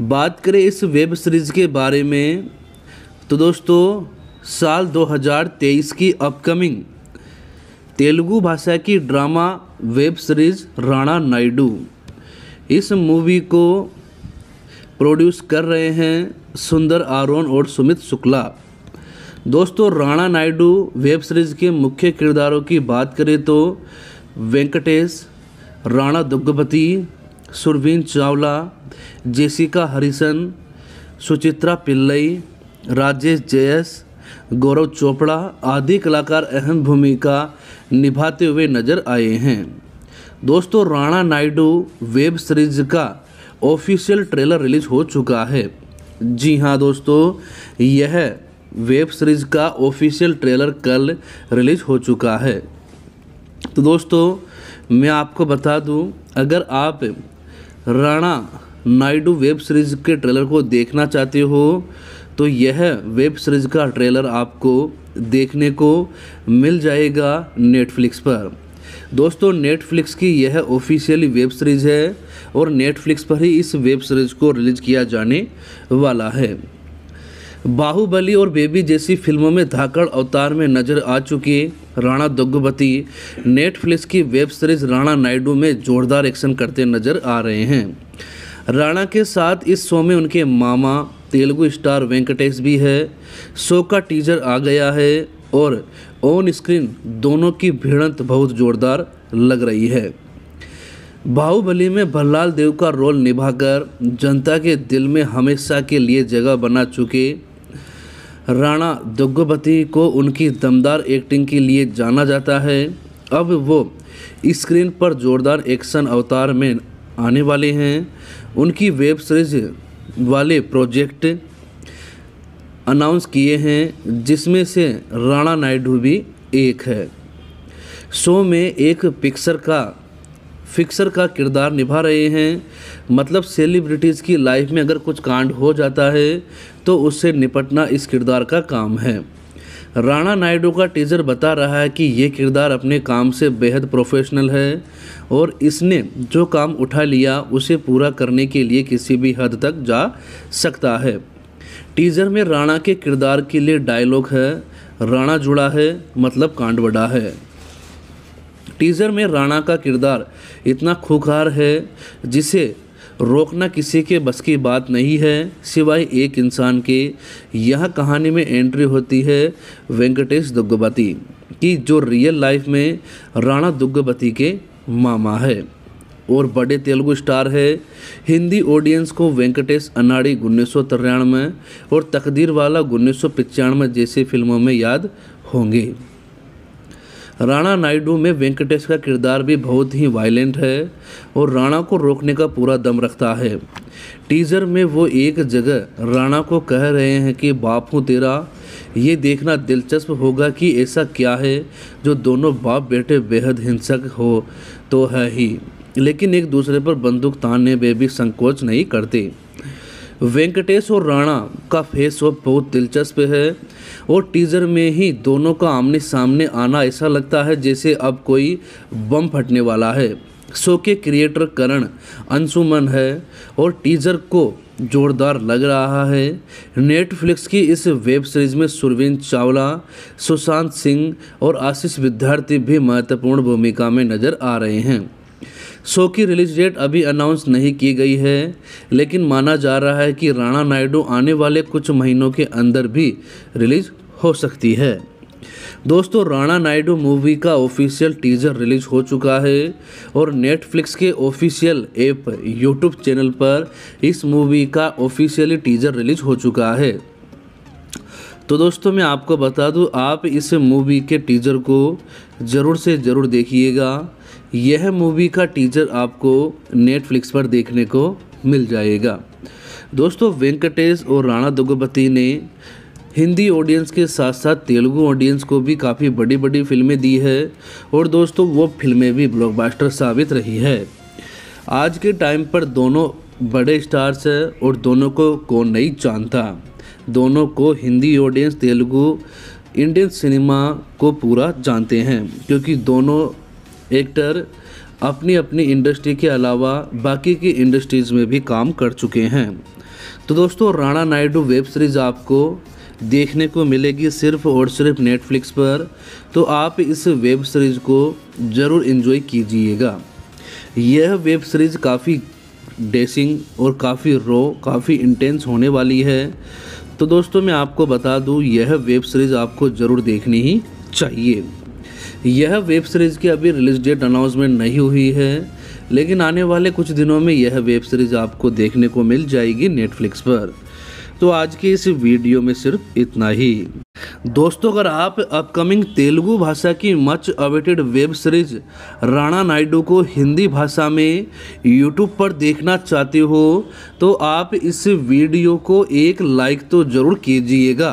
बात करें इस वेब सीरीज़ के बारे में तो दोस्तों साल 2023 की अपकमिंग तेलुगु भाषा की drama web series Rana Naidu इस मूवी को प्रोड्यूस कर रहे हैं सुंदर आरोन और सुमित शुक्ला दोस्तों राणा नायडू वेब सीरीज़ के मुख्य किरदारों की बात करें तो वेंकटेश राणा दुग्गपति सुरवीन चावला जेसिका हरिसन सुचित्रा पिल्लई राजेश जयस गौरव चोपड़ा आदि कलाकार अहम भूमिका निभाते हुए नजर आए हैं दोस्तों राणा नायडू वेब सीरीज का ऑफिशियल ट्रेलर रिलीज हो चुका है जी हाँ दोस्तों यह वेब सीरीज का ऑफिशियल ट्रेलर कल रिलीज हो चुका है तो दोस्तों मैं आपको बता दूं अगर आप राणा नायडू वेब सीरीज़ के ट्रेलर को देखना चाहते हो तो यह वेब सीरीज़ का ट्रेलर आपको देखने को मिल जाएगा नेटफ्लिक्स पर दोस्तों नेटफ्लिक्स की यह ऑफिशियली वेब सीरीज़ है और नेटफ्लिक्स पर ही इस वेब सीरीज़ को रिलीज़ किया जाने वाला है बाहुबली और बेबी जैसी फिल्मों में धाकड़ अवतार में नजर आ चुकी राणा दुग्गुबती नेटफ्लिक्स की वेब सीरीज राणा नायडू में जोरदार एक्शन करते नजर आ रहे हैं राणा के साथ इस शो में उनके मामा तेलुगु स्टार वेंकटेश भी है शो का टीजर आ गया है और ऑन स्क्रीन दोनों की भिड़ंत बहुत जोरदार लग रही है बाहुबली में भल्लाल देव का रोल निभाकर जनता के दिल में हमेशा के लिए जगह बना चुके राणा दुग्गोपति को उनकी दमदार एक्टिंग के लिए जाना जाता है अब वो स्क्रीन पर जोरदार एक्शन अवतार में आने वाले हैं उनकी वेब सीरीज वाले प्रोजेक्ट अनाउंस किए हैं जिसमें से राणा नायडू भी एक है शो में एक पिक्सर का फिक्सर का किरदार निभा रहे हैं मतलब सेलिब्रिटीज़ की लाइफ में अगर कुछ कांड हो जाता है तो उससे निपटना इस किरदार का काम है राणा नायडू का टीजर बता रहा है कि ये किरदार अपने काम से बेहद प्रोफेशनल है और इसने जो काम उठा लिया उसे पूरा करने के लिए किसी भी हद तक जा सकता है टीजर में राणा के किरदार के लिए डायलॉग है राणा जुड़ा है मतलब कांड बड़ा है टीजर में राणा का किरदार इतना खूखार है जिसे रोकना किसी के बस की बात नहीं है सिवाय एक इंसान के यह कहानी में एंट्री होती है वेंकटेश दुग्गबती की जो रियल लाइफ में राणा दुग्गवती के मामा है और बड़े तेलुगु स्टार है हिंदी ऑडियंस को वेंकटेश अनाड़ी उन्नीस सौ तिरानवे और तकदीर वाला उन्नीस सौ पचानवे जैसी फिल्मों में याद होंगे राणा नायडू में वेंकटेश का किरदार भी बहुत ही वायलेंट है और राणा को रोकने का पूरा दम रखता है टीजर में वो एक जगह राणा को कह रहे हैं कि बाप हूँ तेरा ये देखना दिलचस्प होगा कि ऐसा क्या है जो दोनों बाप बेटे बेहद हिंसक हो तो है ही लेकिन एक दूसरे पर बंदूक तानने में भी संकोच नहीं करते वेंकटेश और राणा का फेस ऑफ बहुत दिलचस्प है और टीजर में ही दोनों का आमने सामने आना ऐसा लगता है जैसे अब कोई बम फटने वाला है शो के क्रिएटर करण अंशुमन है और टीजर को जोरदार लग रहा है नेटफ्लिक्स की इस वेब सीरीज में सुरविंद चावला सुशांत सिंह और आशीष विद्यार्थी भी महत्वपूर्ण भूमिका में नजर आ रहे हैं शो की रिलीज डेट अभी अनाउंस नहीं की गई है लेकिन माना जा रहा है कि राणा नायडू आने वाले कुछ महीनों के अंदर भी रिलीज हो सकती है दोस्तों राणा नायडू मूवी का ऑफिशियल टीजर रिलीज हो चुका है और नेटफ्लिक्स के ऑफिशियल ऐप यूट्यूब चैनल पर इस मूवी का ऑफिशियली टीजर रिलीज हो चुका है तो दोस्तों मैं आपको बता दूं आप इस मूवी के टीजर को ज़रूर से ज़रूर देखिएगा यह मूवी का टीजर आपको नेटफ्लिक्स पर देखने को मिल जाएगा दोस्तों वेंकटेश और राणा दुगपति ने हिंदी ऑडियंस के साथ साथ तेलुगु ऑडियंस को भी काफ़ी बड़ी बड़ी फिल्में दी है और दोस्तों वो फिल्में भी ब्लॉकबस्टर साबित रही है आज के टाइम पर दोनों बड़े स्टार्स हैं और दोनों को कौन नहीं जानता दोनों को Hindi audience Telugu Indian cinema को पूरा जानते हैं क्योंकि दोनों एक्टर अपनी अपनी इंडस्ट्री के अलावा बाकी की इंडस्ट्रीज़ में भी काम कर चुके हैं तो दोस्तों राणा नायडू वेब सीरीज़ आपको देखने को मिलेगी सिर्फ और सिर्फ नेटफ्लिक्स पर तो आप इस वेब सीरीज़ को ज़रूर इन्जॉय कीजिएगा यह वेब सीरीज़ काफ़ी डेसिंग और काफ़ी रो काफ़ी इंटेंस होने वाली है तो दोस्तों मैं आपको बता दूं यह वेब सीरीज़ आपको ज़रूर देखनी ही चाहिए यह वेब सीरीज़ की अभी रिलीज डेट अनाउंसमेंट नहीं हुई है लेकिन आने वाले कुछ दिनों में यह वेब सीरीज़ आपको देखने को मिल जाएगी नेटफ्लिक्स पर तो आज के इस वीडियो में सिर्फ इतना ही दोस्तों अगर आप अपकमिंग तेलुगु भाषा की much awaited web series Rana Naidu को हिंदी भाषा में यूट्यूब पर देखना चाहते हो तो आप इस वीडियो को एक लाइक तो ज़रूर कीजिएगा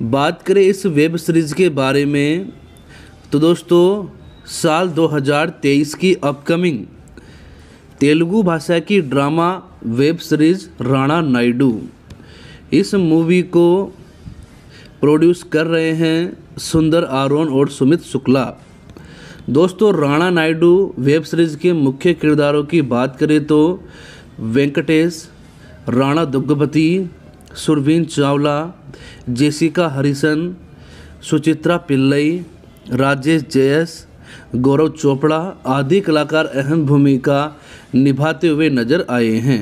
बात करें इस वेब सीरीज़ के बारे में तो दोस्तों साल 2023 की अपकमिंग तेलुगु भाषा की drama web series Rana Naidu इस मूवी को प्रोड्यूस कर रहे हैं सुंदर आरोन और सुमित शुक्ला दोस्तों राणा नायडू वेब सीरीज़ के मुख्य किरदारों की बात करें तो वेंकटेश राणा दुग्गपति सुरवीन चावला जेसिका हरिसन सुचित्रा पिल्लई राजेश जयस गौरव चोपड़ा आदि कलाकार अहम भूमिका निभाते हुए नजर आए हैं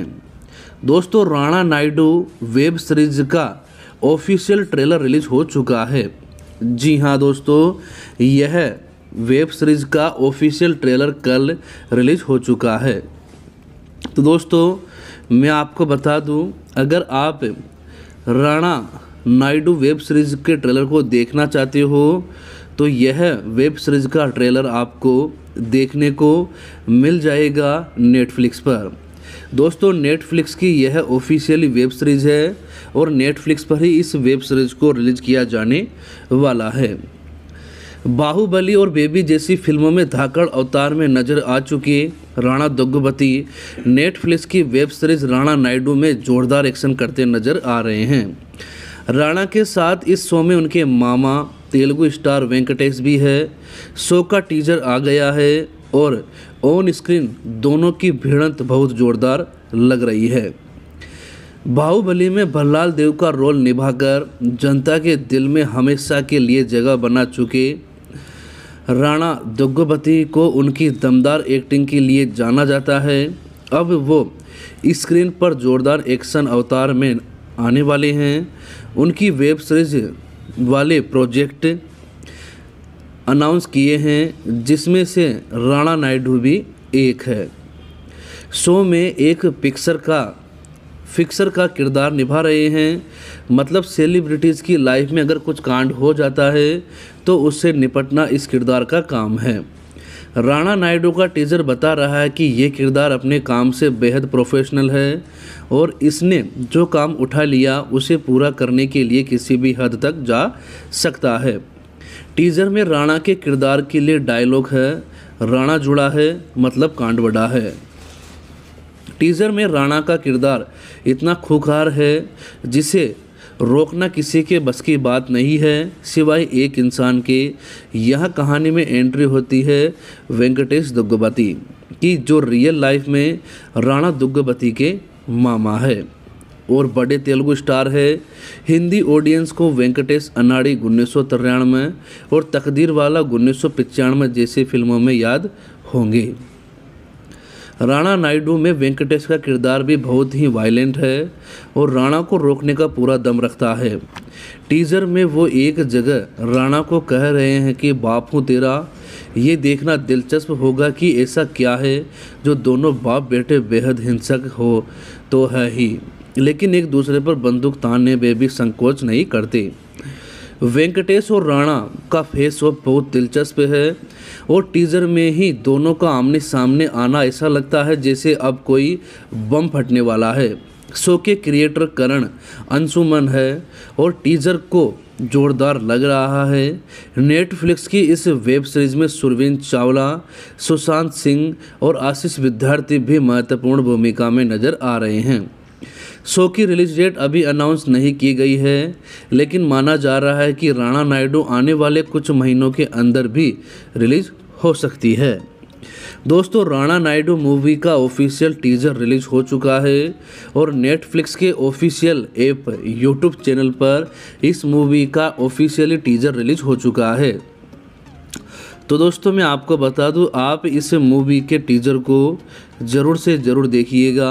दोस्तों राणा नायडू वेब सीरीज का ऑफिशियल ट्रेलर रिलीज हो चुका है जी हाँ दोस्तों यह वेब सीरीज का ऑफिशियल ट्रेलर कल रिलीज हो चुका है तो दोस्तों मैं आपको बता दूं अगर आप राणा नायडू वेब सीरीज़ के ट्रेलर को देखना चाहते हो तो यह वेब सीरीज़ का ट्रेलर आपको देखने को मिल जाएगा नेटफ्लिक्स पर दोस्तों नेटफ्लिक्स की यह ऑफिशियली वेब सीरीज़ है और नेटफ्लिक्स पर ही इस वेब सीरीज़ को रिलीज़ किया जाने वाला है बाहुबली और बेबी जैसी फिल्मों में धाकड़ अवतार में नजर आ चुकी राणा दुग्गुबती नेटफ्लिक्स की वेब सीरीज राणा नायडू में जोरदार एक्शन करते नजर आ रहे हैं राणा के साथ इस शो में उनके मामा तेलुगु स्टार वेंकटेश भी है शो का टीजर आ गया है और ऑन स्क्रीन दोनों की भिड़ंत बहुत जोरदार लग रही है बाहुबली में भल्लाल देव का रोल निभाकर जनता के दिल में हमेशा के लिए जगह बना चुके राणा दुग्गोपती को उनकी दमदार एक्टिंग के लिए जाना जाता है अब वो स्क्रीन पर जोरदार एक्शन अवतार में आने वाले हैं उनकी वेब सीरीज वाले प्रोजेक्ट अनाउंस किए हैं जिसमें से राणा नायडू भी एक है शो में एक पिक्सर का फिक्सर का किरदार निभा रहे हैं मतलब सेलिब्रिटीज़ की लाइफ में अगर कुछ कांड हो जाता है तो उससे निपटना इस किरदार का काम है राणा नायडू का टीजर बता रहा है कि ये किरदार अपने काम से बेहद प्रोफेशनल है और इसने जो काम उठा लिया उसे पूरा करने के लिए किसी भी हद तक जा सकता है टीजर में राणा के किरदार के लिए डायलॉग है राणा जुड़ा है मतलब कांड बड़ा है टीज़र में राणा का किरदार इतना खूखार है जिसे रोकना किसी के बस की बात नहीं है सिवाय एक इंसान के यह कहानी में एंट्री होती है वेंकटेश दुग्गबती की जो रियल लाइफ में राणा दुग्गबती के मामा है और बड़े तेलुगु स्टार है हिंदी ऑडियंस को वेंकटेश अनाड़ी उन्नीस सौ तिरानवे और तकदीर वाला उन्नीस सौ पचानवे जैसी फिल्मों में याद होंगे राणा नायडू में वेंकटेश का किरदार भी बहुत ही वायलेंट है और राणा को रोकने का पूरा दम रखता है टीजर में वो एक जगह राणा को कह रहे हैं कि बाप हूँ तेरा ये देखना दिलचस्प होगा कि ऐसा क्या है जो दोनों बाप बेटे बेहद हिंसक हो तो है ही लेकिन एक दूसरे पर बंदूक तानने में भी संकोच नहीं करते वेंकटेश और राणा का फेस ऑफ बहुत दिलचस्प है और टीजर में ही दोनों का आमने सामने आना ऐसा लगता है जैसे अब कोई बम फटने वाला है शो के क्रिएटर करण अंशुमन है और टीजर को जोरदार लग रहा है नेटफ्लिक्स की इस वेब सीरीज में सुरविंद चावला सुशांत सिंह और आशीष विद्यार्थी भी महत्वपूर्ण भूमिका में नजर आ रहे हैं शो की रिलीज डेट अभी अनाउंस नहीं की गई है लेकिन माना जा रहा है कि राणा नायडू आने वाले कुछ महीनों के अंदर भी रिलीज हो सकती है दोस्तों राणा नायडू मूवी का ऑफिशियल टीजर रिलीज हो चुका है और नेटफ्लिक्स के ऑफिशियल ऐप यूट्यूब चैनल पर इस मूवी का ऑफिशियली टीजर रिलीज हो चुका है तो दोस्तों मैं आपको बता दूं आप इस मूवी के टीजर को ज़रूर से ज़रूर देखिएगा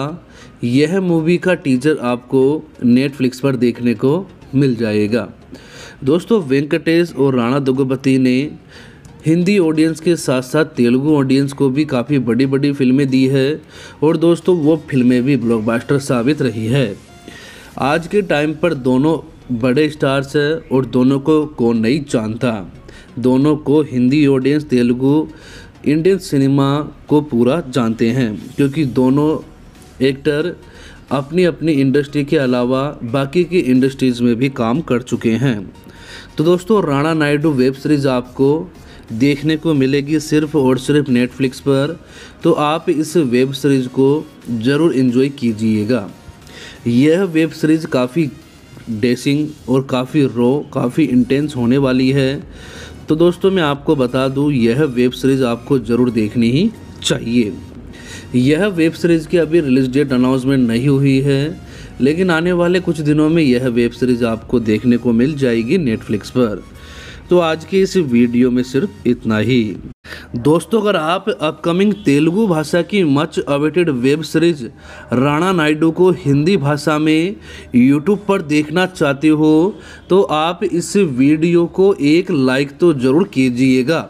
यह मूवी का टीजर आपको नेटफ्लिक्स पर देखने को मिल जाएगा दोस्तों वेंकटेश और राणा दुगपति ने हिंदी ऑडियंस के साथ साथ तेलुगु ऑडियंस को भी काफ़ी बड़ी बड़ी फिल्में दी है और दोस्तों वो फिल्में भी ब्लॉकबस्टर साबित रही है आज के टाइम पर दोनों बड़े स्टार्स हैं और दोनों को कौन नहीं जानता दोनों को Hindi audience Telugu Indian cinema को पूरा जानते हैं क्योंकि दोनों एक्टर अपनी अपनी इंडस्ट्री के अलावा बाकी की इंडस्ट्रीज़ में भी काम कर चुके हैं तो दोस्तों राणा नायडू वेब सीरीज़ आपको देखने को मिलेगी सिर्फ और सिर्फ नेटफ्लिक्स पर तो आप इस वेब सीरीज़ को ज़रूर इन्जॉय कीजिएगा यह वेब सीरीज़ काफ़ी डेसिंग और काफ़ी रो काफ़ी इंटेंस होने वाली है तो दोस्तों मैं आपको बता दूं यह वेब सीरीज़ आपको ज़रूर देखनी ही चाहिए यह वेब सीरीज़ की अभी रिलीज डेट अनाउंसमेंट नहीं हुई है लेकिन आने वाले कुछ दिनों में यह वेब सीरीज़ आपको देखने को मिल जाएगी नेटफ्लिक्स पर तो आज के इस वीडियो में सिर्फ इतना ही दोस्तों अगर आप अपकमिंग तेलुगु भाषा की much awaited web series Rana Naidu को हिंदी भाषा में यूट्यूब पर देखना चाहते हो तो आप इस वीडियो को एक लाइक तो ज़रूर कीजिएगा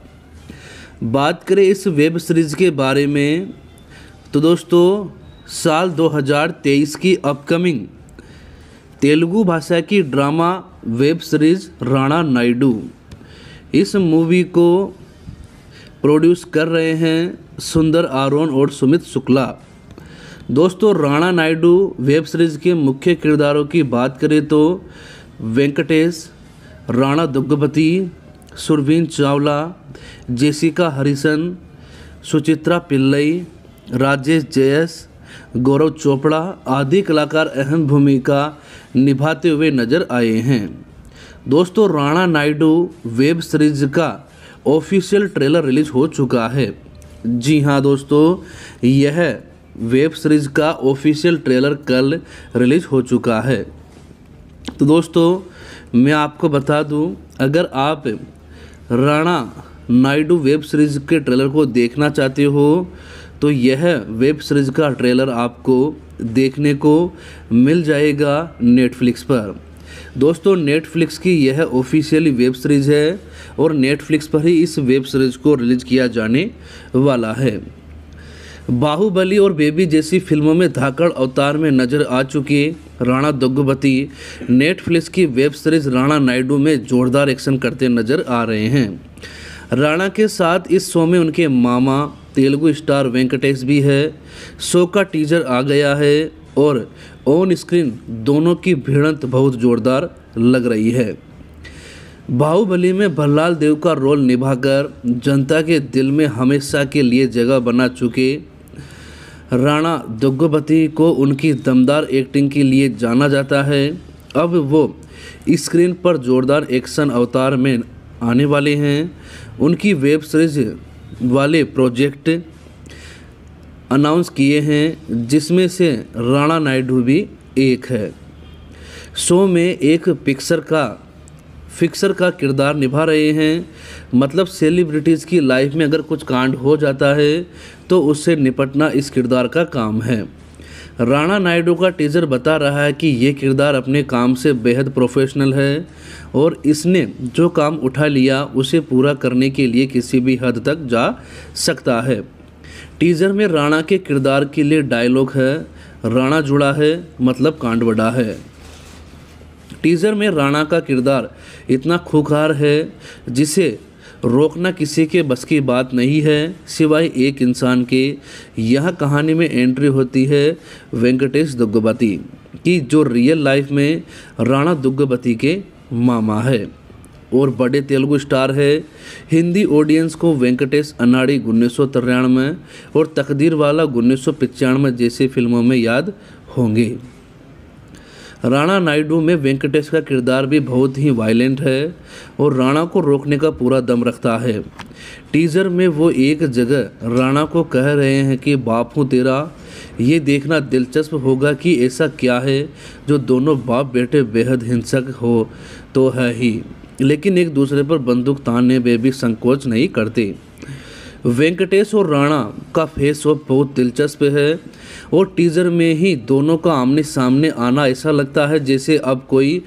बात करें इस वेब सीरीज़ के बारे में तो दोस्तों साल 2023 की अपकमिंग तेलुगु भाषा की drama web series Rana Naidu इस मूवी को प्रोड्यूस कर रहे हैं सुंदर आरोन और सुमित शुक्ला दोस्तों राणा नायडू वेब सीरीज़ के मुख्य किरदारों की बात करें तो वेंकटेश राणा दुग्गपति सुरवीन चावला जेसिका हरिसन सुचित्रा पिल्लई राजेश जयस गौरव चोपड़ा आदि कलाकार अहम भूमिका निभाते हुए नजर आए हैं दोस्तों राणा नायडू वेब सीरीज का ऑफिशियल ट्रेलर रिलीज हो चुका है जी हाँ दोस्तों यह वेब सीरीज का ऑफिशियल ट्रेलर कल रिलीज हो चुका है तो दोस्तों मैं आपको बता दूं अगर आप राणा नायडू वेब सीरीज़ के ट्रेलर को देखना चाहते हो तो यह वेब सीरीज़ का ट्रेलर आपको देखने को मिल जाएगा नेटफ्लिक्स पर दोस्तों नेटफ्लिक्स की यह ऑफिशियली वेब सीरीज़ है और नेटफ्लिक्स पर ही इस वेब सीरीज़ को रिलीज़ किया जाने वाला है बाहुबली और बेबी जैसी फिल्मों में धाकड़ अवतार में नजर आ चुकी राणा दुग्गुबती नेटफ्लिक्स की वेब सीरीज राणा नायडू में जोरदार एक्शन करते नजर आ रहे हैं राणा के साथ इस शो में उनके मामा तेलुगु स्टार वेंकटेश भी है शो का टीजर आ गया है और ऑन स्क्रीन दोनों की भिड़ंत बहुत जोरदार लग रही है बाहुबली में भल्लाल देव का रोल निभाकर जनता के दिल में हमेशा के लिए जगह बना चुके राणा दुग्गोपति को उनकी दमदार एक्टिंग के लिए जाना जाता है अब वो स्क्रीन पर जोरदार एक्शन अवतार में आने वाले हैं उनकी वेब सीरीज वाले प्रोजेक्ट अनाउंस किए हैं जिसमें से राणा नायडू भी एक है शो में एक पिक्सर का फिक्सर का किरदार निभा रहे हैं मतलब सेलिब्रिटीज़ की लाइफ में अगर कुछ कांड हो जाता है तो उससे निपटना इस किरदार का काम है राणा नायडू का टीजर बता रहा है कि ये किरदार अपने काम से बेहद प्रोफेशनल है और इसने जो काम उठा लिया उसे पूरा करने के लिए किसी भी हद तक जा सकता है टीजर में राणा के किरदार के लिए डायलॉग है राणा जुड़ा है मतलब कांड बड़ा है टीजर में राणा का किरदार इतना खूखार है जिसे रोकना किसी के बस की बात नहीं है सिवाय एक इंसान के यह कहानी में एंट्री होती है वेंकटेश दुग्गवती की जो रियल लाइफ में राणा दुग्गवती के मामा है और बड़े तेलुगु स्टार है हिंदी ऑडियंस को वेंकटेश अनाड़ी उन्नीस सौ तिरानवे और तकदीर वाला उन्नीस सौ पचानवे जैसी फिल्मों में याद होंगे राणा नायडू में वेंकटेश का किरदार भी बहुत ही वायलेंट है और राणा को रोकने का पूरा दम रखता है टीजर में वो एक जगह राणा को कह रहे हैं कि बाप हूँ तेरा ये देखना दिलचस्प होगा कि ऐसा क्या है जो दोनों बाप बेटे बेहद हिंसक हो तो है ही लेकिन एक दूसरे पर बंदूक तानने में भी संकोच नहीं करते वेंकटेश और राणा का फेस ऑफ बहुत दिलचस्प है और टीज़र में ही दोनों का आमने सामने आना ऐसा लगता है जैसे अब कोई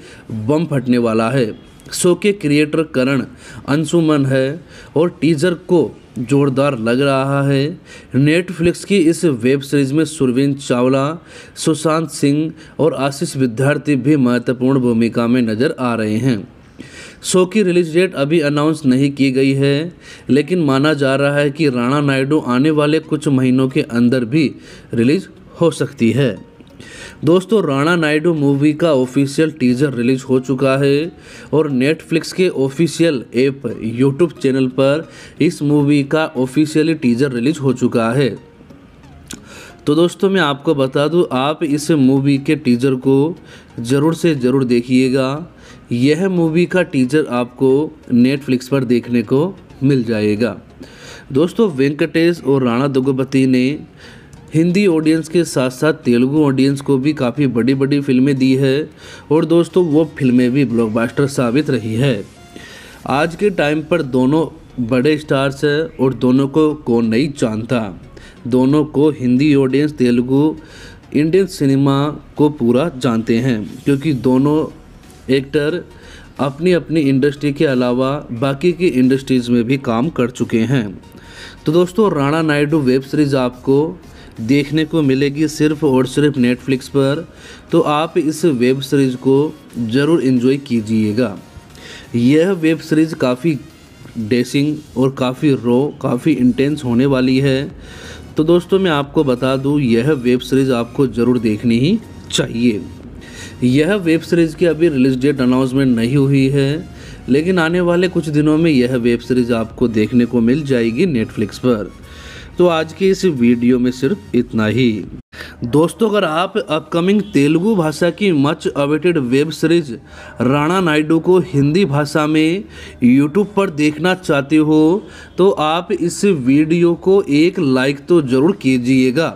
बम फटने वाला है शो के क्रिएटर करण अंशुमन है और टीजर को जोरदार लग रहा है नेटफ्लिक्स की इस वेब सीरीज में सुरवीन चावला सुशांत सिंह और आशीष विद्यार्थी भी महत्वपूर्ण भूमिका में नजर आ रहे हैं शो की रिलीज डेट अभी अनाउंस नहीं की गई है लेकिन माना जा रहा है कि राणा नायडू आने वाले कुछ महीनों के अंदर भी रिलीज हो सकती है दोस्तों राणा नायडू मूवी का ऑफिशियल टीजर रिलीज हो चुका है और नेटफ्लिक्स के ऑफिशियल ऐप यूट्यूब चैनल पर इस मूवी का ऑफिशियली टीजर रिलीज हो चुका है तो दोस्तों मैं आपको बता दूं आप इस मूवी के टीजर को ज़रूर से ज़रूर देखिएगा यह मूवी का टीजर आपको नेटफ्लिक्स पर देखने को मिल जाएगा दोस्तों वेंकटेश और राणा दुगपति ने हिंदी ऑडियंस के साथ साथ तेलुगु ऑडियंस को भी काफ़ी बड़ी बड़ी फिल्में दी है और दोस्तों वो फिल्में भी ब्लॉकबस्टर साबित रही है आज के टाइम पर दोनों बड़े स्टार्स हैं और दोनों को कौन नहीं जानता दोनों को Hindi audience Telugu Indian cinema को पूरा जानते हैं क्योंकि दोनों एक्टर अपनी अपनी इंडस्ट्री के अलावा बाकी की इंडस्ट्रीज़ में भी काम कर चुके हैं तो दोस्तों राणा नायडू वेब सीरीज़ आपको देखने को मिलेगी सिर्फ और सिर्फ नेटफ्लिक्स पर तो आप इस वेब सीरीज़ को ज़रूर इन्जॉय कीजिएगा यह वेब सीरीज़ काफ़ी डेसिंग और काफ़ी रो काफ़ी इंटेंस होने वाली है तो दोस्तों मैं आपको बता दूं यह वेब सीरीज़ आपको ज़रूर देखनी ही चाहिए यह वेब सीरीज़ की अभी रिलीज डेट अनाउंसमेंट नहीं हुई है लेकिन आने वाले कुछ दिनों में यह वेब सीरीज़ आपको देखने को मिल जाएगी नेटफ्लिक्स पर तो आज के इस वीडियो में सिर्फ इतना ही दोस्तों अगर आप अपकमिंग तेलुगु भाषा की much awaited web series Rana Naidu को हिंदी भाषा में यूट्यूब पर देखना चाहते हो तो आप इस वीडियो को एक लाइक तो ज़रूर कीजिएगा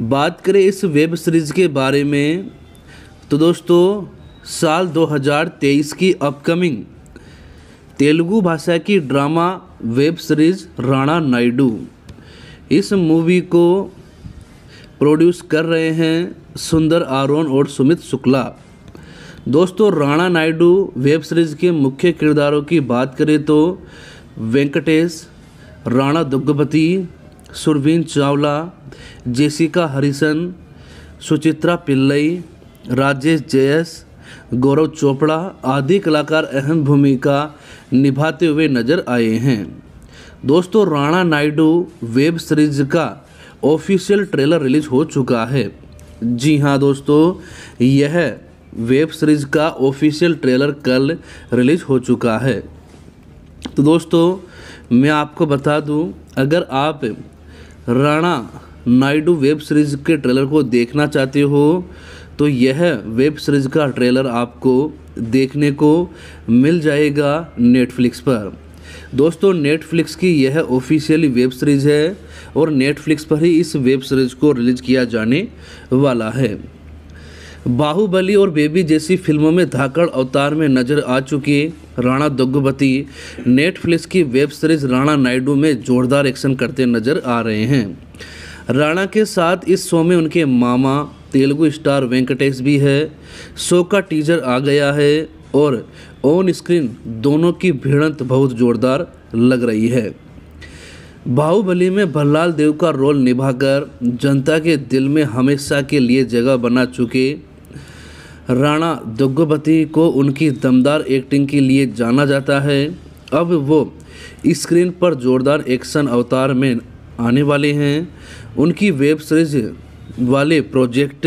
बात करें इस वेब सीरीज़ के बारे में तो दोस्तों साल 2023 की अपकमिंग तेलुगु भाषा की drama web series Rana Naidu इस मूवी को प्रोड्यूस कर रहे हैं सुंदर आरोन और सुमित शुक्ला दोस्तों राणा नायडू वेब सीरीज़ के मुख्य किरदारों की बात करें तो वेंकटेश राणा दुग्गपति सुरवीन चावला जेसिका हरिसन सुचित्रा पिल्लई राजेश जयस गौरव चोपड़ा आदि कलाकार अहम भूमिका निभाते हुए नजर आए हैं दोस्तों राणा नायडू वेब सीरीज का ऑफिशियल ट्रेलर रिलीज हो चुका है जी हाँ दोस्तों यह वेब सीरीज का ऑफिशियल ट्रेलर कल रिलीज हो चुका है तो दोस्तों मैं आपको बता दूं अगर आप राणा नायडू वेब सीरीज़ के ट्रेलर को देखना चाहते हो तो यह वेब सीरीज़ का ट्रेलर आपको देखने को मिल जाएगा नेटफ्लिक्स पर दोस्तों नेटफ्लिक्स की यह ऑफिशियली वेब सीरीज़ है और नेटफ्लिक्स पर ही इस वेब सीरीज़ को रिलीज़ किया जाने वाला है बाहुबली और बेबी जैसी फिल्मों में धाकड़ अवतार में नजर आ चुकी राणा दुग्गुबती नेटफ्लिक्स की वेब सीरीज राणा नायडू में जोरदार एक्शन करते नजर आ रहे हैं राणा के साथ इस शो में उनके मामा तेलुगु स्टार वेंकटेश भी है शो का टीजर आ गया है और ऑन स्क्रीन दोनों की भिड़ंत बहुत जोरदार लग रही है बाहुबली में भल्लाल देव का रोल निभाकर जनता के दिल में हमेशा के लिए जगह बना चुके राणा दुग्गोपति को उनकी दमदार एक्टिंग के लिए जाना जाता है अब वो स्क्रीन पर जोरदार एक्शन अवतार में आने वाले हैं उनकी वेब सीरीज वाले प्रोजेक्ट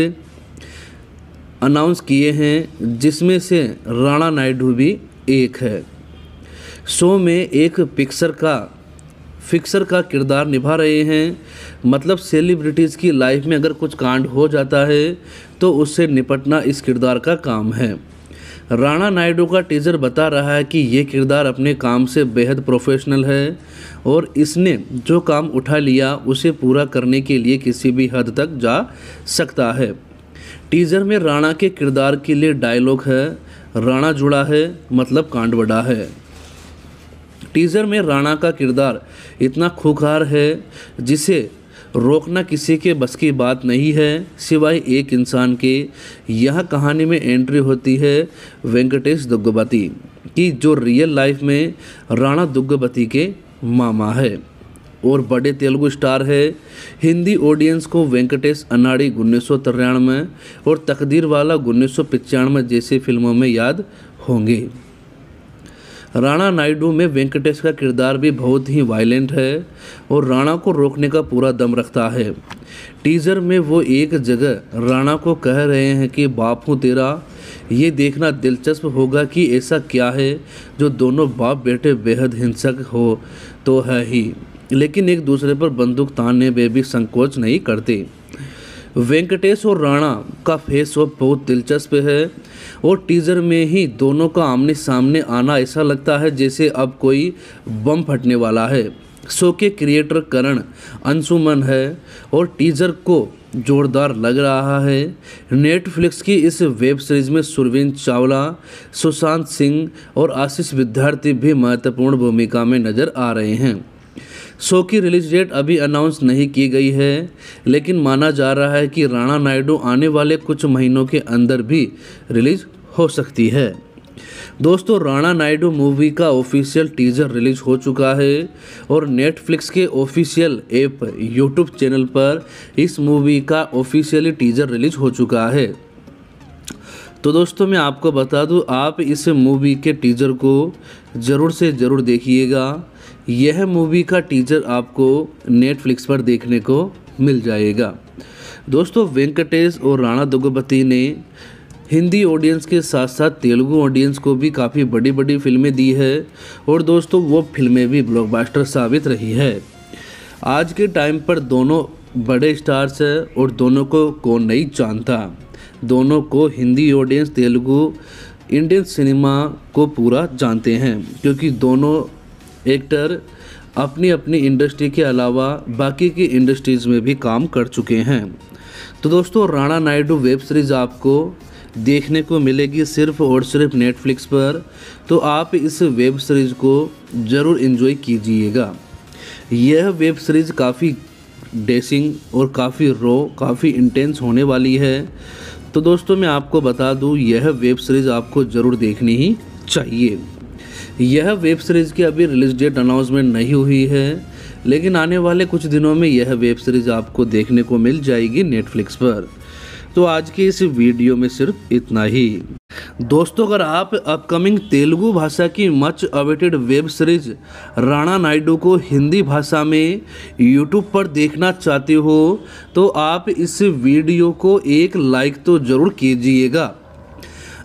अनाउंस किए हैं जिसमें से राणा नायडू भी एक है शो में एक पिक्चर का फिक्सर का किरदार निभा रहे हैं मतलब सेलिब्रिटीज़ की लाइफ में अगर कुछ कांड हो जाता है तो उससे निपटना इस किरदार का काम है राणा नायडू का टीज़र बता रहा है कि ये किरदार अपने काम से बेहद प्रोफेशनल है और इसने जो काम उठा लिया उसे पूरा करने के लिए किसी भी हद तक जा सकता है टीज़र में राणा के किरदार के लिए डायलॉग है राणा जुड़ा है मतलब कांड बड़ा है टीजर में राणा का किरदार इतना खुखार है जिसे रोकना किसी के बस की बात नहीं है सिवाय एक इंसान के यह कहानी में एंट्री होती है वेंकटेश दुग्गबती की जो रियल लाइफ में राणा दुग्गबती के मामा है और बड़े तेलुगु स्टार है हिंदी ऑडियंस को वेंकटेश अनाड़ी उन्नीस सौ तिरानवे और तकदीर वाला उन्नीस सौ जैसी फिल्मों में याद होंगे राणा नायडू में वेंकटेश का किरदार भी बहुत ही वायलेंट है और राणा को रोकने का पूरा दम रखता है टीजर में वो एक जगह राणा को कह रहे हैं कि बाप हूँ तेरा ये देखना दिलचस्प होगा कि ऐसा क्या है जो दोनों बाप बेटे बेहद हिंसक हो तो है ही लेकिन एक दूसरे पर बंदूक तानने में भी संकोच नहीं करते वेंकटेश और राणा का फेस ऑफ बहुत दिलचस्प है और टीजर में ही दोनों का आमने सामने आना ऐसा लगता है जैसे अब कोई बम फटने वाला है शो के क्रिएटर करण अंशुमन है और टीजर को जोरदार लग रहा है नेटफ्लिक्स की इस वेब सीरीज़ में सुरविंद चावला सुशांत सिंह और आशीष विद्यार्थी भी महत्वपूर्ण भूमिका में नज़र आ रहे हैं शो की रिलीज डेट अभी अनाउंस नहीं की गई है लेकिन माना जा रहा है कि राणा नायडू आने वाले कुछ महीनों के अंदर भी रिलीज हो सकती है दोस्तों राणा नायडू मूवी का ऑफिशियल टीजर रिलीज हो चुका है और नेटफ्लिक्स के ऑफिशियल ऐप यूट्यूब चैनल पर इस मूवी का ऑफिशियली टीजर रिलीज हो चुका है तो दोस्तों मैं आपको बता दूं आप इस मूवी के टीजर को ज़रूर से ज़रूर देखिएगा यह मूवी का टीजर आपको नेटफ्लिक्स पर देखने को मिल जाएगा दोस्तों वेंकटेश और राणा दुगपति ने हिंदी ऑडियंस के साथ साथ तेलुगु ऑडियंस को भी काफ़ी बड़ी बड़ी फिल्में दी है और दोस्तों वो फिल्में भी ब्लॉकबस्टर साबित रही है आज के टाइम पर दोनों बड़े स्टार्स हैं और दोनों को कौन नहीं जानता दोनों को Hindi audience Telugu Indian cinema को पूरा जानते हैं क्योंकि दोनों एक्टर अपनी अपनी इंडस्ट्री के अलावा बाकी की इंडस्ट्रीज़ में भी काम कर चुके हैं तो दोस्तों राणा नायडू वेब सीरीज़ आपको देखने को मिलेगी सिर्फ और सिर्फ नेटफ्लिक्स पर तो आप इस वेब सीरीज़ को ज़रूर इन्जॉय कीजिएगा यह वेब सीरीज़ काफ़ी डेसिंग और काफ़ी रो काफ़ी इंटेंस होने वाली है तो दोस्तों मैं आपको बता दूं यह वेब सीरीज़ आपको ज़रूर देखनी ही चाहिए यह वेब सीरीज़ की अभी रिलीज डेट अनाउंसमेंट नहीं हुई है लेकिन आने वाले कुछ दिनों में यह वेब सीरीज़ आपको देखने को मिल जाएगी नेटफ्लिक्स पर तो आज के इस वीडियो में सिर्फ इतना ही दोस्तों अगर आप अपकमिंग तेलुगु भाषा की much awaited web series Rana Naidu को हिंदी भाषा में यूट्यूब पर देखना चाहते हो तो आप इस वीडियो को एक लाइक तो ज़रूर कीजिएगा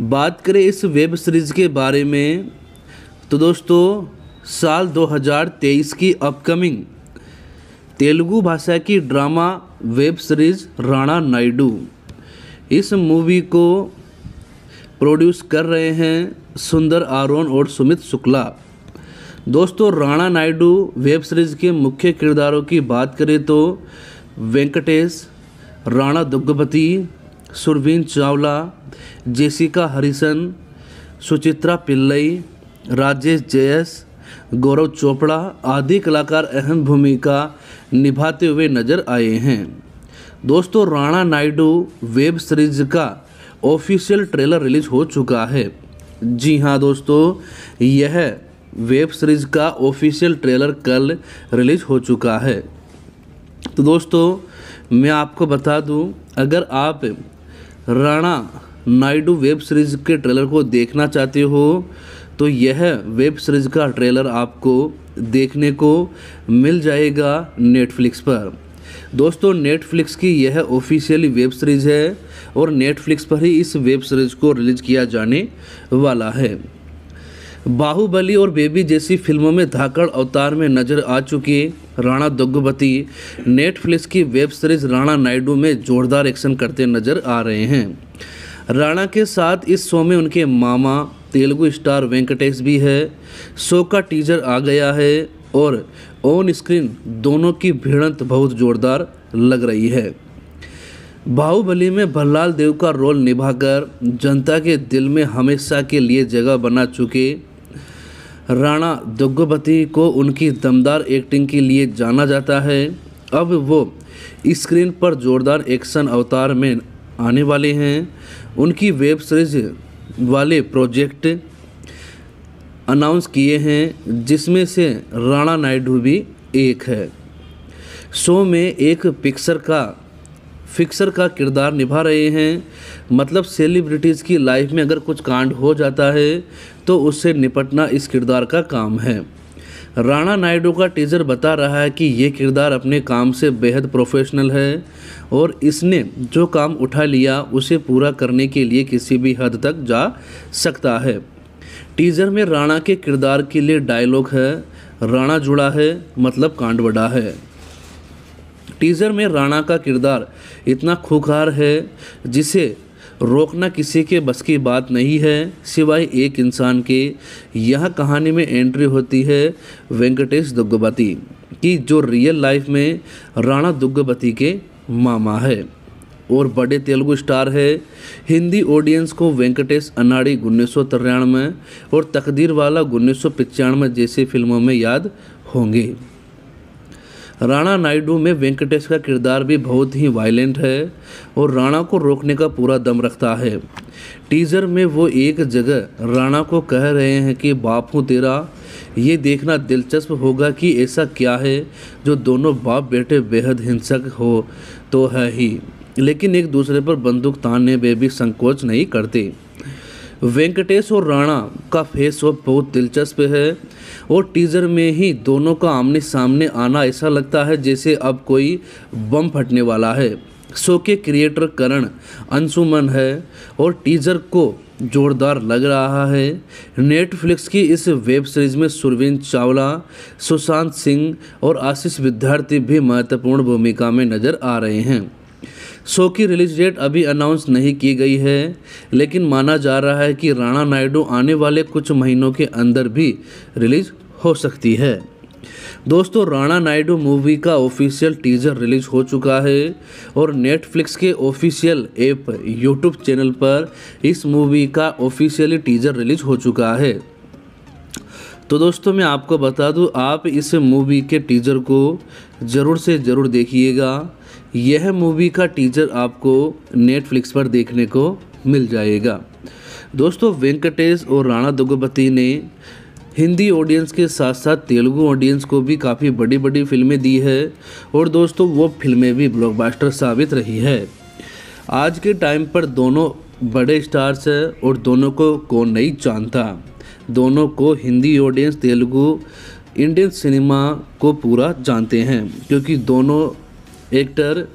बात करें इस वेब सीरीज़ के बारे में तो दोस्तों साल 2023 की अपकमिंग तेलुगु भाषा की drama web series Rana Naidu इस मूवी को प्रोड्यूस कर रहे हैं सुंदर आरोन और सुमित शुक्ला दोस्तों राणा नायडू वेब सीरीज़ के मुख्य किरदारों की बात करें तो वेंकटेश राणा दुग्गपति सुरवीन चावला जेसिका हरिसन सुचित्रा पिल्लई राजेश जयस गौरव चोपड़ा आदि कलाकार अहम भूमिका निभाते हुए नजर आए हैं दोस्तों राणा नायडू वेब सीरीज का ऑफिशियल ट्रेलर रिलीज हो चुका है जी हाँ दोस्तों यह वेब सीरीज का ऑफिशियल ट्रेलर कल रिलीज हो चुका है तो दोस्तों मैं आपको बता दूं अगर आप राणा नायडू वेब सीरीज़ के ट्रेलर को देखना चाहते हो तो यह वेब सीरीज़ का ट्रेलर आपको देखने को मिल जाएगा नेटफ्लिक्स पर दोस्तों नेटफ्लिक्स की यह ऑफिशियली वेब सीरीज़ है और नेटफ्लिक्स पर ही इस वेब सीरीज़ को रिलीज़ किया जाने वाला है बाहुबली और बेबी जैसी फिल्मों में धाकड़ अवतार में नजर आ चुकी राणा दुग्गुबती नेटफ्लिक्स की वेब सीरीज राणा नायडू में जोरदार एक्शन करते नजर आ रहे हैं राणा के साथ इस शो में उनके मामा तेलुगु स्टार वेंकटेश भी है शो का टीजर आ गया है और ऑन स्क्रीन दोनों की भिड़ंत बहुत जोरदार लग रही है बाहुबली में भल्लाल देव का रोल निभाकर जनता के दिल में हमेशा के लिए जगह बना चुके राणा दुग्गोपति को उनकी दमदार एक्टिंग के लिए जाना जाता है अब वो स्क्रीन पर जोरदार एक्शन अवतार में आने वाले हैं उनकी वेब सीरीज वाले प्रोजेक्ट अनाउंस किए हैं जिसमें से राणा नायडू भी एक है शो में एक पिक्सर का फिक्सर का किरदार निभा रहे हैं मतलब सेलिब्रिटीज़ की लाइफ में अगर कुछ कांड हो जाता है तो उससे निपटना इस किरदार का काम है राणा नायडू का टीजर बता रहा है कि ये किरदार अपने काम से बेहद प्रोफेशनल है और इसने जो काम उठा लिया उसे पूरा करने के लिए किसी भी हद तक जा सकता है टीजर में राणा के किरदार के लिए डायलॉग है राणा जुड़ा है मतलब कांडवड़ा है टीजर में राणा का किरदार इतना खूखार है जिसे रोकना किसी के बस की बात नहीं है सिवाय एक इंसान के यह कहानी में एंट्री होती है वेंकटेश दुग्गबती की जो रियल लाइफ में राणा दुग्गबती के मामा है और बड़े तेलुगु स्टार है हिंदी ऑडियंस को वेंकटेश अनाड़ी उन्नीस तिरानवे और तकदीर वाला उन्नीस जैसी फिल्मों में याद होंगे राणा नायडू में वेंकटेश का किरदार भी बहुत ही वायलेंट है और राणा को रोकने का पूरा दम रखता है टीजर में वो एक जगह राणा को कह रहे हैं कि बाप हूँ तेरा ये देखना दिलचस्प होगा कि ऐसा क्या है जो दोनों बाप बेटे बेहद हिंसक हो तो है ही लेकिन एक दूसरे पर बंदूक तानने में भी संकोच नहीं करते वेंकटेश और राणा का फेस ऑफ बहुत दिलचस्प है और टीजर में ही दोनों का आमने सामने आना ऐसा लगता है जैसे अब कोई बम फटने वाला है शो के क्रिएटर करण अंशुमन है और टीजर को जोरदार लग रहा है नेटफ्लिक्स की इस वेब सीरीज में सुरविंद चावला सुशांत सिंह और आशीष विद्यार्थी भी महत्वपूर्ण भूमिका में नजर आ रहे हैं शो की रिलीज डेट अभी अनाउंस नहीं की गई है लेकिन माना जा रहा है कि राणा नायडू आने वाले कुछ महीनों के अंदर भी रिलीज हो सकती है दोस्तों राणा नायडू मूवी का ऑफिशियल टीजर रिलीज हो चुका है और नेटफ्लिक्स के ऑफिशियल ऐप यूट्यूब चैनल पर इस मूवी का ऑफिशियली टीजर रिलीज हो चुका है तो दोस्तों मैं आपको बता दूं आप इस मूवी के टीजर को ज़रूर से ज़रूर देखिएगा यह मूवी का टीजर आपको नेटफ्लिक्स पर देखने को मिल जाएगा दोस्तों वेंकटेश और राणा दुगपति ने हिंदी ऑडियंस के साथ साथ तेलुगु ऑडियंस को भी काफ़ी बड़ी बड़ी फिल्में दी है और दोस्तों वो फिल्में भी ब्लॉकबस्टर साबित रही है आज के टाइम पर दोनों बड़े स्टार्स हैं और दोनों को कौन नहीं जानता दोनों को Hindi audience Telugu Indian cinema को पूरा जानते हैं क्योंकि दोनों एक्टर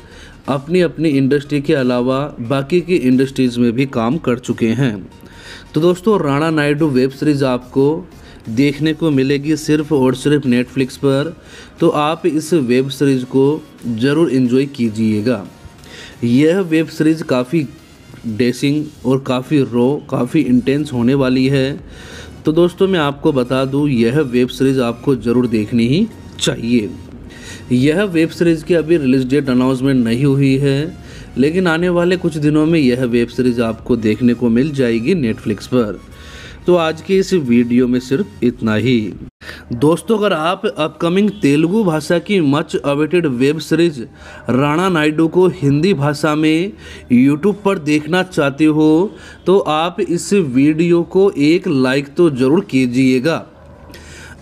अपनी अपनी इंडस्ट्री के अलावा बाकी की इंडस्ट्रीज़ में भी काम कर चुके हैं तो दोस्तों राणा नायडू वेब सीरीज़ आपको देखने को मिलेगी सिर्फ और सिर्फ नेटफ्लिक्स पर तो आप इस वेब सीरीज़ को ज़रूर इन्जॉय कीजिएगा यह वेब सीरीज़ काफ़ी डेसिंग और काफ़ी रो काफ़ी इंटेंस होने वाली है तो दोस्तों मैं आपको बता दूं यह वेब सीरीज़ आपको ज़रूर देखनी ही चाहिए यह वेब सीरीज़ की अभी रिलीज डेट अनाउंसमेंट नहीं हुई है लेकिन आने वाले कुछ दिनों में यह वेब सीरीज़ आपको देखने को मिल जाएगी नेटफ्लिक्स पर तो आज के इस वीडियो में सिर्फ इतना ही दोस्तों अगर आप अपकमिंग तेलुगु भाषा की much awaited web series Rana Naidu को हिंदी भाषा में यूट्यूब पर देखना चाहते हो तो आप इस वीडियो को एक लाइक तो ज़रूर कीजिएगा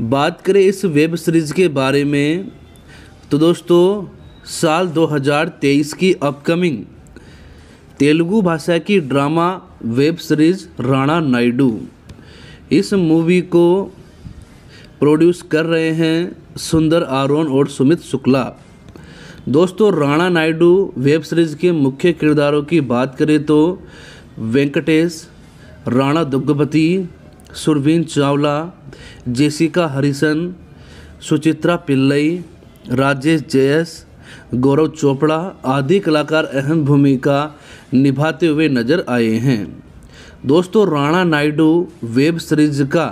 बात करें इस वेब सीरीज़ के बारे में तो दोस्तों साल 2023 की अपकमिंग तेलुगु भाषा की drama web series Rana Naidu इस मूवी को प्रोड्यूस कर रहे हैं सुंदर आरोन और सुमित शुक्ला दोस्तों राणा नायडू वेब सीरीज़ के मुख्य किरदारों की बात करें तो वेंकटेश राणा दुग्गपति सुरवीन चावला जेसिका हरिसन सुचित्रा पिल्लई राजेश जयस गौरव चोपड़ा आदि कलाकार अहम भूमिका निभाते हुए नजर आए हैं दोस्तों राणा नायडू वेब सीरीज का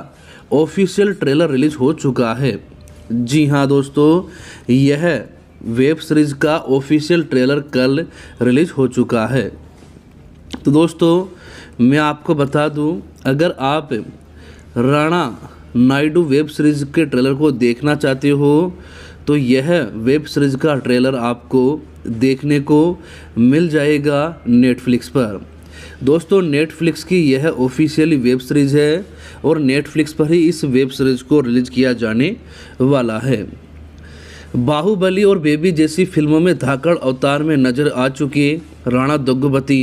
ऑफिशियल ट्रेलर रिलीज हो चुका है जी हाँ दोस्तों यह वेब सीरीज का ऑफिशियल ट्रेलर कल रिलीज हो चुका है तो दोस्तों मैं आपको बता दूं अगर आप राणा नायडू वेब सीरीज़ के ट्रेलर को देखना चाहते हो तो यह वेब सीरीज़ का ट्रेलर आपको देखने को मिल जाएगा नेटफ्लिक्स पर दोस्तों नेटफ्लिक्स की यह ऑफिशियली वेब सीरीज़ है और नेटफ्लिक्स पर ही इस वेब सीरीज़ को रिलीज़ किया जाने वाला है बाहुबली और बेबी जैसी फिल्मों में धाकड़ अवतार में नजर आ चुकी राणा दुग्गुबती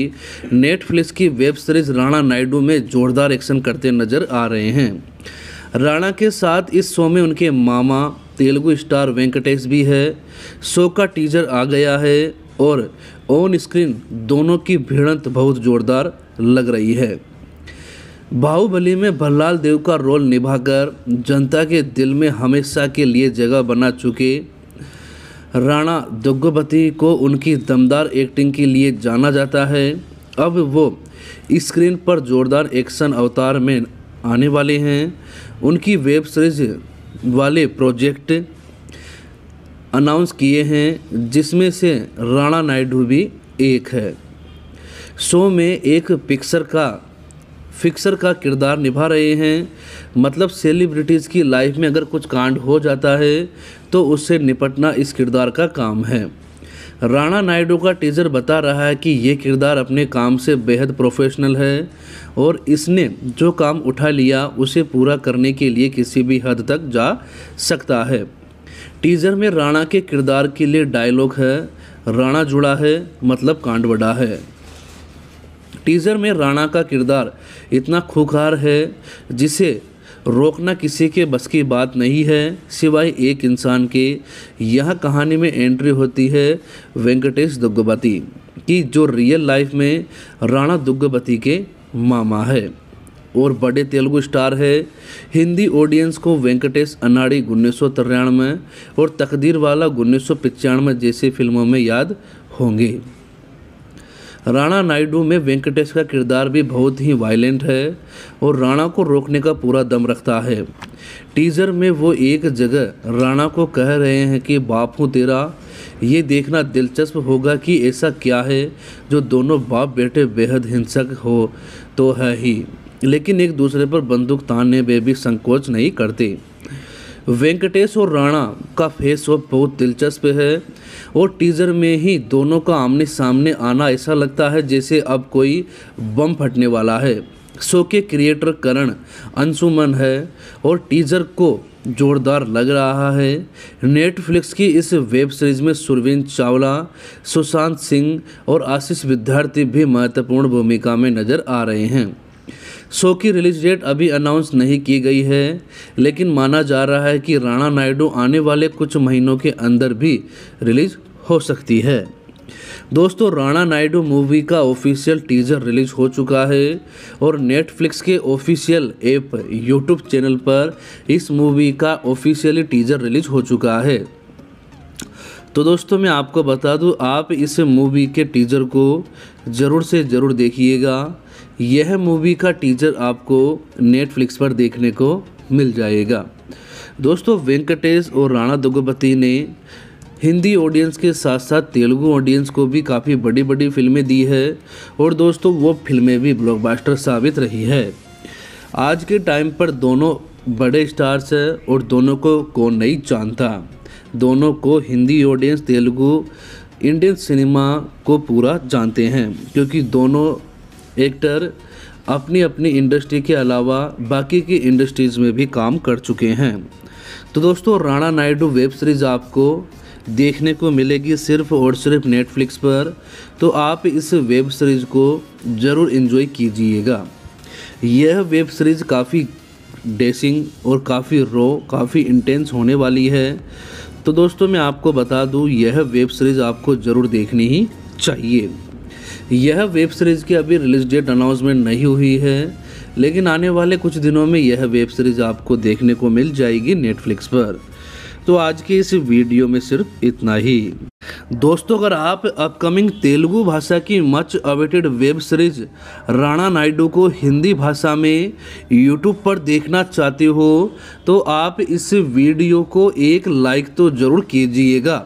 नेटफ्लिक्स की वेब सीरीज राणा नायडू में जोरदार एक्शन करते नजर आ रहे हैं राणा के साथ इस शो में उनके मामा तेलुगु स्टार वेंकटेश भी है शो का टीजर आ गया है और ऑन स्क्रीन दोनों की भिड़ंत बहुत जोरदार लग रही है बाहुबली में भल्लाल देव का रोल निभाकर जनता के दिल में हमेशा के लिए जगह बना चुके राणा दुग्गोपति को उनकी दमदार एक्टिंग के लिए जाना जाता है अब वो स्क्रीन पर जोरदार एक्शन अवतार में आने वाले हैं उनकी वेब सीरीज वाले प्रोजेक्ट अनाउंस किए हैं जिसमें से राणा नायडू भी एक है शो में एक पिक्सर का फिक्सर का किरदार निभा रहे हैं मतलब सेलिब्रिटीज़ की लाइफ में अगर कुछ कांड हो जाता है तो उससे निपटना इस किरदार का काम है राणा नायडू का टीजर बता रहा है कि ये किरदार अपने काम से बेहद प्रोफेशनल है और इसने जो काम उठा लिया उसे पूरा करने के लिए किसी भी हद तक जा सकता है टीजर में राणा के किरदार के लिए डायलॉग है राणा जुड़ा है मतलब कांड बड़ा है टीजर में राणा का किरदार इतना खूखार है जिसे रोकना किसी के बस की बात नहीं है सिवाय एक इंसान के यह कहानी में एंट्री होती है वेंकटेश दुग्गवती की जो रियल लाइफ में राणा दुग्गवती के मामा है और बड़े तेलुगु स्टार है हिंदी ऑडियंस को वेंकटेश अनाड़ी उन्नीस सौ तिरानवे और तकदीर वाला उन्नीस सौ पचानवे जैसी फिल्मों में याद होंगे राणा नायडू में वेंकटेश का किरदार भी बहुत ही वायलेंट है और राणा को रोकने का पूरा दम रखता है टीजर में वो एक जगह राणा को कह रहे हैं कि बाप हूँ तेरा ये देखना दिलचस्प होगा कि ऐसा क्या है जो दोनों बाप बेटे बेहद हिंसक हो तो है ही लेकिन एक दूसरे पर बंदूक तानने में भी संकोच नहीं करते वेंकटेश और राणा का फेस ऑफ बहुत दिलचस्प है और टीजर में ही दोनों का आमने सामने आना ऐसा लगता है जैसे अब कोई बम फटने वाला है शो के क्रिएटर करण अंशुमन है और टीजर को जोरदार लग रहा है नेटफ्लिक्स की इस वेब सीरीज में सुरविंद चावला सुशांत सिंह और आशीष विद्यार्थी भी महत्वपूर्ण भूमिका में नजर आ रहे हैं शो की रिलीज डेट अभी अनाउंस नहीं की गई है लेकिन माना जा रहा है कि राणा नायडू आने वाले कुछ महीनों के अंदर भी रिलीज हो सकती है दोस्तों राणा नायडू मूवी का ऑफिशियल टीजर रिलीज हो चुका है और नेटफ्लिक्स के ऑफिशियल ऐप यूट्यूब चैनल पर इस मूवी का ऑफिशियली टीजर रिलीज हो चुका है तो दोस्तों मैं आपको बता दूं आप इस मूवी के टीजर को ज़रूर से ज़रूर देखिएगा यह मूवी का टीजर आपको नेटफ्लिक्स पर देखने को मिल जाएगा दोस्तों वेंकटेश और राणा दुगपति ने हिंदी ऑडियंस के साथ साथ तेलुगु ऑडियंस को भी काफ़ी बड़ी बड़ी फिल्में दी है और दोस्तों वो फिल्में भी ब्लॉकबस्टर साबित रही है आज के टाइम पर दोनों बड़े स्टार्स हैं और दोनों को कौन नहीं जानता दोनों को Hindi audience Telugu Indian cinema को पूरा जानते हैं क्योंकि दोनों एक्टर अपनी अपनी इंडस्ट्री के अलावा बाकी की इंडस्ट्रीज़ में भी काम कर चुके हैं तो दोस्तों राणा नायडू वेब सीरीज़ आपको देखने को मिलेगी सिर्फ और सिर्फ नेटफ्लिक्स पर तो आप इस वेब सीरीज़ को ज़रूर इन्जॉय कीजिएगा यह वेब सीरीज़ काफ़ी डेसिंग और काफ़ी रो काफ़ी इंटेंस होने वाली है तो दोस्तों मैं आपको बता दूं यह वेब सीरीज़ आपको ज़रूर देखनी ही चाहिए यह वेब सीरीज़ की अभी रिलीज डेट अनाउंसमेंट नहीं हुई है लेकिन आने वाले कुछ दिनों में यह वेब सीरीज़ आपको देखने को मिल जाएगी नेटफ्लिक्स पर तो आज के इस वीडियो में सिर्फ इतना ही दोस्तों अगर आप अपकमिंग तेलुगु भाषा की much awaited web series Rana Naidu को हिंदी भाषा में यूट्यूब पर देखना चाहते हो तो आप इस वीडियो को एक लाइक तो ज़रूर कीजिएगा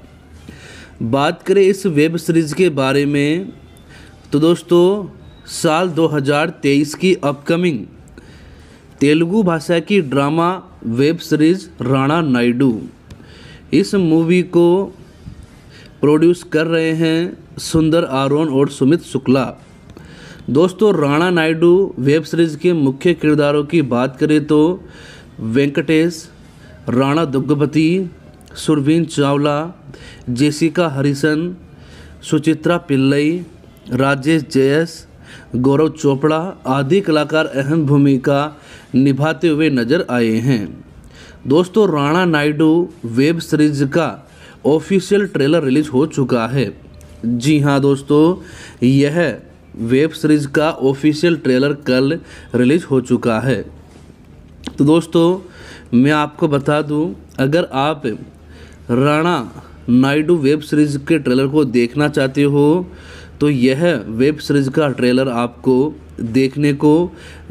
बात करें इस वेब सीरीज़ के बारे में तो दोस्तों साल 2023 की अपकमिंग तेलुगु भाषा की drama web series Rana Naidu इस मूवी को प्रोड्यूस कर रहे हैं सुंदर आरोन और सुमित शुक्ला दोस्तों राणा नायडू वेब सीरीज़ के मुख्य किरदारों की बात करें तो वेंकटेश राणा दुग्गपति सुरवीन चावला जेसिका हरिसन सुचित्रा पिल्लई राजेश जयस गौरव चोपड़ा आदि कलाकार अहम भूमिका निभाते हुए नजर आए हैं दोस्तों राणा नायडू वेब सीरीज का ऑफिशियल ट्रेलर रिलीज हो चुका है जी हाँ दोस्तों यह वेब सीरीज का ऑफिशियल ट्रेलर कल रिलीज हो चुका है तो दोस्तों मैं आपको बता दूं अगर आप राणा नायडू वेब सीरीज़ के ट्रेलर को देखना चाहते हो तो यह वेब सीरीज़ का ट्रेलर आपको देखने को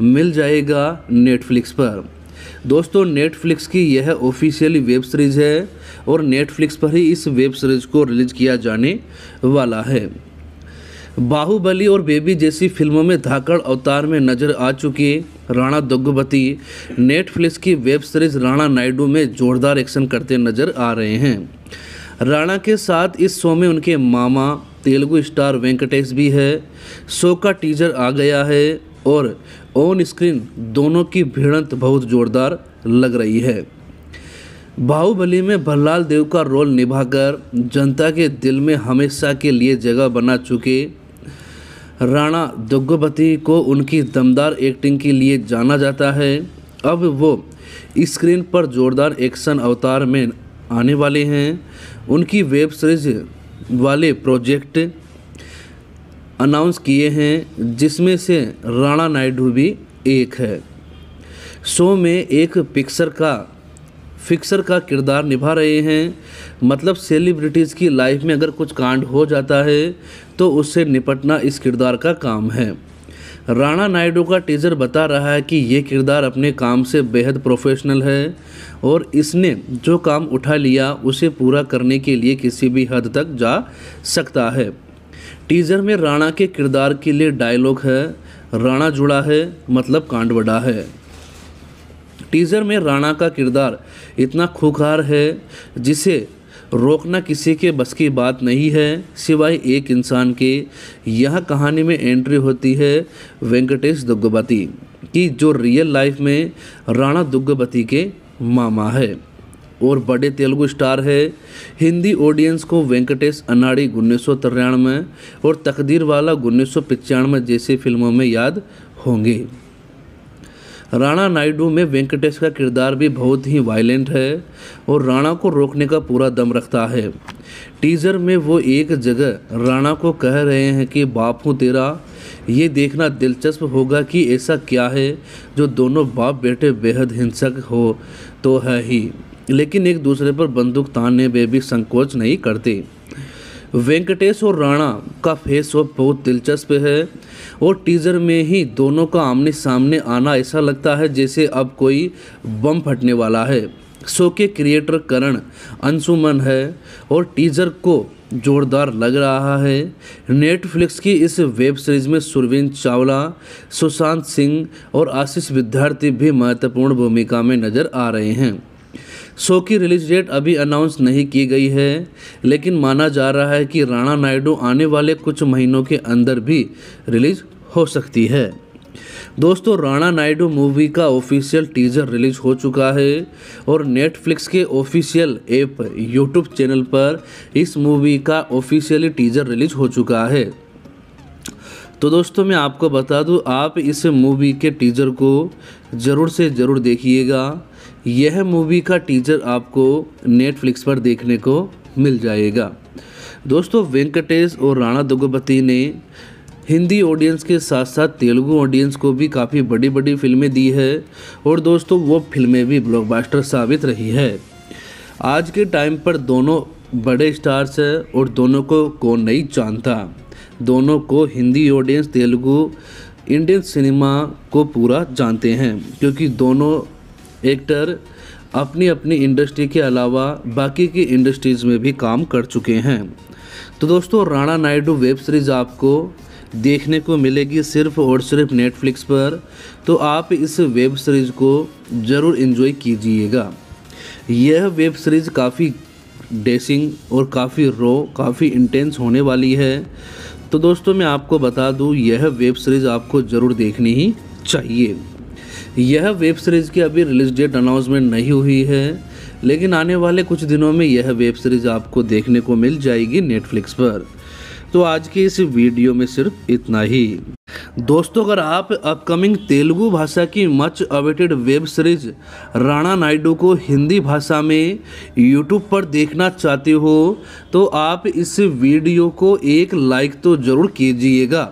मिल जाएगा नेटफ्लिक्स पर दोस्तों नेटफ्लिक्स की यह ऑफिशियली वेब सीरीज़ है और नेटफ्लिक्स पर ही इस वेब सीरीज़ को रिलीज़ किया जाने वाला है बाहुबली और बेबी जैसी फिल्मों में धाकड़ अवतार में नजर आ चुकी राणा दुग्गुबती नेटफ्लिक्स की वेब सीरीज राणा नायडू में जोरदार एक्शन करते नजर आ रहे हैं राणा के साथ इस शो में उनके मामा तेलुगु स्टार वेंकटेश भी है शो का टीजर आ गया है और ऑन स्क्रीन दोनों की भिड़ंत बहुत जोरदार लग रही है बाहुबली में भल्लाल देव का रोल निभाकर जनता के दिल में हमेशा के लिए जगह बना चुके राणा दुग्गुपति को उनकी दमदार एक्टिंग के लिए जाना जाता है अब वो स्क्रीन पर जोरदार एक्शन अवतार में आने वाले हैं उनकी वेब सीरीज वाले प्रोजेक्ट अनाउंस किए हैं जिसमें से राणा नायडू भी एक है शो में एक पिक्सर का फिक्सर का किरदार निभा रहे हैं मतलब सेलिब्रिटीज़ की लाइफ में अगर कुछ कांड हो जाता है तो उससे निपटना इस किरदार का काम है राणा नायडू का टीजर बता रहा है कि ये किरदार अपने काम से बेहद प्रोफेशनल है और इसने जो काम उठा लिया उसे पूरा करने के लिए किसी भी हद तक जा सकता है टीजर में राणा के किरदार के लिए डायलॉग है राणा जुड़ा है मतलब कांड बड़ा है टीज़र में राणा का किरदार इतना खूखार है जिसे रोकना किसी के बस की बात नहीं है सिवाय एक इंसान के यह कहानी में एंट्री होती है वेंकटेश दुग्गबती की जो रियल लाइफ में राणा दुग्गबती के मामा है और बड़े तेलुगु स्टार है हिंदी ऑडियंस को वेंकटेश अनाड़ी उन्नीस सौ तिरानवे और तकदीर वाला उन्नीस सौ जैसी फिल्मों में याद होंगे राणा नायडू में वेंकटेश का किरदार भी बहुत ही वायलेंट है और राणा को रोकने का पूरा दम रखता है टीजर में वो एक जगह राणा को कह रहे हैं कि बाप हूँ तेरा ये देखना दिलचस्प होगा कि ऐसा क्या है जो दोनों बाप बेटे बेहद हिंसक हो तो है ही लेकिन एक दूसरे पर बंदूक तानने में भी संकोच नहीं करते वेंकटेश और राणा का फेस ऑफ बहुत दिलचस्प है और टीज़र में ही दोनों का आमने सामने आना ऐसा लगता है जैसे अब कोई बम फटने वाला है शो के क्रिएटर करण अंशुमन है और टीजर को जोरदार लग रहा है नेटफ्लिक्स की इस वेब सीरीज में सुरवीन चावला सुशांत सिंह और आशीष विद्यार्थी भी महत्वपूर्ण भूमिका में नजर आ रहे हैं शो की रिलीज डेट अभी अनाउंस नहीं की गई है लेकिन माना जा रहा है कि राणा नायडू आने वाले कुछ महीनों के अंदर भी रिलीज हो सकती है दोस्तों राणा नायडू मूवी का ऑफिशियल टीजर रिलीज हो चुका है और नेटफ्लिक्स के ऑफिशियल ऐप यूट्यूब चैनल पर इस मूवी का ऑफिशियली टीजर रिलीज हो चुका है तो दोस्तों मैं आपको बता दूं आप इस मूवी के टीजर को ज़रूर से ज़रूर देखिएगा यह मूवी का टीजर आपको नेटफ्लिक्स पर देखने को मिल जाएगा दोस्तों वेंकटेश और राणा दुगपति ने हिंदी ऑडियंस के साथ साथ तेलुगु ऑडियंस को भी काफ़ी बड़ी बड़ी फिल्में दी है और दोस्तों वो फिल्में भी ब्लॉकबस्टर साबित रही है आज के टाइम पर दोनों बड़े स्टार्स हैं और दोनों को कौन नहीं जानता दोनों को Hindi audience Telugu Indian cinema को पूरा जानते हैं क्योंकि दोनों एक्टर अपनी अपनी इंडस्ट्री के अलावा बाकी की इंडस्ट्रीज़ में भी काम कर चुके हैं तो दोस्तों राणा नायडू वेब सीरीज़ आपको देखने को मिलेगी सिर्फ और सिर्फ नेटफ्लिक्स पर तो आप इस वेब सीरीज़ को ज़रूर इन्जॉय कीजिएगा यह वेब सीरीज़ काफ़ी डेसिंग और काफ़ी रो काफ़ी इंटेंस होने वाली है तो दोस्तों मैं आपको बता दूं यह वेब सीरीज़ आपको ज़रूर देखनी ही चाहिए यह वेब सीरीज़ की अभी रिलीज डेट अनाउंसमेंट नहीं हुई है लेकिन आने वाले कुछ दिनों में यह वेब सीरीज़ आपको देखने को मिल जाएगी नेटफ्लिक्स पर तो आज के इस वीडियो में सिर्फ इतना ही दोस्तों अगर आप अपकमिंग तेलुगु भाषा की much awaited web series Rana Naidu को हिंदी भाषा में यूट्यूब पर देखना चाहते हो तो आप इस वीडियो को एक लाइक तो ज़रूर कीजिएगा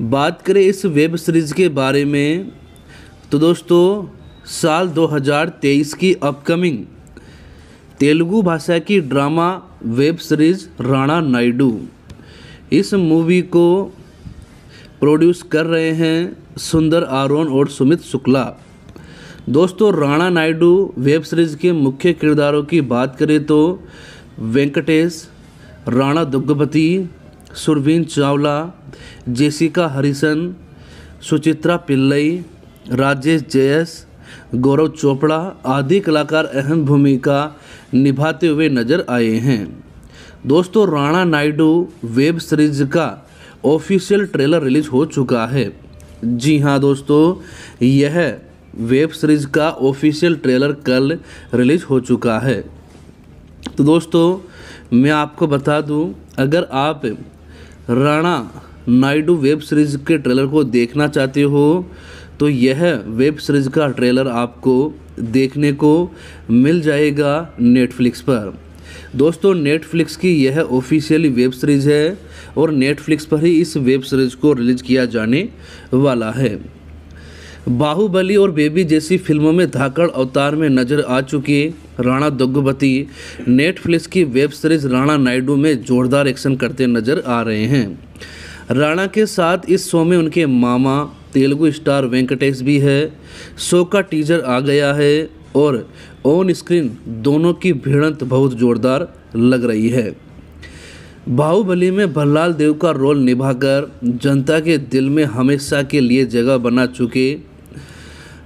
बात करें इस वेब सीरीज़ के बारे में तो दोस्तों साल 2023 की अपकमिंग तेलुगु भाषा की drama web series Rana Naidu इस मूवी को प्रोड्यूस कर रहे हैं सुंदर आरोन और सुमित शुक्ला दोस्तों राणा नायडू वेब सीरीज़ के मुख्य किरदारों की बात करें तो वेंकटेश राणा दुग्गपति सुरवीन चावला जेसिका हरिसन सुचित्रा पिल्लई राजेश जयस गौरव चोपड़ा आदि कलाकार अहम भूमिका निभाते हुए नजर आए हैं दोस्तों राणा नायडू वेब सीरीज का ऑफिशियल ट्रेलर रिलीज हो चुका है जी हाँ दोस्तों यह वेब सीरीज का ऑफिशियल ट्रेलर कल रिलीज हो चुका है तो दोस्तों मैं आपको बता दूं अगर आप राणा नायडू वेब सीरीज़ के ट्रेलर को देखना चाहते हो तो यह वेब सीरीज़ का ट्रेलर आपको देखने को मिल जाएगा नेटफ्लिक्स पर दोस्तों नेटफ्लिक्स की यह ऑफिशियली वेब सीरीज़ है और नेटफ्लिक्स पर ही इस वेब सीरीज़ को रिलीज़ किया जाने वाला है बाहुबली और बेबी जैसी फिल्मों में धाकड़ अवतार में नजर आ चुकी राणा दुग्गुबती नेटफ्लिक्स की वेब सीरीज राणा नायडू में जोरदार एक्शन करते नजर आ रहे हैं राणा के साथ इस शो में उनके मामा तेलुगु स्टार वेंकटेश भी है शो का टीजर आ गया है और ऑन स्क्रीन दोनों की भिड़ंत बहुत जोरदार लग रही है बाहुबली में भल्लाल देव का रोल निभाकर जनता के दिल में हमेशा के लिए जगह बना चुके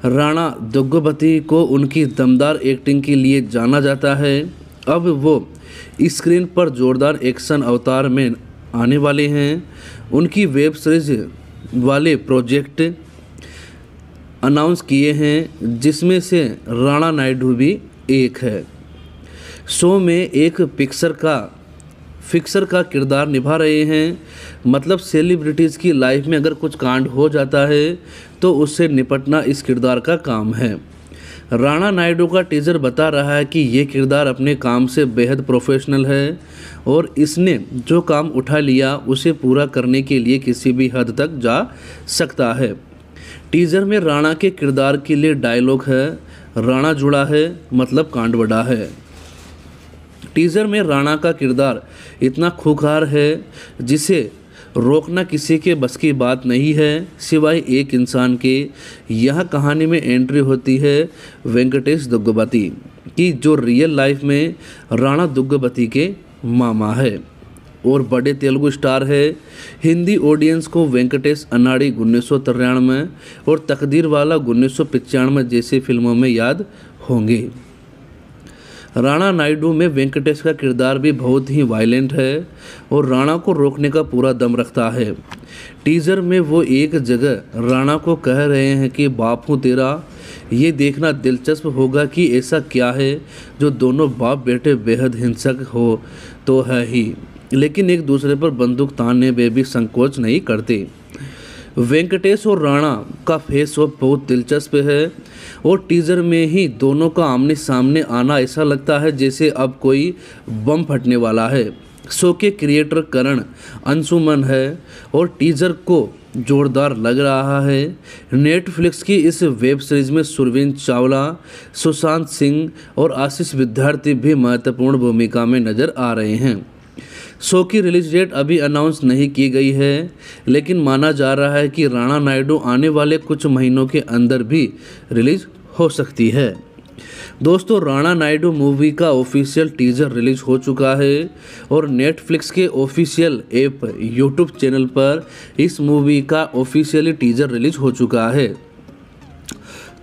राणा दुग्गोबती को उनकी दमदार एक्टिंग के लिए जाना जाता है अब वो स्क्रीन पर जोरदार एक्शन अवतार में आने वाले हैं उनकी वेब सीरीज वाले प्रोजेक्ट अनाउंस किए हैं जिसमें से राणा नायडू भी एक है शो में एक पिक्सर का फिक्सर का किरदार निभा रहे हैं मतलब सेलिब्रिटीज़ की लाइफ में अगर कुछ कांड हो जाता है तो उससे निपटना इस किरदार का काम है राणा नायडू का टीजर बता रहा है कि ये किरदार अपने काम से बेहद प्रोफेशनल है और इसने जो काम उठा लिया उसे पूरा करने के लिए किसी भी हद तक जा सकता है टीजर में राणा के किरदार के लिए डायलॉग है राणा जुड़ा है मतलब कांड बड़ा है टीज़र में राणा का किरदार इतना खूखार है जिसे रोकना किसी के बस की बात नहीं है सिवाय एक इंसान के यह कहानी में एंट्री होती है वेंकटेश दुग्गबती की जो रियल लाइफ में राणा दुग्गबती के मामा है और बड़े तेलुगु स्टार है हिंदी ऑडियंस को वेंकटेश अनाड़ी उन्नीस सौ तिरानवे और तकदीर वाला उन्नीस सौ जैसी फिल्मों में याद होंगे राणा नायडू में वेंकटेश का किरदार भी बहुत ही वायलेंट है और राणा को रोकने का पूरा दम रखता है टीजर में वो एक जगह राणा को कह रहे हैं कि बाप हूँ तेरा ये देखना दिलचस्प होगा कि ऐसा क्या है जो दोनों बाप बेटे बेहद हिंसक हो तो है ही लेकिन एक दूसरे पर बंदूक तानने में भी संकोच नहीं करते वेंकटेश और राणा का फेस ऑफ बहुत दिलचस्प है और टीज़र में ही दोनों का आमने सामने आना ऐसा लगता है जैसे अब कोई बम फटने वाला है शो के क्रिएटर करण अंशुमन है और टीजर को जोरदार लग रहा है नेटफ्लिक्स की इस वेब सीरीज में सुरवीन चावला सुशांत सिंह और आशीष विद्यार्थी भी महत्वपूर्ण भूमिका में नजर आ रहे हैं शो की रिलीज डेट अभी अनाउंस नहीं की गई है लेकिन माना जा रहा है कि राणा नायडू आने वाले कुछ महीनों के अंदर भी रिलीज हो सकती है दोस्तों राणा नायडू मूवी का ऑफिशियल टीजर रिलीज हो चुका है और नेटफ्लिक्स के ऑफिशियल ऐप यूट्यूब चैनल पर इस मूवी का ऑफिशियली टीजर रिलीज हो चुका है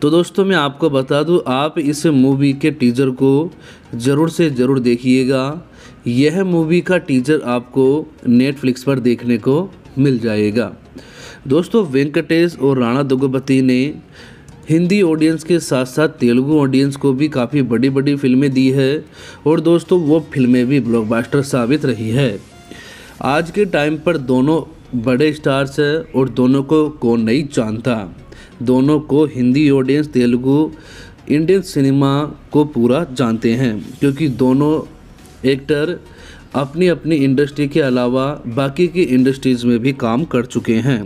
तो दोस्तों मैं आपको बता दूं आप इस मूवी के टीजर को ज़रूर से ज़रूर देखिएगा यह मूवी का टीजर आपको नेटफ्लिक्स पर देखने को मिल जाएगा दोस्तों वेंकटेश और राणा दुगपति ने हिंदी ऑडियंस के साथ साथ तेलुगु ऑडियंस को भी काफ़ी बड़ी बड़ी फिल्में दी है और दोस्तों वो फिल्में भी ब्लॉकबस्टर साबित रही है आज के टाइम पर दोनों बड़े स्टार्स हैं और दोनों को कौन नहीं जानता दोनों को Hindi audience Telugu Indian cinema को पूरा जानते हैं क्योंकि दोनों एक्टर अपनी अपनी इंडस्ट्री के अलावा बाकी की इंडस्ट्रीज़ में भी काम कर चुके हैं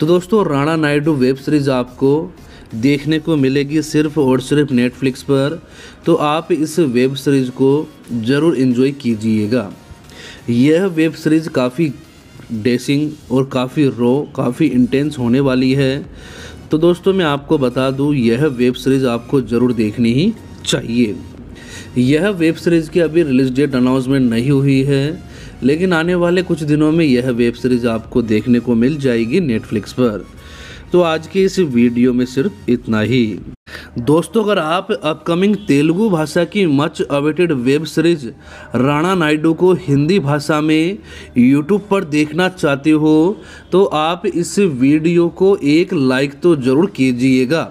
तो दोस्तों राणा नायडू वेब सीरीज़ आपको देखने को मिलेगी सिर्फ और सिर्फ नेटफ्लिक्स पर तो आप इस वेब सीरीज़ को ज़रूर इन्जॉय कीजिएगा यह वेब सीरीज़ काफ़ी डेसिंग और काफ़ी रो काफ़ी इंटेंस होने वाली है तो दोस्तों मैं आपको बता दूं यह वेब सीरीज़ आपको ज़रूर देखनी ही चाहिए यह वेब सीरीज़ की अभी रिलीज डेट अनाउंसमेंट नहीं हुई है लेकिन आने वाले कुछ दिनों में यह वेब सीरीज़ आपको देखने को मिल जाएगी नेटफ्लिक्स पर तो आज के इस वीडियो में सिर्फ इतना ही दोस्तों अगर आप अपकमिंग तेलुगु भाषा की much awaited web series Rana Naidu को हिंदी भाषा में यूट्यूब पर देखना चाहते हो तो आप इस वीडियो को एक लाइक तो ज़रूर कीजिएगा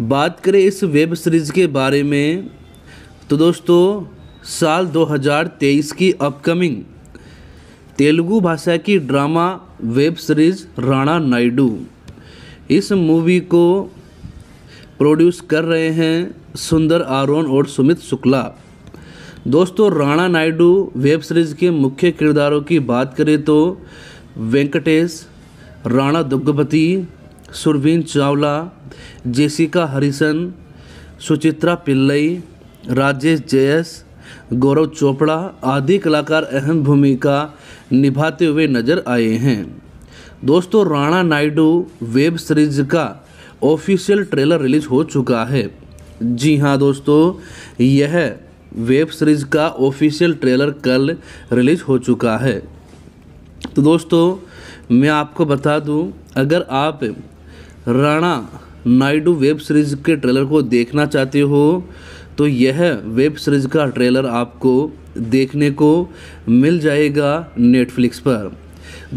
बात करें इस वेब सीरीज़ के बारे में तो दोस्तों साल 2023 की अपकमिंग तेलुगु भाषा की drama web series Rana Naidu इस मूवी को प्रोड्यूस कर रहे हैं सुंदर आरोन और सुमित शुक्ला दोस्तों राणा नायडू वेब सीरीज़ के मुख्य किरदारों की बात करें तो वेंकटेश राणा दुग्गपति सुरवीन चावला जेसिका हरिसन सुचित्रा पिल्लई राजेश जयस गौरव चोपड़ा आदि कलाकार अहम भूमिका निभाते हुए नजर आए हैं दोस्तों राणा नायडू वेब सीरीज का ऑफिशियल ट्रेलर रिलीज हो चुका है जी हाँ दोस्तों यह वेब सीरीज का ऑफिशियल ट्रेलर कल रिलीज हो चुका है तो दोस्तों मैं आपको बता दूं अगर आप राणा नायडू वेब सीरीज़ के ट्रेलर को देखना चाहते हो तो यह वेब सीरीज़ का ट्रेलर आपको देखने को मिल जाएगा नेटफ्लिक्स पर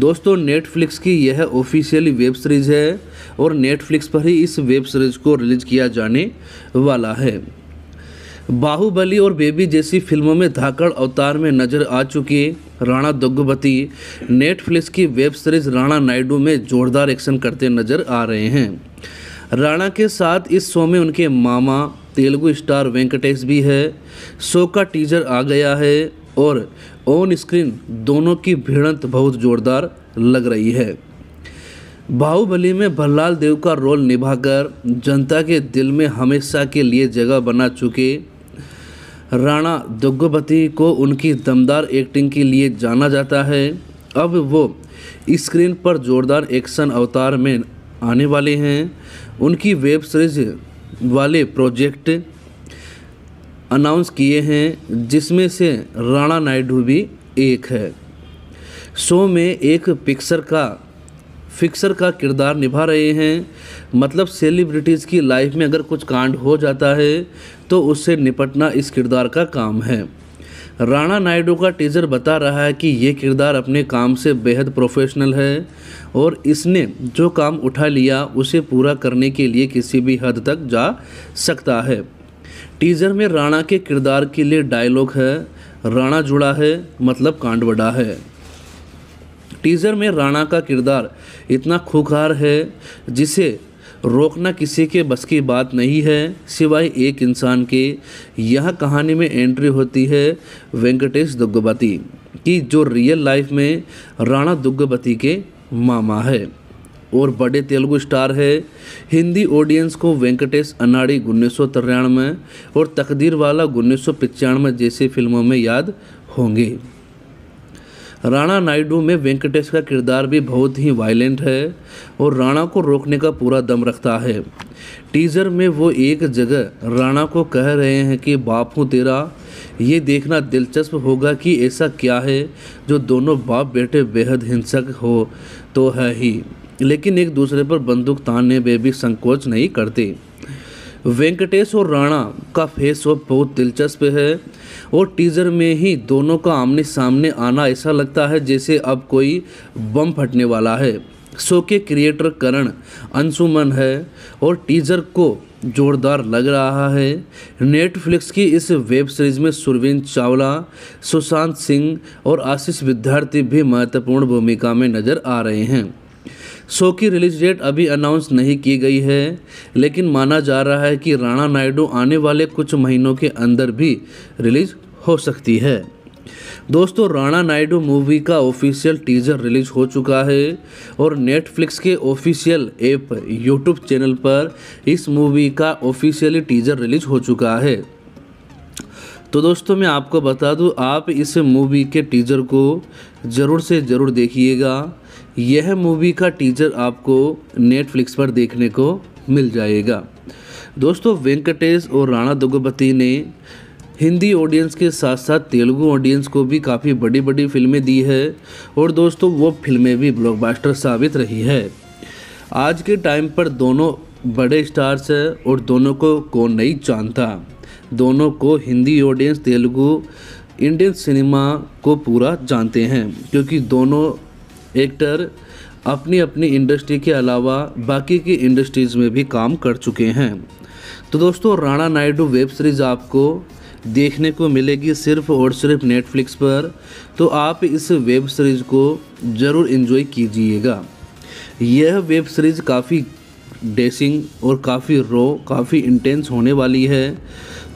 दोस्तों नेटफ्लिक्स की यह ऑफिशियली वेब सीरीज़ है और नेटफ्लिक्स पर ही इस वेब सीरीज़ को रिलीज़ किया जाने वाला है बाहुबली और बेबी जैसी फिल्मों में धाकड़ अवतार में नजर आ चुकी राणा दुग्गुबती नेटफ्लिक्स की वेब सीरीज राणा नायडू में जोरदार एक्शन करते नजर आ रहे हैं राणा के साथ इस शो में उनके मामा तेलुगु स्टार वेंकटेश भी है शो का टीजर आ गया है और ऑन स्क्रीन दोनों की भिड़ंत बहुत जोरदार लग रही है बाहुबली में भल्लाल देव का रोल निभाकर जनता के दिल में हमेशा के लिए जगह बना चुके राणा दुग्गोपति को उनकी दमदार एक्टिंग के लिए जाना जाता है अब वो स्क्रीन पर जोरदार एक्शन अवतार में आने वाले हैं उनकी वेब सीरीज वाले प्रोजेक्ट अनाउंस किए हैं जिसमें से राणा नायडू भी एक है शो में एक पिक्सर का फिक्सर का किरदार निभा रहे हैं मतलब सेलिब्रिटीज़ की लाइफ में अगर कुछ कांड हो जाता है तो उससे निपटना इस किरदार का काम है राणा नायडू का टीज़र बता रहा है कि ये किरदार अपने काम से बेहद प्रोफेशनल है और इसने जो काम उठा लिया उसे पूरा करने के लिए किसी भी हद तक जा सकता है टीज़र में राणा के किरदार के लिए डायलॉग है राणा जुड़ा है मतलब कांड बड़ा है टीज़र में राणा का किरदार इतना खूखार है जिसे रोकना किसी के बस की बात नहीं है सिवाय एक इंसान के यह कहानी में एंट्री होती है वेंकटेश दुग्गबती की जो रियल लाइफ में राणा दुग्गबती के मामा है और बड़े तेलुगु स्टार है हिंदी ऑडियंस को वेंकटेश अनाड़ी उन्नीस सौ तिरानवे और तकदीर वाला उन्नीस सौ जैसी फिल्मों में याद होंगे राणा नायडू में वेंकटेश का किरदार भी बहुत ही वायलेंट है और राणा को रोकने का पूरा दम रखता है टीजर में वो एक जगह राणा को कह रहे हैं कि बाप हूँ तेरा ये देखना दिलचस्प होगा कि ऐसा क्या है जो दोनों बाप बेटे बेहद हिंसक हो तो है ही लेकिन एक दूसरे पर बंदूक तानने में भी संकोच नहीं करते वेंकटेश और राणा का फेस ऑफ बहुत दिलचस्प है और टीजर में ही दोनों का आमने सामने आना ऐसा लगता है जैसे अब कोई बम फटने वाला है शो के क्रिएटर करण अंशुमन है और टीजर को जोरदार लग रहा है नेटफ्लिक्स की इस वेब सीरीज में सुरविंद चावला सुशांत सिंह और आशीष विद्यार्थी भी महत्वपूर्ण भूमिका में नजर आ रहे हैं शो की रिलीज डेट अभी अनाउंस नहीं की गई है लेकिन माना जा रहा है कि राणा नायडू आने वाले कुछ महीनों के अंदर भी रिलीज हो सकती है दोस्तों राणा नायडू मूवी का ऑफिशियल टीजर रिलीज हो चुका है और नेटफ्लिक्स के ऑफिशियल ऐप यूट्यूब चैनल पर इस मूवी का ऑफिशियली टीजर रिलीज हो चुका है तो दोस्तों मैं आपको बता दूं आप इस मूवी के टीजर को ज़रूर से ज़रूर देखिएगा यह मूवी का टीजर आपको नेटफ्लिक्स पर देखने को मिल जाएगा दोस्तों वेंकटेश और राणा दुगपति ने हिंदी ऑडियंस के साथ साथ तेलुगु ऑडियंस को भी काफ़ी बड़ी बड़ी फिल्में दी है और दोस्तों वो फिल्में भी ब्लॉकबस्टर साबित रही है आज के टाइम पर दोनों बड़े स्टार्स हैं और दोनों को कौन नहीं जानता दोनों को Hindi audience Telugu Indian cinema को पूरा जानते हैं क्योंकि दोनों एक्टर अपनी अपनी इंडस्ट्री के अलावा बाकी की इंडस्ट्रीज़ में भी काम कर चुके हैं तो दोस्तों राणा नायडू वेब सीरीज़ आपको देखने को मिलेगी सिर्फ और सिर्फ नेटफ्लिक्स पर तो आप इस वेब सीरीज़ को ज़रूर इन्जॉय कीजिएगा यह वेब सीरीज़ काफ़ी डेसिंग और काफ़ी रो काफ़ी इंटेंस होने वाली है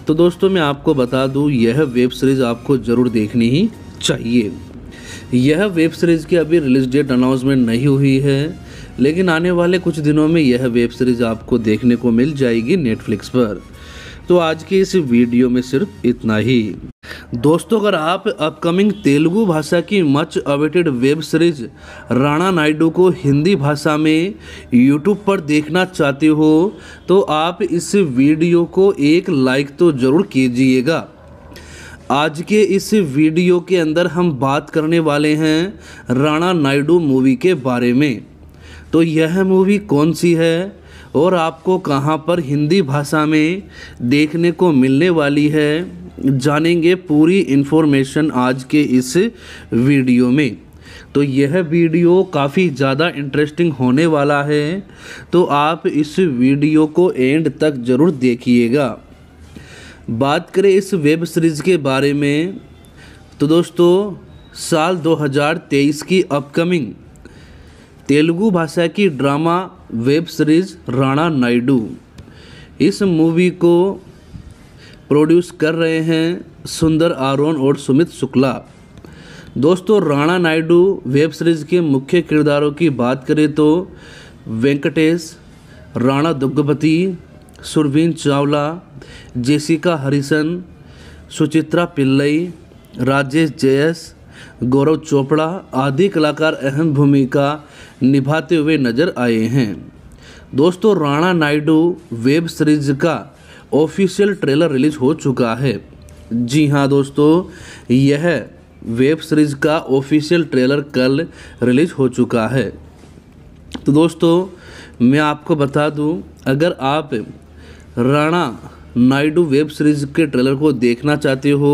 तो दोस्तों मैं आपको बता दूं यह वेब सीरीज़ आपको ज़रूर देखनी ही चाहिए यह वेब सीरीज़ की अभी रिलीज डेट अनाउंसमेंट नहीं हुई है लेकिन आने वाले कुछ दिनों में यह वेब सीरीज़ आपको देखने को मिल जाएगी नेटफ्लिक्स पर तो आज के इस वीडियो में सिर्फ इतना ही दोस्तों अगर आप अपकमिंग तेलुगु भाषा की much awaited web series Rana Naidu को हिंदी भाषा में यूट्यूब पर देखना चाहते हो तो आप इस वीडियो को एक लाइक तो ज़रूर कीजिएगा आज के इस वीडियो के अंदर हम बात करने वाले हैं राणा नायडू मूवी के बारे में तो यह मूवी कौन सी है और आपको कहां पर हिंदी भाषा में देखने को मिलने वाली है जानेंगे पूरी इन्फॉर्मेशन आज के इस वीडियो में तो यह वीडियो काफ़ी ज़्यादा इंटरेस्टिंग होने वाला है तो आप इस वीडियो को एंड तक ज़रूर देखिएगा बात करें इस वेब सीरीज़ के बारे में तो दोस्तों साल 2023 की अपकमिंग तेलुगु भाषा की drama web series Rana Naidu इस मूवी को प्रोड्यूस कर रहे हैं सुंदर आरोन और सुमित शुक्ला दोस्तों राणा नायडू वेब सीरीज़ के मुख्य किरदारों की बात करें तो वेंकटेश राणा दुग्गपति सुरवीन चावला जेसिका हरिसन सुचित्रा पिल्लई राजेश जयस गौरव चोपड़ा आदि कलाकार अहम भूमिका निभाते हुए नजर आए हैं दोस्तों राणा नायडू वेब सीरीज का ऑफिशियल ट्रेलर रिलीज हो चुका है जी हाँ दोस्तों यह वेब सीरीज का ऑफिशियल ट्रेलर कल रिलीज हो चुका है तो दोस्तों मैं आपको बता दूं अगर आप राणा नायडू वेब सीरीज़ के ट्रेलर को देखना चाहते हो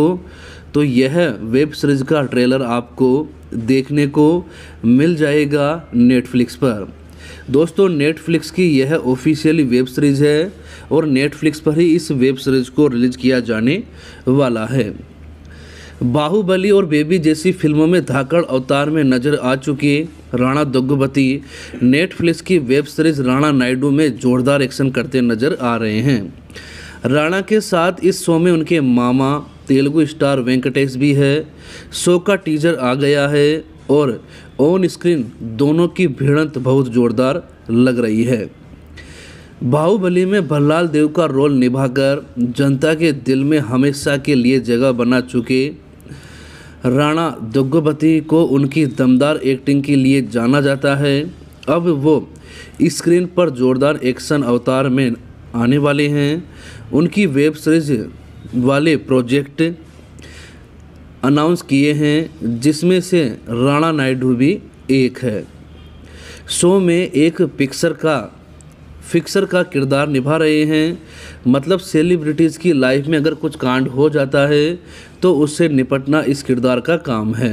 तो यह वेब सीरीज़ का ट्रेलर आपको देखने को मिल जाएगा नेटफ्लिक्स पर दोस्तों नेटफ्लिक्स की यह ऑफिशियली वेब सीरीज़ है और नेटफ्लिक्स पर ही इस वेब सीरीज़ को रिलीज़ किया जाने वाला है बाहुबली और बेबी जैसी फिल्मों में धाकड़ अवतार में नजर आ चुकी राणा दुग्गुबती नेटफ्लिक्स की वेब सीरीज राणा नायडू में जोरदार एक्शन करते नजर आ रहे हैं राणा के साथ इस शो में उनके मामा तेलुगु स्टार वेंकटेश भी है शो का टीजर आ गया है और ऑन स्क्रीन दोनों की भिड़ंत बहुत जोरदार लग रही है बाहुबली में भल्लाल देव का रोल निभाकर जनता के दिल में हमेशा के लिए जगह बना चुके राणा दुग्गोपति को उनकी दमदार एक्टिंग के लिए जाना जाता है अब वो स्क्रीन पर जोरदार एक्शन अवतार में आने वाले हैं उनकी वेब सीरीज वाले प्रोजेक्ट अनाउंस किए हैं जिसमें से राणा नायडू भी एक है शो में एक पिक्चर का फिक्सर का किरदार निभा रहे हैं मतलब सेलिब्रिटीज़ की लाइफ में अगर कुछ कांड हो जाता है तो उससे निपटना इस किरदार का काम है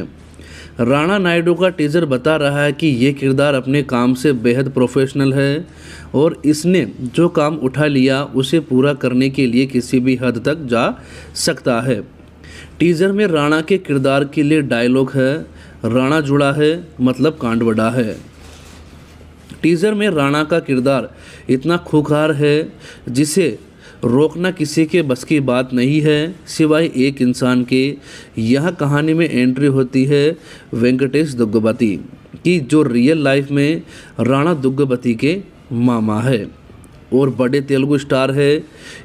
राणा नायडू का टीजर बता रहा है कि ये किरदार अपने काम से बेहद प्रोफेशनल है और इसने जो काम उठा लिया उसे पूरा करने के लिए किसी भी हद तक जा सकता है टीजर में राणा के किरदार के लिए डायलॉग है राणा जुड़ा है मतलब कांड बड़ा है टीज़र में राणा का किरदार इतना खूखार है जिसे रोकना किसी के बस की बात नहीं है सिवाय एक इंसान के यह कहानी में एंट्री होती है वेंकटेश दुग्गबती की जो रियल लाइफ में राणा दुग्गबती के मामा है और बड़े तेलुगु स्टार है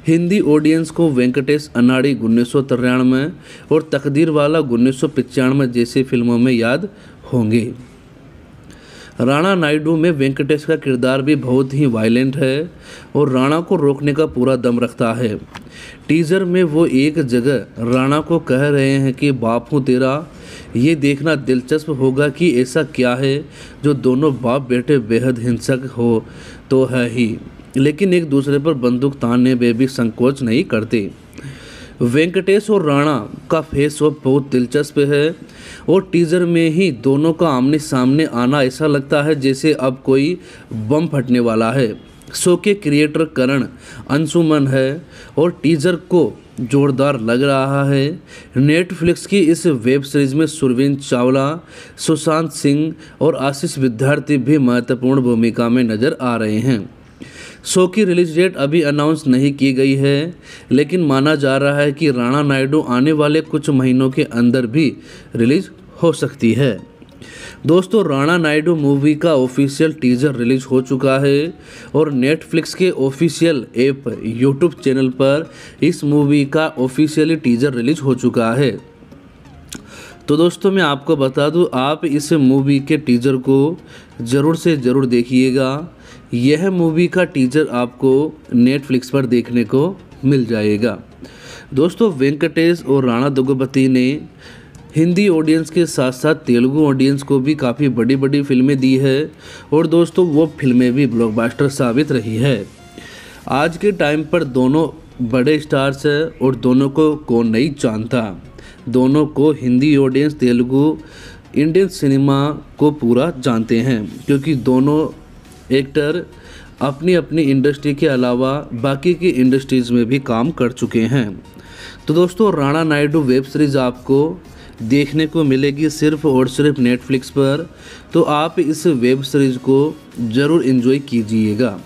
हिंदी ऑडियंस को वेंकटेश अनाड़ी उन्नीस सौ तिरानवे और तकदीर वाला उन्नीस सौ पचानवे जैसी फिल्मों में याद होंगे राणा नायडू में वेंकटेश का किरदार भी बहुत ही वायलेंट है और राणा को रोकने का पूरा दम रखता है टीजर में वो एक जगह राणा को कह रहे हैं कि बाप हूँ तेरा ये देखना दिलचस्प होगा कि ऐसा क्या है जो दोनों बाप बेटे बेहद हिंसक हो तो है ही लेकिन एक दूसरे पर बंदूक तानने में भी संकोच नहीं करते वेंकटेश और राणा का फेस ऑफ बहुत दिलचस्प है और टीजर में ही दोनों का आमने सामने आना ऐसा लगता है जैसे अब कोई बम फटने वाला है शो के क्रिएटर करण अंशुमन है और टीजर को जोरदार लग रहा है नेटफ्लिक्स की इस वेब सीरीज में सुरविंद चावला सुशांत सिंह और आशीष विद्यार्थी भी महत्वपूर्ण भूमिका में नजर आ रहे हैं शो की रिलीज डेट अभी अनाउंस नहीं की गई है लेकिन माना जा रहा है कि राणा नायडू आने वाले कुछ महीनों के अंदर भी रिलीज हो सकती है दोस्तों राणा नायडू मूवी का ऑफिशियल टीजर रिलीज हो चुका है और नेटफ्लिक्स के ऑफिशियल ऐप यूट्यूब चैनल पर इस मूवी का ऑफिशियली टीजर रिलीज हो चुका है तो दोस्तों मैं आपको बता दूं आप इस मूवी के टीजर को ज़रूर से ज़रूर देखिएगा यह मूवी का टीजर आपको नेटफ्लिक्स पर देखने को मिल जाएगा दोस्तों वेंकटेश और राणा दुगपति ने हिंदी ऑडियंस के साथ साथ तेलुगु ऑडियंस को भी काफ़ी बड़ी बड़ी फिल्में दी है और दोस्तों वो फिल्में भी ब्लॉकबस्टर साबित रही है आज के टाइम पर दोनों बड़े स्टार्स हैं और दोनों को कौन नहीं जानता दोनों को Hindi audience Telugu Indian cinema को पूरा जानते हैं क्योंकि दोनों एक्टर अपनी अपनी इंडस्ट्री के अलावा बाकी की इंडस्ट्रीज़ में भी काम कर चुके हैं तो दोस्तों राणा नायडू वेब सीरीज़ आपको देखने को मिलेगी सिर्फ और सिर्फ नेटफ्लिक्स पर तो आप इस वेब सीरीज़ को ज़रूर इन्जॉय कीजिएगा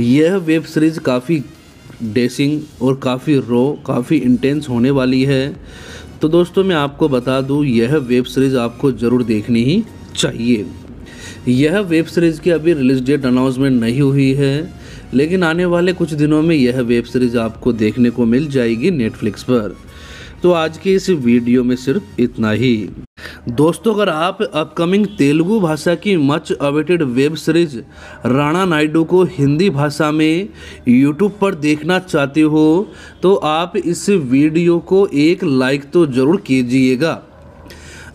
यह वेब सीरीज़ काफ़ी डेसिंग और काफ़ी रो काफ़ी इंटेंस होने वाली है तो दोस्तों मैं आपको बता दूं यह वेब सीरीज़ आपको ज़रूर देखनी ही चाहिए यह वेब सीरीज़ की अभी रिलीज डेट अनाउंसमेंट नहीं हुई है लेकिन आने वाले कुछ दिनों में यह वेब सीरीज़ आपको देखने को मिल जाएगी नेटफ्लिक्स पर तो आज के इस वीडियो में सिर्फ इतना ही दोस्तों अगर आप अपकमिंग तेलुगु भाषा की much awaited web series Rana Naidu को हिंदी भाषा में यूट्यूब पर देखना चाहते हो तो आप इस वीडियो को एक लाइक तो ज़रूर कीजिएगा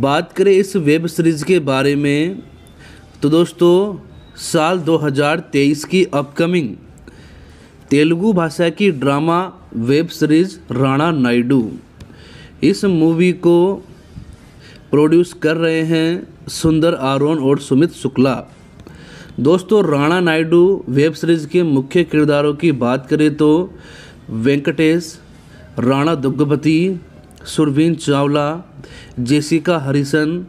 बात करें इस वेब सीरीज़ के बारे में तो दोस्तों साल 2023 की अपकमिंग तेलुगु भाषा की drama web series Rana Naidu इस मूवी को प्रोड्यूस कर रहे हैं सुंदर आरोन और सुमित शुक्ला दोस्तों राणा नायडू वेब सीरीज़ के मुख्य किरदारों की बात करें तो वेंकटेश राणा दुग्गपति सुरवीन चावला जेसिका हरिसन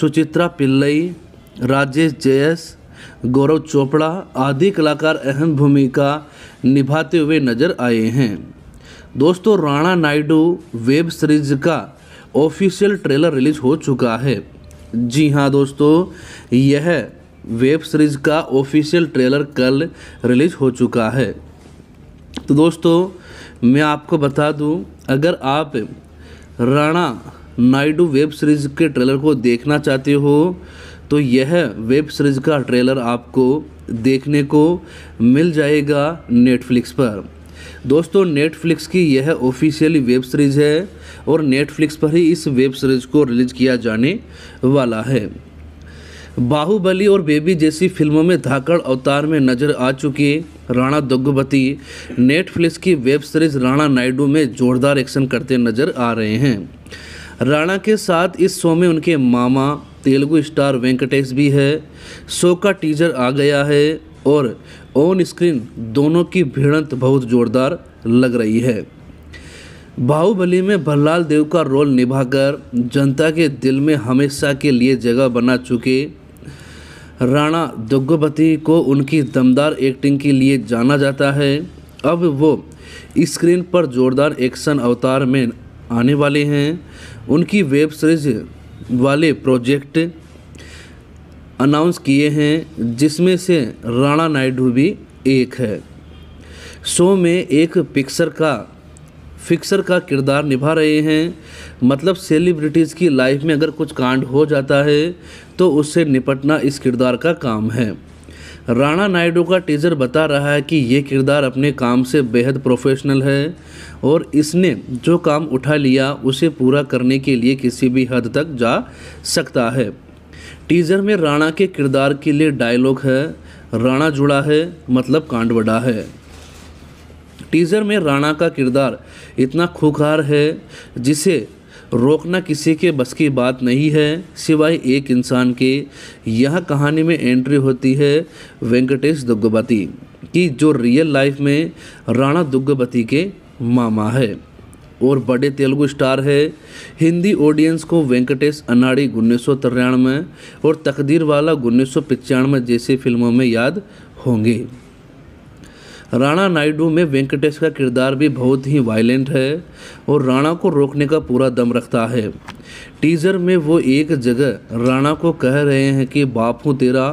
सुचित्रा पिल्लई राजेश जयस गौरव चोपड़ा आदि कलाकार अहम भूमिका निभाते हुए नजर आए हैं दोस्तों राणा नायडू वेब सीरीज का ऑफिशियल ट्रेलर रिलीज हो चुका है जी हाँ दोस्तों यह वेब सीरीज का ऑफिशियल ट्रेलर कल रिलीज हो चुका है तो दोस्तों मैं आपको बता दूं अगर आप राणा नायडू वेब सीरीज़ के ट्रेलर को देखना चाहते हो तो यह वेब सीरीज़ का ट्रेलर आपको देखने को मिल जाएगा नेटफ्लिक्स पर दोस्तों नेटफ्लिक्स की यह ऑफिशियली वेब सीरीज़ है और नेटफ्लिक्स पर ही इस वेब सीरीज़ को रिलीज़ किया जाने वाला है बाहुबली और बेबी जैसी फिल्मों में धाकड़ अवतार में नजर आ चुकी राणा दुग्गुबती नेटफ्लिक्स की वेब सीरीज राणा नायडू में जोरदार एक्शन करते नजर आ रहे हैं राणा के साथ इस शो में उनके मामा तेलुगु स्टार वेंकटेश भी है शो का टीजर आ गया है और ऑन स्क्रीन दोनों की भिड़ंत बहुत जोरदार लग रही है बाहुबली में भल्लाल देव का रोल निभाकर जनता के दिल में हमेशा के लिए जगह बना चुके राणा दुग्गोपति को उनकी दमदार एक्टिंग के लिए जाना जाता है अब वो स्क्रीन पर जोरदार एक्शन अवतार में आने वाले हैं उनकी वेब सीरीज वाले प्रोजेक्ट अनाउंस किए हैं जिसमें से राणा नायडू भी एक है शो में एक पिक्चर का फिक्सर का किरदार निभा रहे हैं मतलब सेलिब्रिटीज़ की लाइफ में अगर कुछ कांड हो जाता है तो उससे निपटना इस किरदार का काम है राणा नायडू का टीजर बता रहा है कि ये किरदार अपने काम से बेहद प्रोफेशनल है और इसने जो काम उठा लिया उसे पूरा करने के लिए किसी भी हद तक जा सकता है टीजर में राणा के किरदार के लिए डायलॉग है राणा जुड़ा है मतलब कांड बड़ा है टीज़र में राणा का किरदार इतना खूखार है जिसे रोकना किसी के बस की बात नहीं है सिवाय एक इंसान के यह कहानी में एंट्री होती है वेंकटेश दुग्गबती की जो रियल लाइफ में राणा दुग्गबती के मामा है और बड़े तेलुगु स्टार है हिंदी ऑडियंस को वेंकटेश अनाड़ी उन्नीस सौ तिरानवे और तकदीर वाला उन्नीस सौ पचानवे जैसी फिल्मों में याद होंगे राणा नायडू में वेंकटेश का किरदार भी बहुत ही वायलेंट है और राणा को रोकने का पूरा दम रखता है टीजर में वो एक जगह राणा को कह रहे हैं कि बाप हूँ तेरा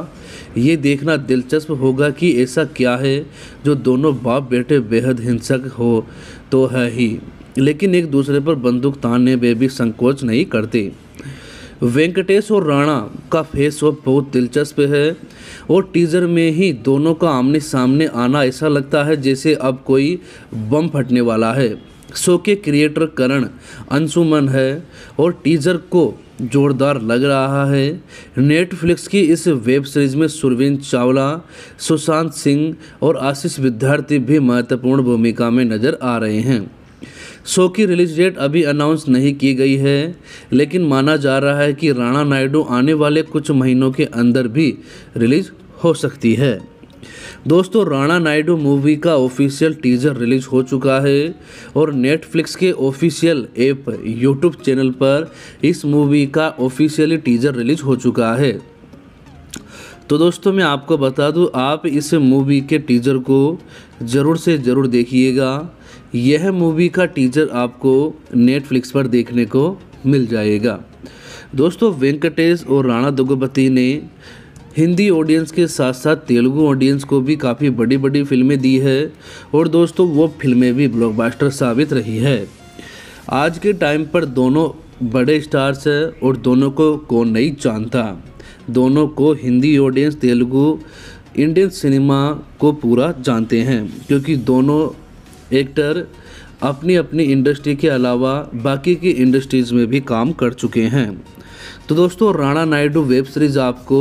ये देखना दिलचस्प होगा कि ऐसा क्या है जो दोनों बाप बेटे बेहद हिंसक हो तो है ही लेकिन एक दूसरे पर बंदूक तानने में भी संकोच नहीं करते वेंकटेश और राणा का फेस ऑफ बहुत दिलचस्प है और टीजर में ही दोनों का आमने सामने आना ऐसा लगता है जैसे अब कोई बम फटने वाला है शो के क्रिएटर करण अंशुमन है और टीजर को जोरदार लग रहा है नेटफ्लिक्स की इस वेब सीरीज में सुरविंद चावला सुशांत सिंह और आशीष विद्यार्थी भी महत्वपूर्ण भूमिका में नजर आ रहे हैं शो की रिलीज डेट अभी अनाउंस नहीं की गई है लेकिन माना जा रहा है कि राणा नायडू आने वाले कुछ महीनों के अंदर भी रिलीज हो सकती है दोस्तों राणा नायडू मूवी का ऑफिशियल टीजर रिलीज हो चुका है और नेटफ्लिक्स के ऑफिशियल ऐप यूट्यूब चैनल पर इस मूवी का ऑफिशियली टीजर रिलीज हो चुका है तो दोस्तों मैं आपको बता दूं आप इस मूवी के टीजर को ज़रूर से ज़रूर देखिएगा यह मूवी का टीजर आपको नेटफ्लिक्स पर देखने को मिल जाएगा दोस्तों वेंकटेश और राणा दुगपति ने हिंदी ऑडियंस के साथ साथ तेलुगु ऑडियंस को भी काफ़ी बड़ी बड़ी फिल्में दी है और दोस्तों वो फिल्में भी ब्लॉकबस्टर साबित रही है आज के टाइम पर दोनों बड़े स्टार्स हैं और दोनों को कौन नहीं जानता दोनों को Hindi audience Telugu Indian cinema को पूरा जानते हैं क्योंकि दोनों एक्टर अपनी अपनी इंडस्ट्री के अलावा बाकी की इंडस्ट्रीज़ में भी काम कर चुके हैं तो दोस्तों राणा नायडू वेब सीरीज़ आपको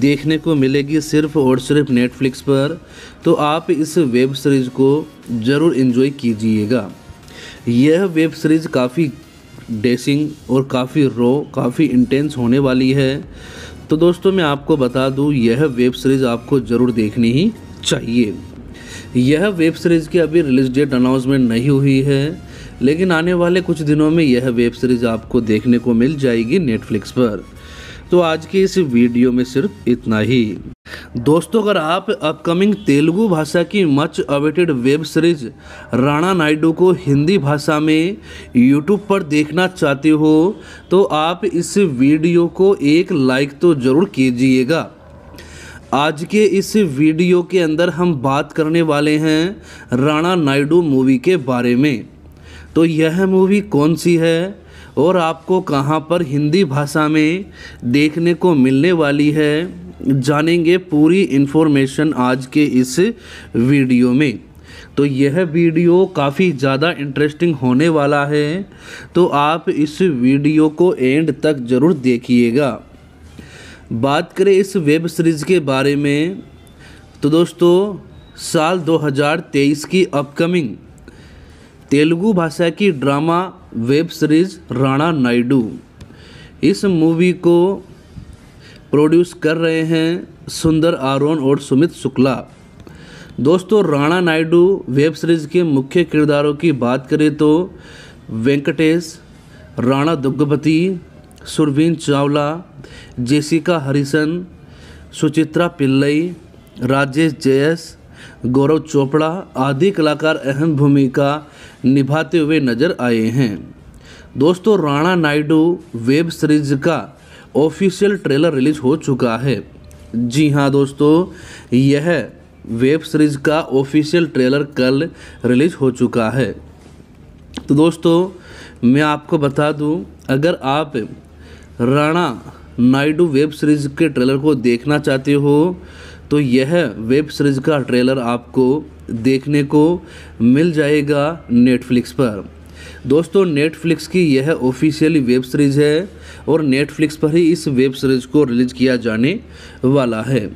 देखने को मिलेगी सिर्फ और सिर्फ नेटफ्लिक्स पर तो आप इस वेब सीरीज़ को ज़रूर इन्जॉय कीजिएगा यह वेब सीरीज़ काफ़ी डेसिंग और काफ़ी रो काफ़ी इंटेंस होने वाली है तो दोस्तों मैं आपको बता दूं यह वेब सीरीज़ आपको ज़रूर देखनी ही चाहिए यह वेब सीरीज़ की अभी रिलीज डेट अनाउंसमेंट नहीं हुई है लेकिन आने वाले कुछ दिनों में यह वेब सीरीज़ आपको देखने को मिल जाएगी नेटफ्लिक्स पर तो आज के इस वीडियो में सिर्फ इतना ही दोस्तों अगर आप अपकमिंग तेलुगु भाषा की much awaited web series Rana Naidu को हिंदी भाषा में यूट्यूब पर देखना चाहते हो तो आप इस वीडियो को एक लाइक तो ज़रूर कीजिएगा आज के इस वीडियो के अंदर हम बात करने वाले हैं राणा नायडू मूवी के बारे में तो यह मूवी कौन सी है और आपको कहां पर हिंदी भाषा में देखने को मिलने वाली है जानेंगे पूरी इन्फॉर्मेशन आज के इस वीडियो में तो यह वीडियो काफ़ी ज़्यादा इंटरेस्टिंग होने वाला है तो आप इस वीडियो को एंड तक ज़रूर देखिएगा बात करें इस वेब सीरीज़ के बारे में तो दोस्तों साल 2023 की अपकमिंग तेलुगु भाषा की drama web series Rana Naidu इस मूवी को प्रोड्यूस कर रहे हैं सुंदर आरोन और सुमित शुक्ला दोस्तों राणा नायडू वेब सीरीज़ के मुख्य किरदारों की बात करें तो वेंकटेश राणा दुग्गपति सुरवीन चावला जेसिका हरिसन सुचित्रा पिल्लई राजेश जयस गौरव चोपड़ा आदि कलाकार अहम भूमिका निभाते हुए नजर आए हैं दोस्तों राणा नायडू वेब सीरीज का ऑफिशियल ट्रेलर रिलीज हो चुका है जी हाँ दोस्तों यह वेब सीरीज का ऑफिशियल ट्रेलर कल रिलीज हो चुका है तो दोस्तों मैं आपको बता दूं अगर आप राणा नायडू वेब सीरीज़ के ट्रेलर को देखना चाहते हो तो यह वेब सीरीज़ का ट्रेलर आपको देखने को मिल जाएगा नेटफ्लिक्स पर दोस्तों नेटफ्लिक्स की यह ऑफिशियली वेब सीरीज़ है और नेटफ्लिक्स पर ही इस वेब सीरीज़ को रिलीज़ किया जाने वाला है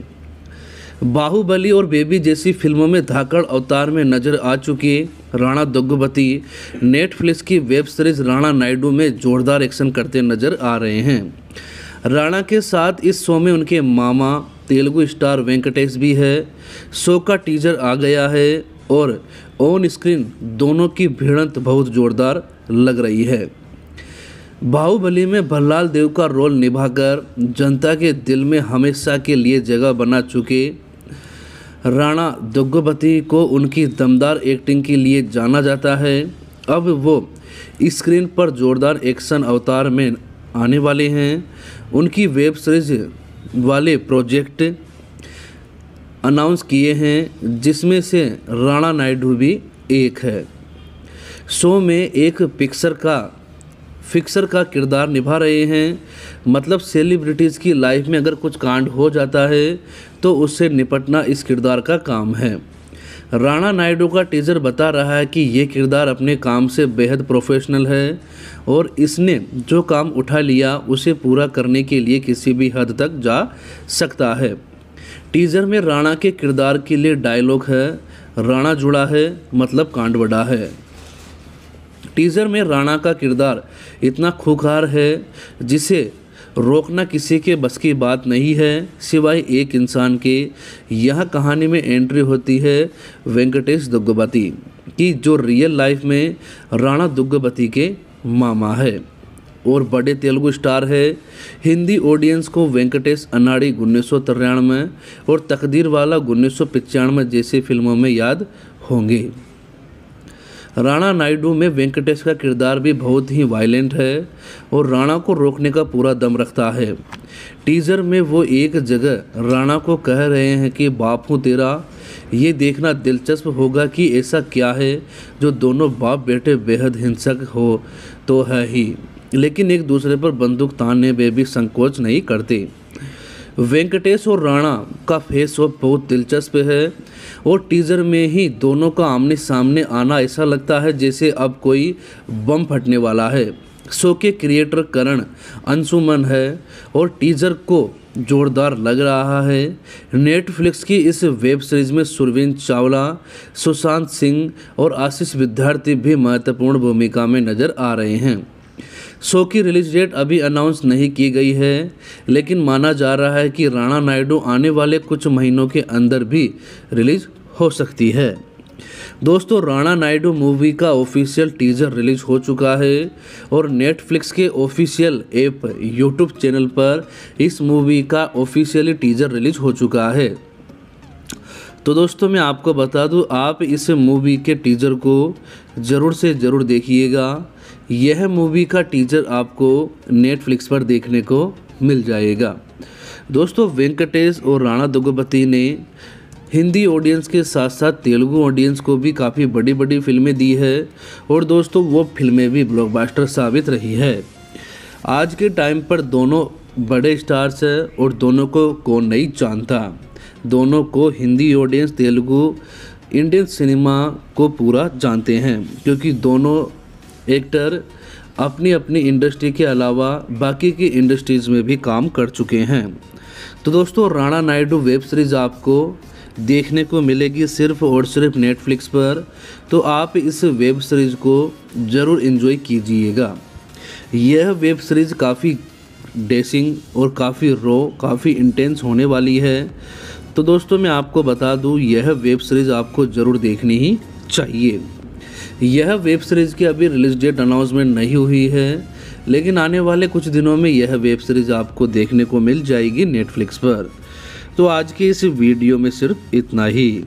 बाहुबली और बेबी जैसी फिल्मों में धाकड़ अवतार में नजर आ चुकी राणा दुग्गुबती नेटफ्लिक्स की वेब सीरीज राणा नायडू में जोरदार एक्शन करते नजर आ रहे हैं राणा के साथ इस शो में उनके मामा तेलुगु स्टार वेंकटेश भी है शो का टीजर आ गया है और ऑन स्क्रीन दोनों की भिड़ंत बहुत जोरदार लग रही है बाहुबली में भल्लाल देव का रोल निभाकर जनता के दिल में हमेशा के लिए जगह बना चुके राणा दुग्गुपति को उनकी दमदार एक्टिंग के लिए जाना जाता है अब वो स्क्रीन पर जोरदार एक्शन अवतार में आने वाले हैं उनकी वेब सीरीज वाले प्रोजेक्ट अनाउंस किए हैं जिसमें से राणा नायडू भी एक है शो में एक पिक्चर का फिक्सर का किरदार निभा रहे हैं मतलब सेलिब्रिटीज़ की लाइफ में अगर कुछ कांड हो जाता है तो उससे निपटना इस किरदार का काम है राणा नायडू का टीजर बता रहा है कि ये किरदार अपने काम से बेहद प्रोफेशनल है और इसने जो काम उठा लिया उसे पूरा करने के लिए किसी भी हद तक जा सकता है टीजर में राणा के किरदार के लिए डायलॉग है राणा जुड़ा है मतलब कांड बड़ा है टीज़र में राणा का किरदार इतना खूखार है जिसे रोकना किसी के बस की बात नहीं है सिवाय एक इंसान के यह कहानी में एंट्री होती है वेंकटेश दुग्गबती की जो रियल लाइफ में राणा दुग्गबती के मामा है और बड़े तेलुगु स्टार है हिंदी ऑडियंस को वेंकटेश अनाड़ी उन्नीस सौ तिरानवे और तकदीर वाला उन्नीस सौ जैसी फिल्मों में याद होंगे राणा नायडू में वेंकटेश का किरदार भी बहुत ही वायलेंट है और राणा को रोकने का पूरा दम रखता है टीजर में वो एक जगह राणा को कह रहे हैं कि बाप हूँ तेरा ये देखना दिलचस्प होगा कि ऐसा क्या है जो दोनों बाप बेटे बेहद हिंसक हो तो है ही लेकिन एक दूसरे पर बंदूक तानने में भी संकोच नहीं करते वेंकटेश और राणा का फेस ऑफ बहुत दिलचस्प है और टीज़र में ही दोनों का आमने सामने आना ऐसा लगता है जैसे अब कोई बम फटने वाला है शो के क्रिएटर करण अंशुमन है और टीज़र को जोरदार लग रहा है नेटफ्लिक्स की इस वेब सीरीज में सुरवीन चावला सुशांत सिंह और आशीष विद्यार्थी भी महत्वपूर्ण भूमिका में नजर आ रहे हैं शो की रिलीज डेट अभी अनाउंस नहीं की गई है लेकिन माना जा रहा है कि राणा नायडू आने वाले कुछ महीनों के अंदर भी रिलीज हो सकती है दोस्तों राणा नायडू मूवी का ऑफिशियल टीजर रिलीज हो चुका है और नेटफ्लिक्स के ऑफिशियल ऐप यूट्यूब चैनल पर इस मूवी का ऑफिशियली टीजर रिलीज हो चुका है तो दोस्तों मैं आपको बता दूं आप इस मूवी के टीजर को ज़रूर से ज़रूर देखिएगा यह मूवी का टीजर आपको नेटफ्लिक्स पर देखने को मिल जाएगा दोस्तों वेंकटेश और राणा दुगपति ने हिंदी ऑडियंस के साथ साथ तेलुगु ऑडियंस को भी काफ़ी बड़ी बड़ी फिल्में दी है और दोस्तों वो फिल्में भी ब्लॉकबस्टर साबित रही है आज के टाइम पर दोनों बड़े स्टार्स हैं और दोनों को कौन नहीं जानता दोनों को Hindi audience Telugu Indian cinema को पूरा जानते हैं क्योंकि दोनों एक्टर अपनी अपनी इंडस्ट्री के अलावा बाकी की इंडस्ट्रीज़ में भी काम कर चुके हैं तो दोस्तों राणा नायडू वेब सीरीज़ आपको देखने को मिलेगी सिर्फ और सिर्फ नेटफ्लिक्स पर तो आप इस वेब सीरीज़ को ज़रूर इन्जॉय कीजिएगा यह वेब सीरीज़ काफ़ी डेसिंग और काफ़ी रो काफ़ी इंटेंस होने वाली है तो दोस्तों मैं आपको बता दूं यह वेब सीरीज़ आपको ज़रूर देखनी ही चाहिए यह वेब सीरीज़ की अभी रिलीज डेट अनाउंसमेंट नहीं हुई है लेकिन आने वाले कुछ दिनों में यह वेब सीरीज़ आपको देखने को मिल जाएगी नेटफ्लिक्स पर तो आज की इस वीडियो में सिर्फ इतना ही